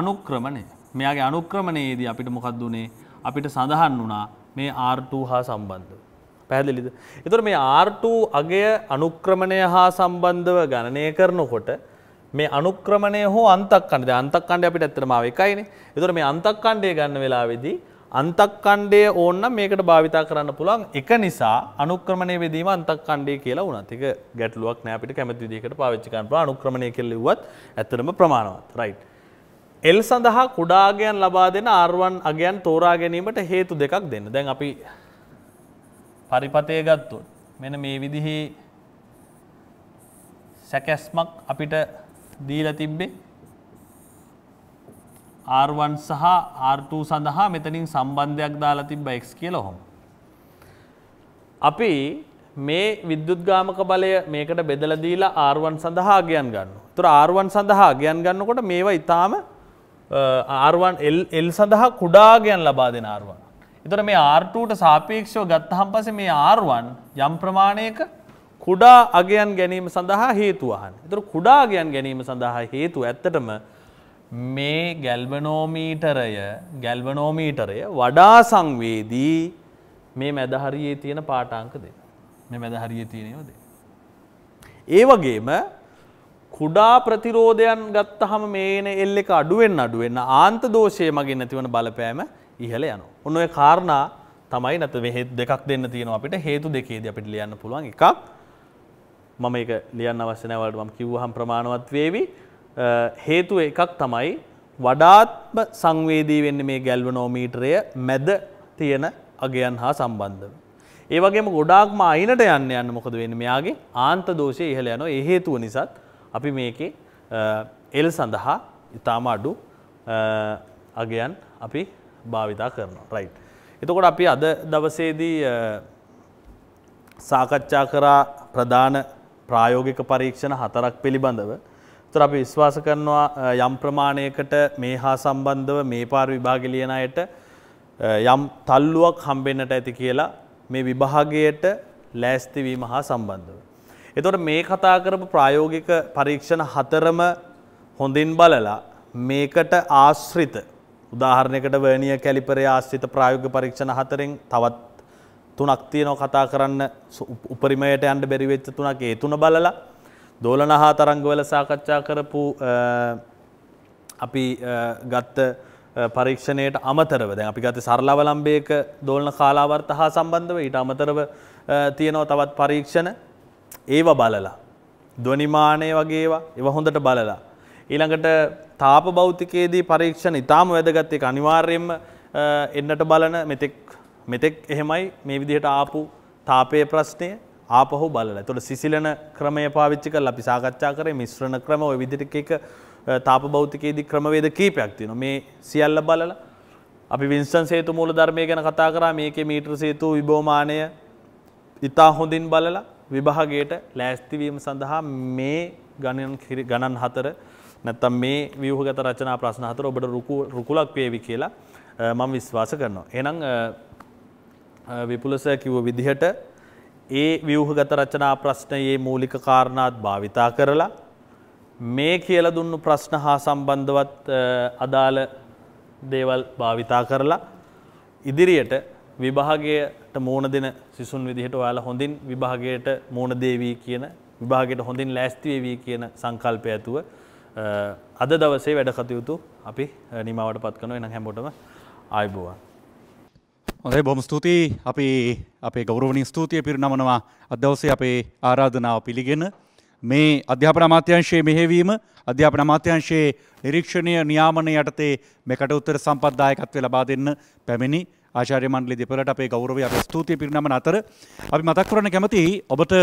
S3: අනුක්‍රමණය. මෙයාගේ අනුක්‍රමණයේදී අපිට මොකක්ද වුණේ අපිට සඳහන් වුණා මේ R2 හා සම්බන්ධ. පැහැදිලිද? ඒතර මේ R2 අගය අනුක්‍රමණය හා සම්බන්ධව ගණනය කරනකොට මේ අනුක්‍රමණය හෝ අන්තක්කණ්ඩ. දැන් අන්තක්කණ්ඩය අපිට ඇත්තටම ආව එකයිනේ. ඒතර මේ අන්තක්කණ්ඩය ගන්න වෙලාවේදී අන්තක්කණ්ඩය ඕන නම් මේකට භාවිතා කරන්න පුළුවන්. ඒක නිසා අනුක්‍රමණය වෙදීම අන්තක්කණ්ඩය කියලා වුණා. ඒක ගැටලුවක් නෑ අපිට කැමති විදිහකට පාවිච්චි කරන්න පුළුවන්. අනුක්‍රමණය කියලා ලිව්වත් ඇත්තටම ප්‍රමාණවත්. right. එල් සඳහා කුඩාගයන් ලබා දෙන ආර්වන් අගයන් තෝරා ගැනීමට හේතු දෙකක් දෙන්න. දැන් අපි පරිපතය ගත්තොත් මෙන්න මේ විදිහේ සැකැස්මක් අපිට දීලා තිබ්බේ R1 සහ R2 සඳහා මෙතනින් සම්බන්ධයක් දාලා තිබ්බා x කියලා ඔහොම. අපි මේ විද්‍යුත්ගාමක බලය මේකට බෙදලා දීලා R1 සඳහා අගයන් ගන්නවා. ඒතර R1 සඳහා අගයන් ගන්නකොට මේවා ඊටාම ආර්වන් එල් සඳහා කුඩාගයන් ලබා දෙෙන ආර්වන්. එතොට මේ ආර්ටූට සාපේක්ෂව ගත්තහම් පස මේ ආර්වන් යම් ප්‍රමාණයක කුඩා අගයන් ගැනීම සඳහා හේතුවහන්. එතුර කුඩාගයන් ගැනීම සඳහා හේතු ඇත්තටම මේ ගැල්බනෝමීටරය ගැල්බනෝමීටරය වඩා සංවේදී මේ මැදහරියේ තියෙන පාටාංක දෙ. මෙ මැදහරියේ තියෙනවද. ඒ වගේම කුඩා ප්‍රතිරෝධයන් ගත්තහම මේන එල්ල එක අඩුවෙන් අඩුවෙන්න ආන්ත දෝෂය මගින් නැතිවන බලපෑම ඉහල යන. ඔන්න ඔය කාරණා තමයි නැත වෙහෙත් දෙකක් දෙන්න තියෙනවා අපිට හේතු දෙකේද අපිට ලියන්න පුළුවන් එකක් මම එක ලියන්න අවශ්‍යනෑවලට මම කිව්වහම් ප්‍රමාණවත් වේවි හේතුව එකක් තමයි වඩාත්ම සංවේදී වෙන්න මේ ගැල්වනෝමීටරය මැද තියෙන අගයන් හා සම්බන්ධව. ඒවගේම ගොඩාක්ම අයිනට යන්න යන්න මොකද වෙන මෙයාගේ ආන්ත දෝෂය ඉහල යනවා ඒ හේතුව නිසාත් අපි මේකේ එල් සඳහා ඉතාම අඩු අගයන් අපි භාවිතා කරනවා රයි්. එතකොට අපි අද දවසේදී සාකච්ඡා කරා ප්‍රධාන ප්‍රායෝගික පරීක්ෂණ හතරක් පිළිබඳව තුර අපි විශ්වාස කරනවා යම් ප්‍රමාණයකට මේ හා සම්බන්ධව මේ පාර විභාගලියන අයට යම් තල්ලුවක් හම්බෙන්නට ඇති කියලා මේ විභාගයට ලෑස්තිවීම හා සම්බන්ධව. එතකොට මේ කතා කරපු ප්‍රායෝගික පරීක්ෂණ හතරම හොඳින් බලලා මේකට ආශ්‍රිත උදාහරණයකට වර්නිය කැලිපරේ ආශ්‍රිත ප්‍රායෝගික පරීක්ෂණ හතරෙන් තවත් තුනක් තියෙනවා කතා කරන්න උපරිමයට යන්න බැරි වෙච්ච තුනක් ඒ තුන බලලා දෝලන හා තරංගවල සාකච්ඡා කරපු අපි ගත්ත පරීක්ෂණයට අමතරව දැන් අපි ගත්තේ සරල අවලම්බයක දෝලන කාලාවර්ත හා සම්බන්ධව ඊට අමතරව තියෙනවා තවත් පරීක්ෂණ ඒව බලලා. දොනිමානය වගේවා එව හොඳට බලලා. ඊළඟට තාප බෞතිකයේදී පරීක්ෂණ ඉතාම වැදගත්තේ අනිවාර්යෙන්ම එන්නට බලන මෙතෙක් මෙතෙක් එහෙමයි මේ විදිහට ආපු තාපය ප්‍රශ්නය ආපහු බලල තොට සිසිලන ක්‍රමය පාවිච්චික අපි සාකච්ඡා කරේ මිශ්‍රණ ක්‍රම ඔය විදිරික එක තාප බෞතිකයේදී ක්‍රමවේද කීපයක් තියෙන මේ සියල්ල බලල අපි විින්සන් සේතු මූල ධර්මය ගැන කතා කරා මේක මීට්‍ර සේතු විභෝමානය ඉතා හොඳින් බලලා විභාගයට ලෑස්තිවීම සඳහා මේ ගණන් ගණන් හතර නැත්තම් මේ ව්‍යුහගත රචනා ප්‍රශ්න හතර ඔබට රුකුලක් වේවි කියලා මම විශ්වාස කරනවා. එහෙනම් විපුලස කිව්ව විදිහට ඒ ව්‍යුහගත රචනා ප්‍රශ්නයේ මූලික කාරණාත් භාවිතා කරලා මේ කියලා දුන්නු ප්‍රශ්න හා සම්බන්ධවත් අදාළ දේවල් භාවිතා කරලා ඉදිරියට විභාගය මෝන දෙන සිසුන් විදිහට ඔයාලා හොඳින් විභාගයට මෝන දේවී කියන විභාගයට හොඳින් ලෑස්තිවේවී කියන සංකල්පය ඇතුව අද දවසේ වැඩ කටයුතු අපි නිමාවට පත් කනව එන හැමෝටම ආයිබෝවන්.
S1: හොඳයි බොහොම ස්තුතියි අපි අපේ ගෞරවනීය ස්තුතිය පිරිනමනවා අද දවසේ අපේ ආරාධනාව පිළිගෙන මේ අධ්‍යාපන අමාත්‍යංශයේ මෙහෙවීම අධ්‍යාපන අමාත්‍යංශයේ නිරීක්ෂණය නියාමන යටතේ මේ කටයුත්තට සම්පත් දායකත්වය ලබා දෙන්න පැමිණි ආචාරය මණ්ඩලි දෙපළට අපේ ගෞරවය අපේ ස්තුතිය පිරිනමන අතර අපි මතක් කරන්න කැමති ඔබට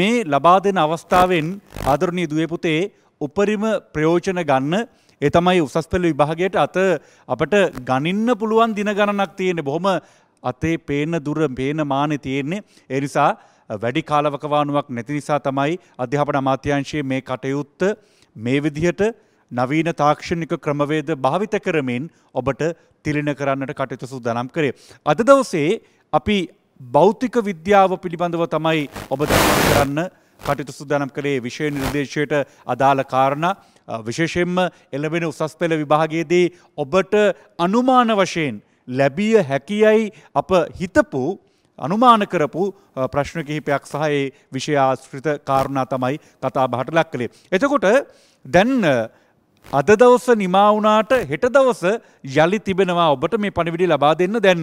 S1: මේ ලබා දෙන අවස්ථාවෙන් ආදරණීය දුවේ පුතේ උපරිම ප්‍රයෝජන ගන්න ඒ තමයි උසස් පෙළ විභාගයට අත අපට ගණින්න පුළුවන් දින ගණනක් තියෙන්නේ බොහොම අතේ පේන දුර පේන මානෙ තියෙන්නේ ඒ නිසා වැඩි කාලවකවානුවක් නැති නිසා තමයි අධ්‍යාපන අමාත්‍යංශයේ මේ කටයුත්ත මේ විදිහට නවීන තාක්ෂණික ක්‍රමවේද භාවිත කරමින් ඔබට තිලින කරන්නට කටයුතු සූදානම් කරේ. අද දවසේ අපි භෞතික විද්‍යාව පිළිබඳව තමයි ඔබ දැනුවත් කරන්න කටයුතු සූදානම් කරේ විෂය නිර්දේශයට අදාළ කාරණා විශේෂයෙන්ම එළඹෙන උසස් පෙළ විභාගයේදී ඔබට අනුමාන වශයෙන් ලැබිය හැකියයි අප හිතපු අනුමාන කරපු ප්‍රශ්න කිහිපයක් සහ ඒ විෂය ආශ්‍රිත කාරණා තමයි කතා බහට ලක් කළේ. එතකොට දැන් අද දවස නිමා වුණාට හෙට දවස යළි තිබෙනවා ඔබට මේ පණිවිඩය ලබා දෙන්න දැන්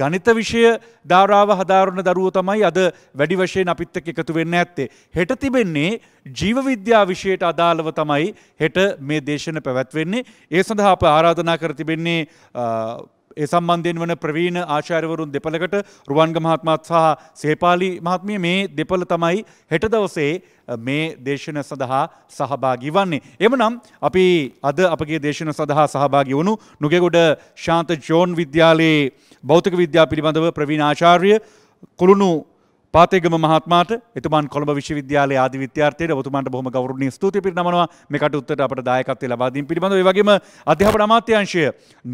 S1: ගණිත විෂය ධාරාව හදාරන දරුවෝ තමයි අද වැඩි වශයෙන් අපිත් එක්ක එකතු වෙන්න ඇත්තේ. හෙට තිබෙන්නේ ජීව විද්‍යා විෂයට අදාළව තමයි හෙට මේ දේශන පැවැත්වෙන්නේ. ඒ සඳහා අප ආරාධනා කර තිබෙන්නේ ඒ සම්බන්ධයෙන් වන ප්‍රවීණ ආචාර්යවරුන් දෙපළකට රුවන්ග මහත්මත් සහ සේපාලි මහත්මිය මේ දෙපළ තමයි හෙට දවසේ මේ දේශන සඳහා සහභාගී වන්නේ. එමනම් අපි අද අපගේ දේශන සඳහා සහභාගී වුණු නුගෙගොඩ ශාන්ත ජෝන් විද්‍යාලයේ භෞතික විද්‍යා පිළිබඳව ප්‍රවීණ ආචාර්ය කුළුණු පාතේගම මහත්මාට එතුමන් කොළඹ විශ්වවිද්‍යාලය ආදි විද්‍යාර්ථයට ඔබතුමන්ට බොහොම ගෞරවනීය ස්තුතිය පිරිනමනවා මේ කටයුත්තට අපට දායකත්වය ලබා දීම පිළිබඳව ඒ වගේම අධ්‍යාපන අමාත්‍යාංශය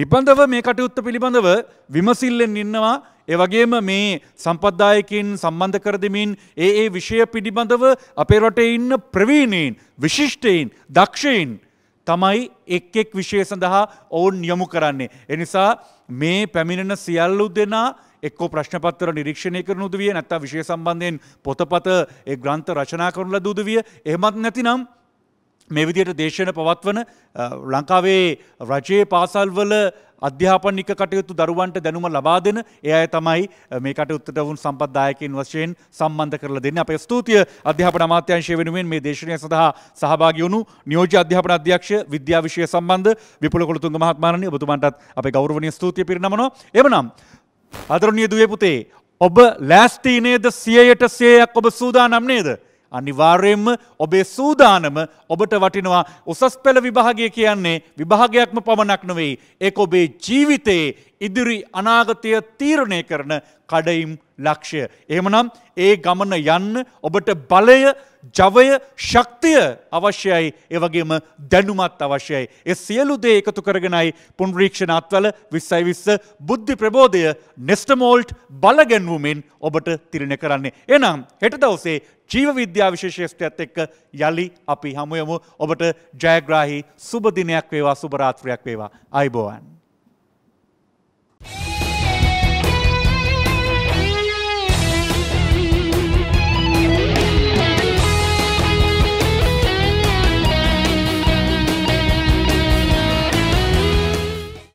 S1: නිබඳව මේ කටයුත්ත පිළිබඳව විමසිල්ලෙන් ඉන්නවා ඒ වගේම මේ සම්පත්දායකින් සම්බන්ධ කර දෙමින් ඒ ඒ විෂය පිළිබඳව අපේ රටේ ඉන්න ප්‍රවීණීන් විශිෂ්ටයින් දක්ෂයින් තමයි එක් එක් විෂය සඳහා ඔවුන් යොමු කරන්නේ එනිසා මේ පැමිණෙන සියල්ලු දෙනා එක්කෝ ප්‍රශ්නපත්තර නිරීක්ෂණය කරනු දුවිය නැත්තා විශය සම්බන්ධයෙන් පොතපත ඒ ග්‍රන්ථ රචනා කරනල දුදුවිය එහමත් නැතිනම් මේ විදියට දේශන පවත්වන ලංකාවේ රජයේ පාසල්වල අධ්‍යාපනික කටයුතු දරුවන්ට දැනුම ලබා දෙන ඒ අය තමයි මේ කටයුත්තට වුන් සම්පත්දායකින් වශයෙන් සම්බන්ධ කරලා දෙන්නේ. අපේ ස්තුතිය අධ්‍යාපන අමාත්‍යාංශය වෙනුවෙන් මේ දේශනය සඳහා සහභාගී වුණු නියෝජ්‍ය අධ්‍යාපන අධ්‍යක්ෂ විද්‍යා විෂය සම්බන්ධ විපුල කුලතුංග මහත්මයාණනි ඔබතුමන්ටත් අපේ ගෞරවනීය ස්තුතිය පිරිනමනවා. එවනම් අදරුණිය දුවේ පුතේ ඔබ ලෑස්ති නේද සියයට සියයක් ඔබ සූදානම් නේද? අනිවාර්යෙන්ම ඔබේ සූදානම ඔබට වටිනවා උසස් පෙළ විභාගය කියන්නේ විභාගයක්ම පමණක් නොවෙයි ඒක ඔබේ ජීවිතයේ ඉදිරි අනාගතය තීරණය කරන කඩයිම් ලක්ෂය. එහෙමනම් ඒ ගමන යන්න ඔබට බලය ජවය ශක්තිය අවශ්‍යයි ඒවගේම දැනුමත් අවශ්‍යයි. එ සියලුදේ එකතු කරගෙනයි පුන්රීක්ෂණත්වල විස්සයි විස්ස බුද්ධි ප්‍රබෝධය නෙස්ටමෝල්ට් බලගැන්වුමෙන් ඔබට තිරණ කරන්නේ. එනම් හෙට දවසේ ජීව විද්‍යා විශේෂේෂ්ටයත් එක්ක යළි අපි හමුයමු ඔබට ජයග්‍රාහි සුබදිනයක් වේවා සුභරාත්‍රයක් වේවා අයිබෝවන්.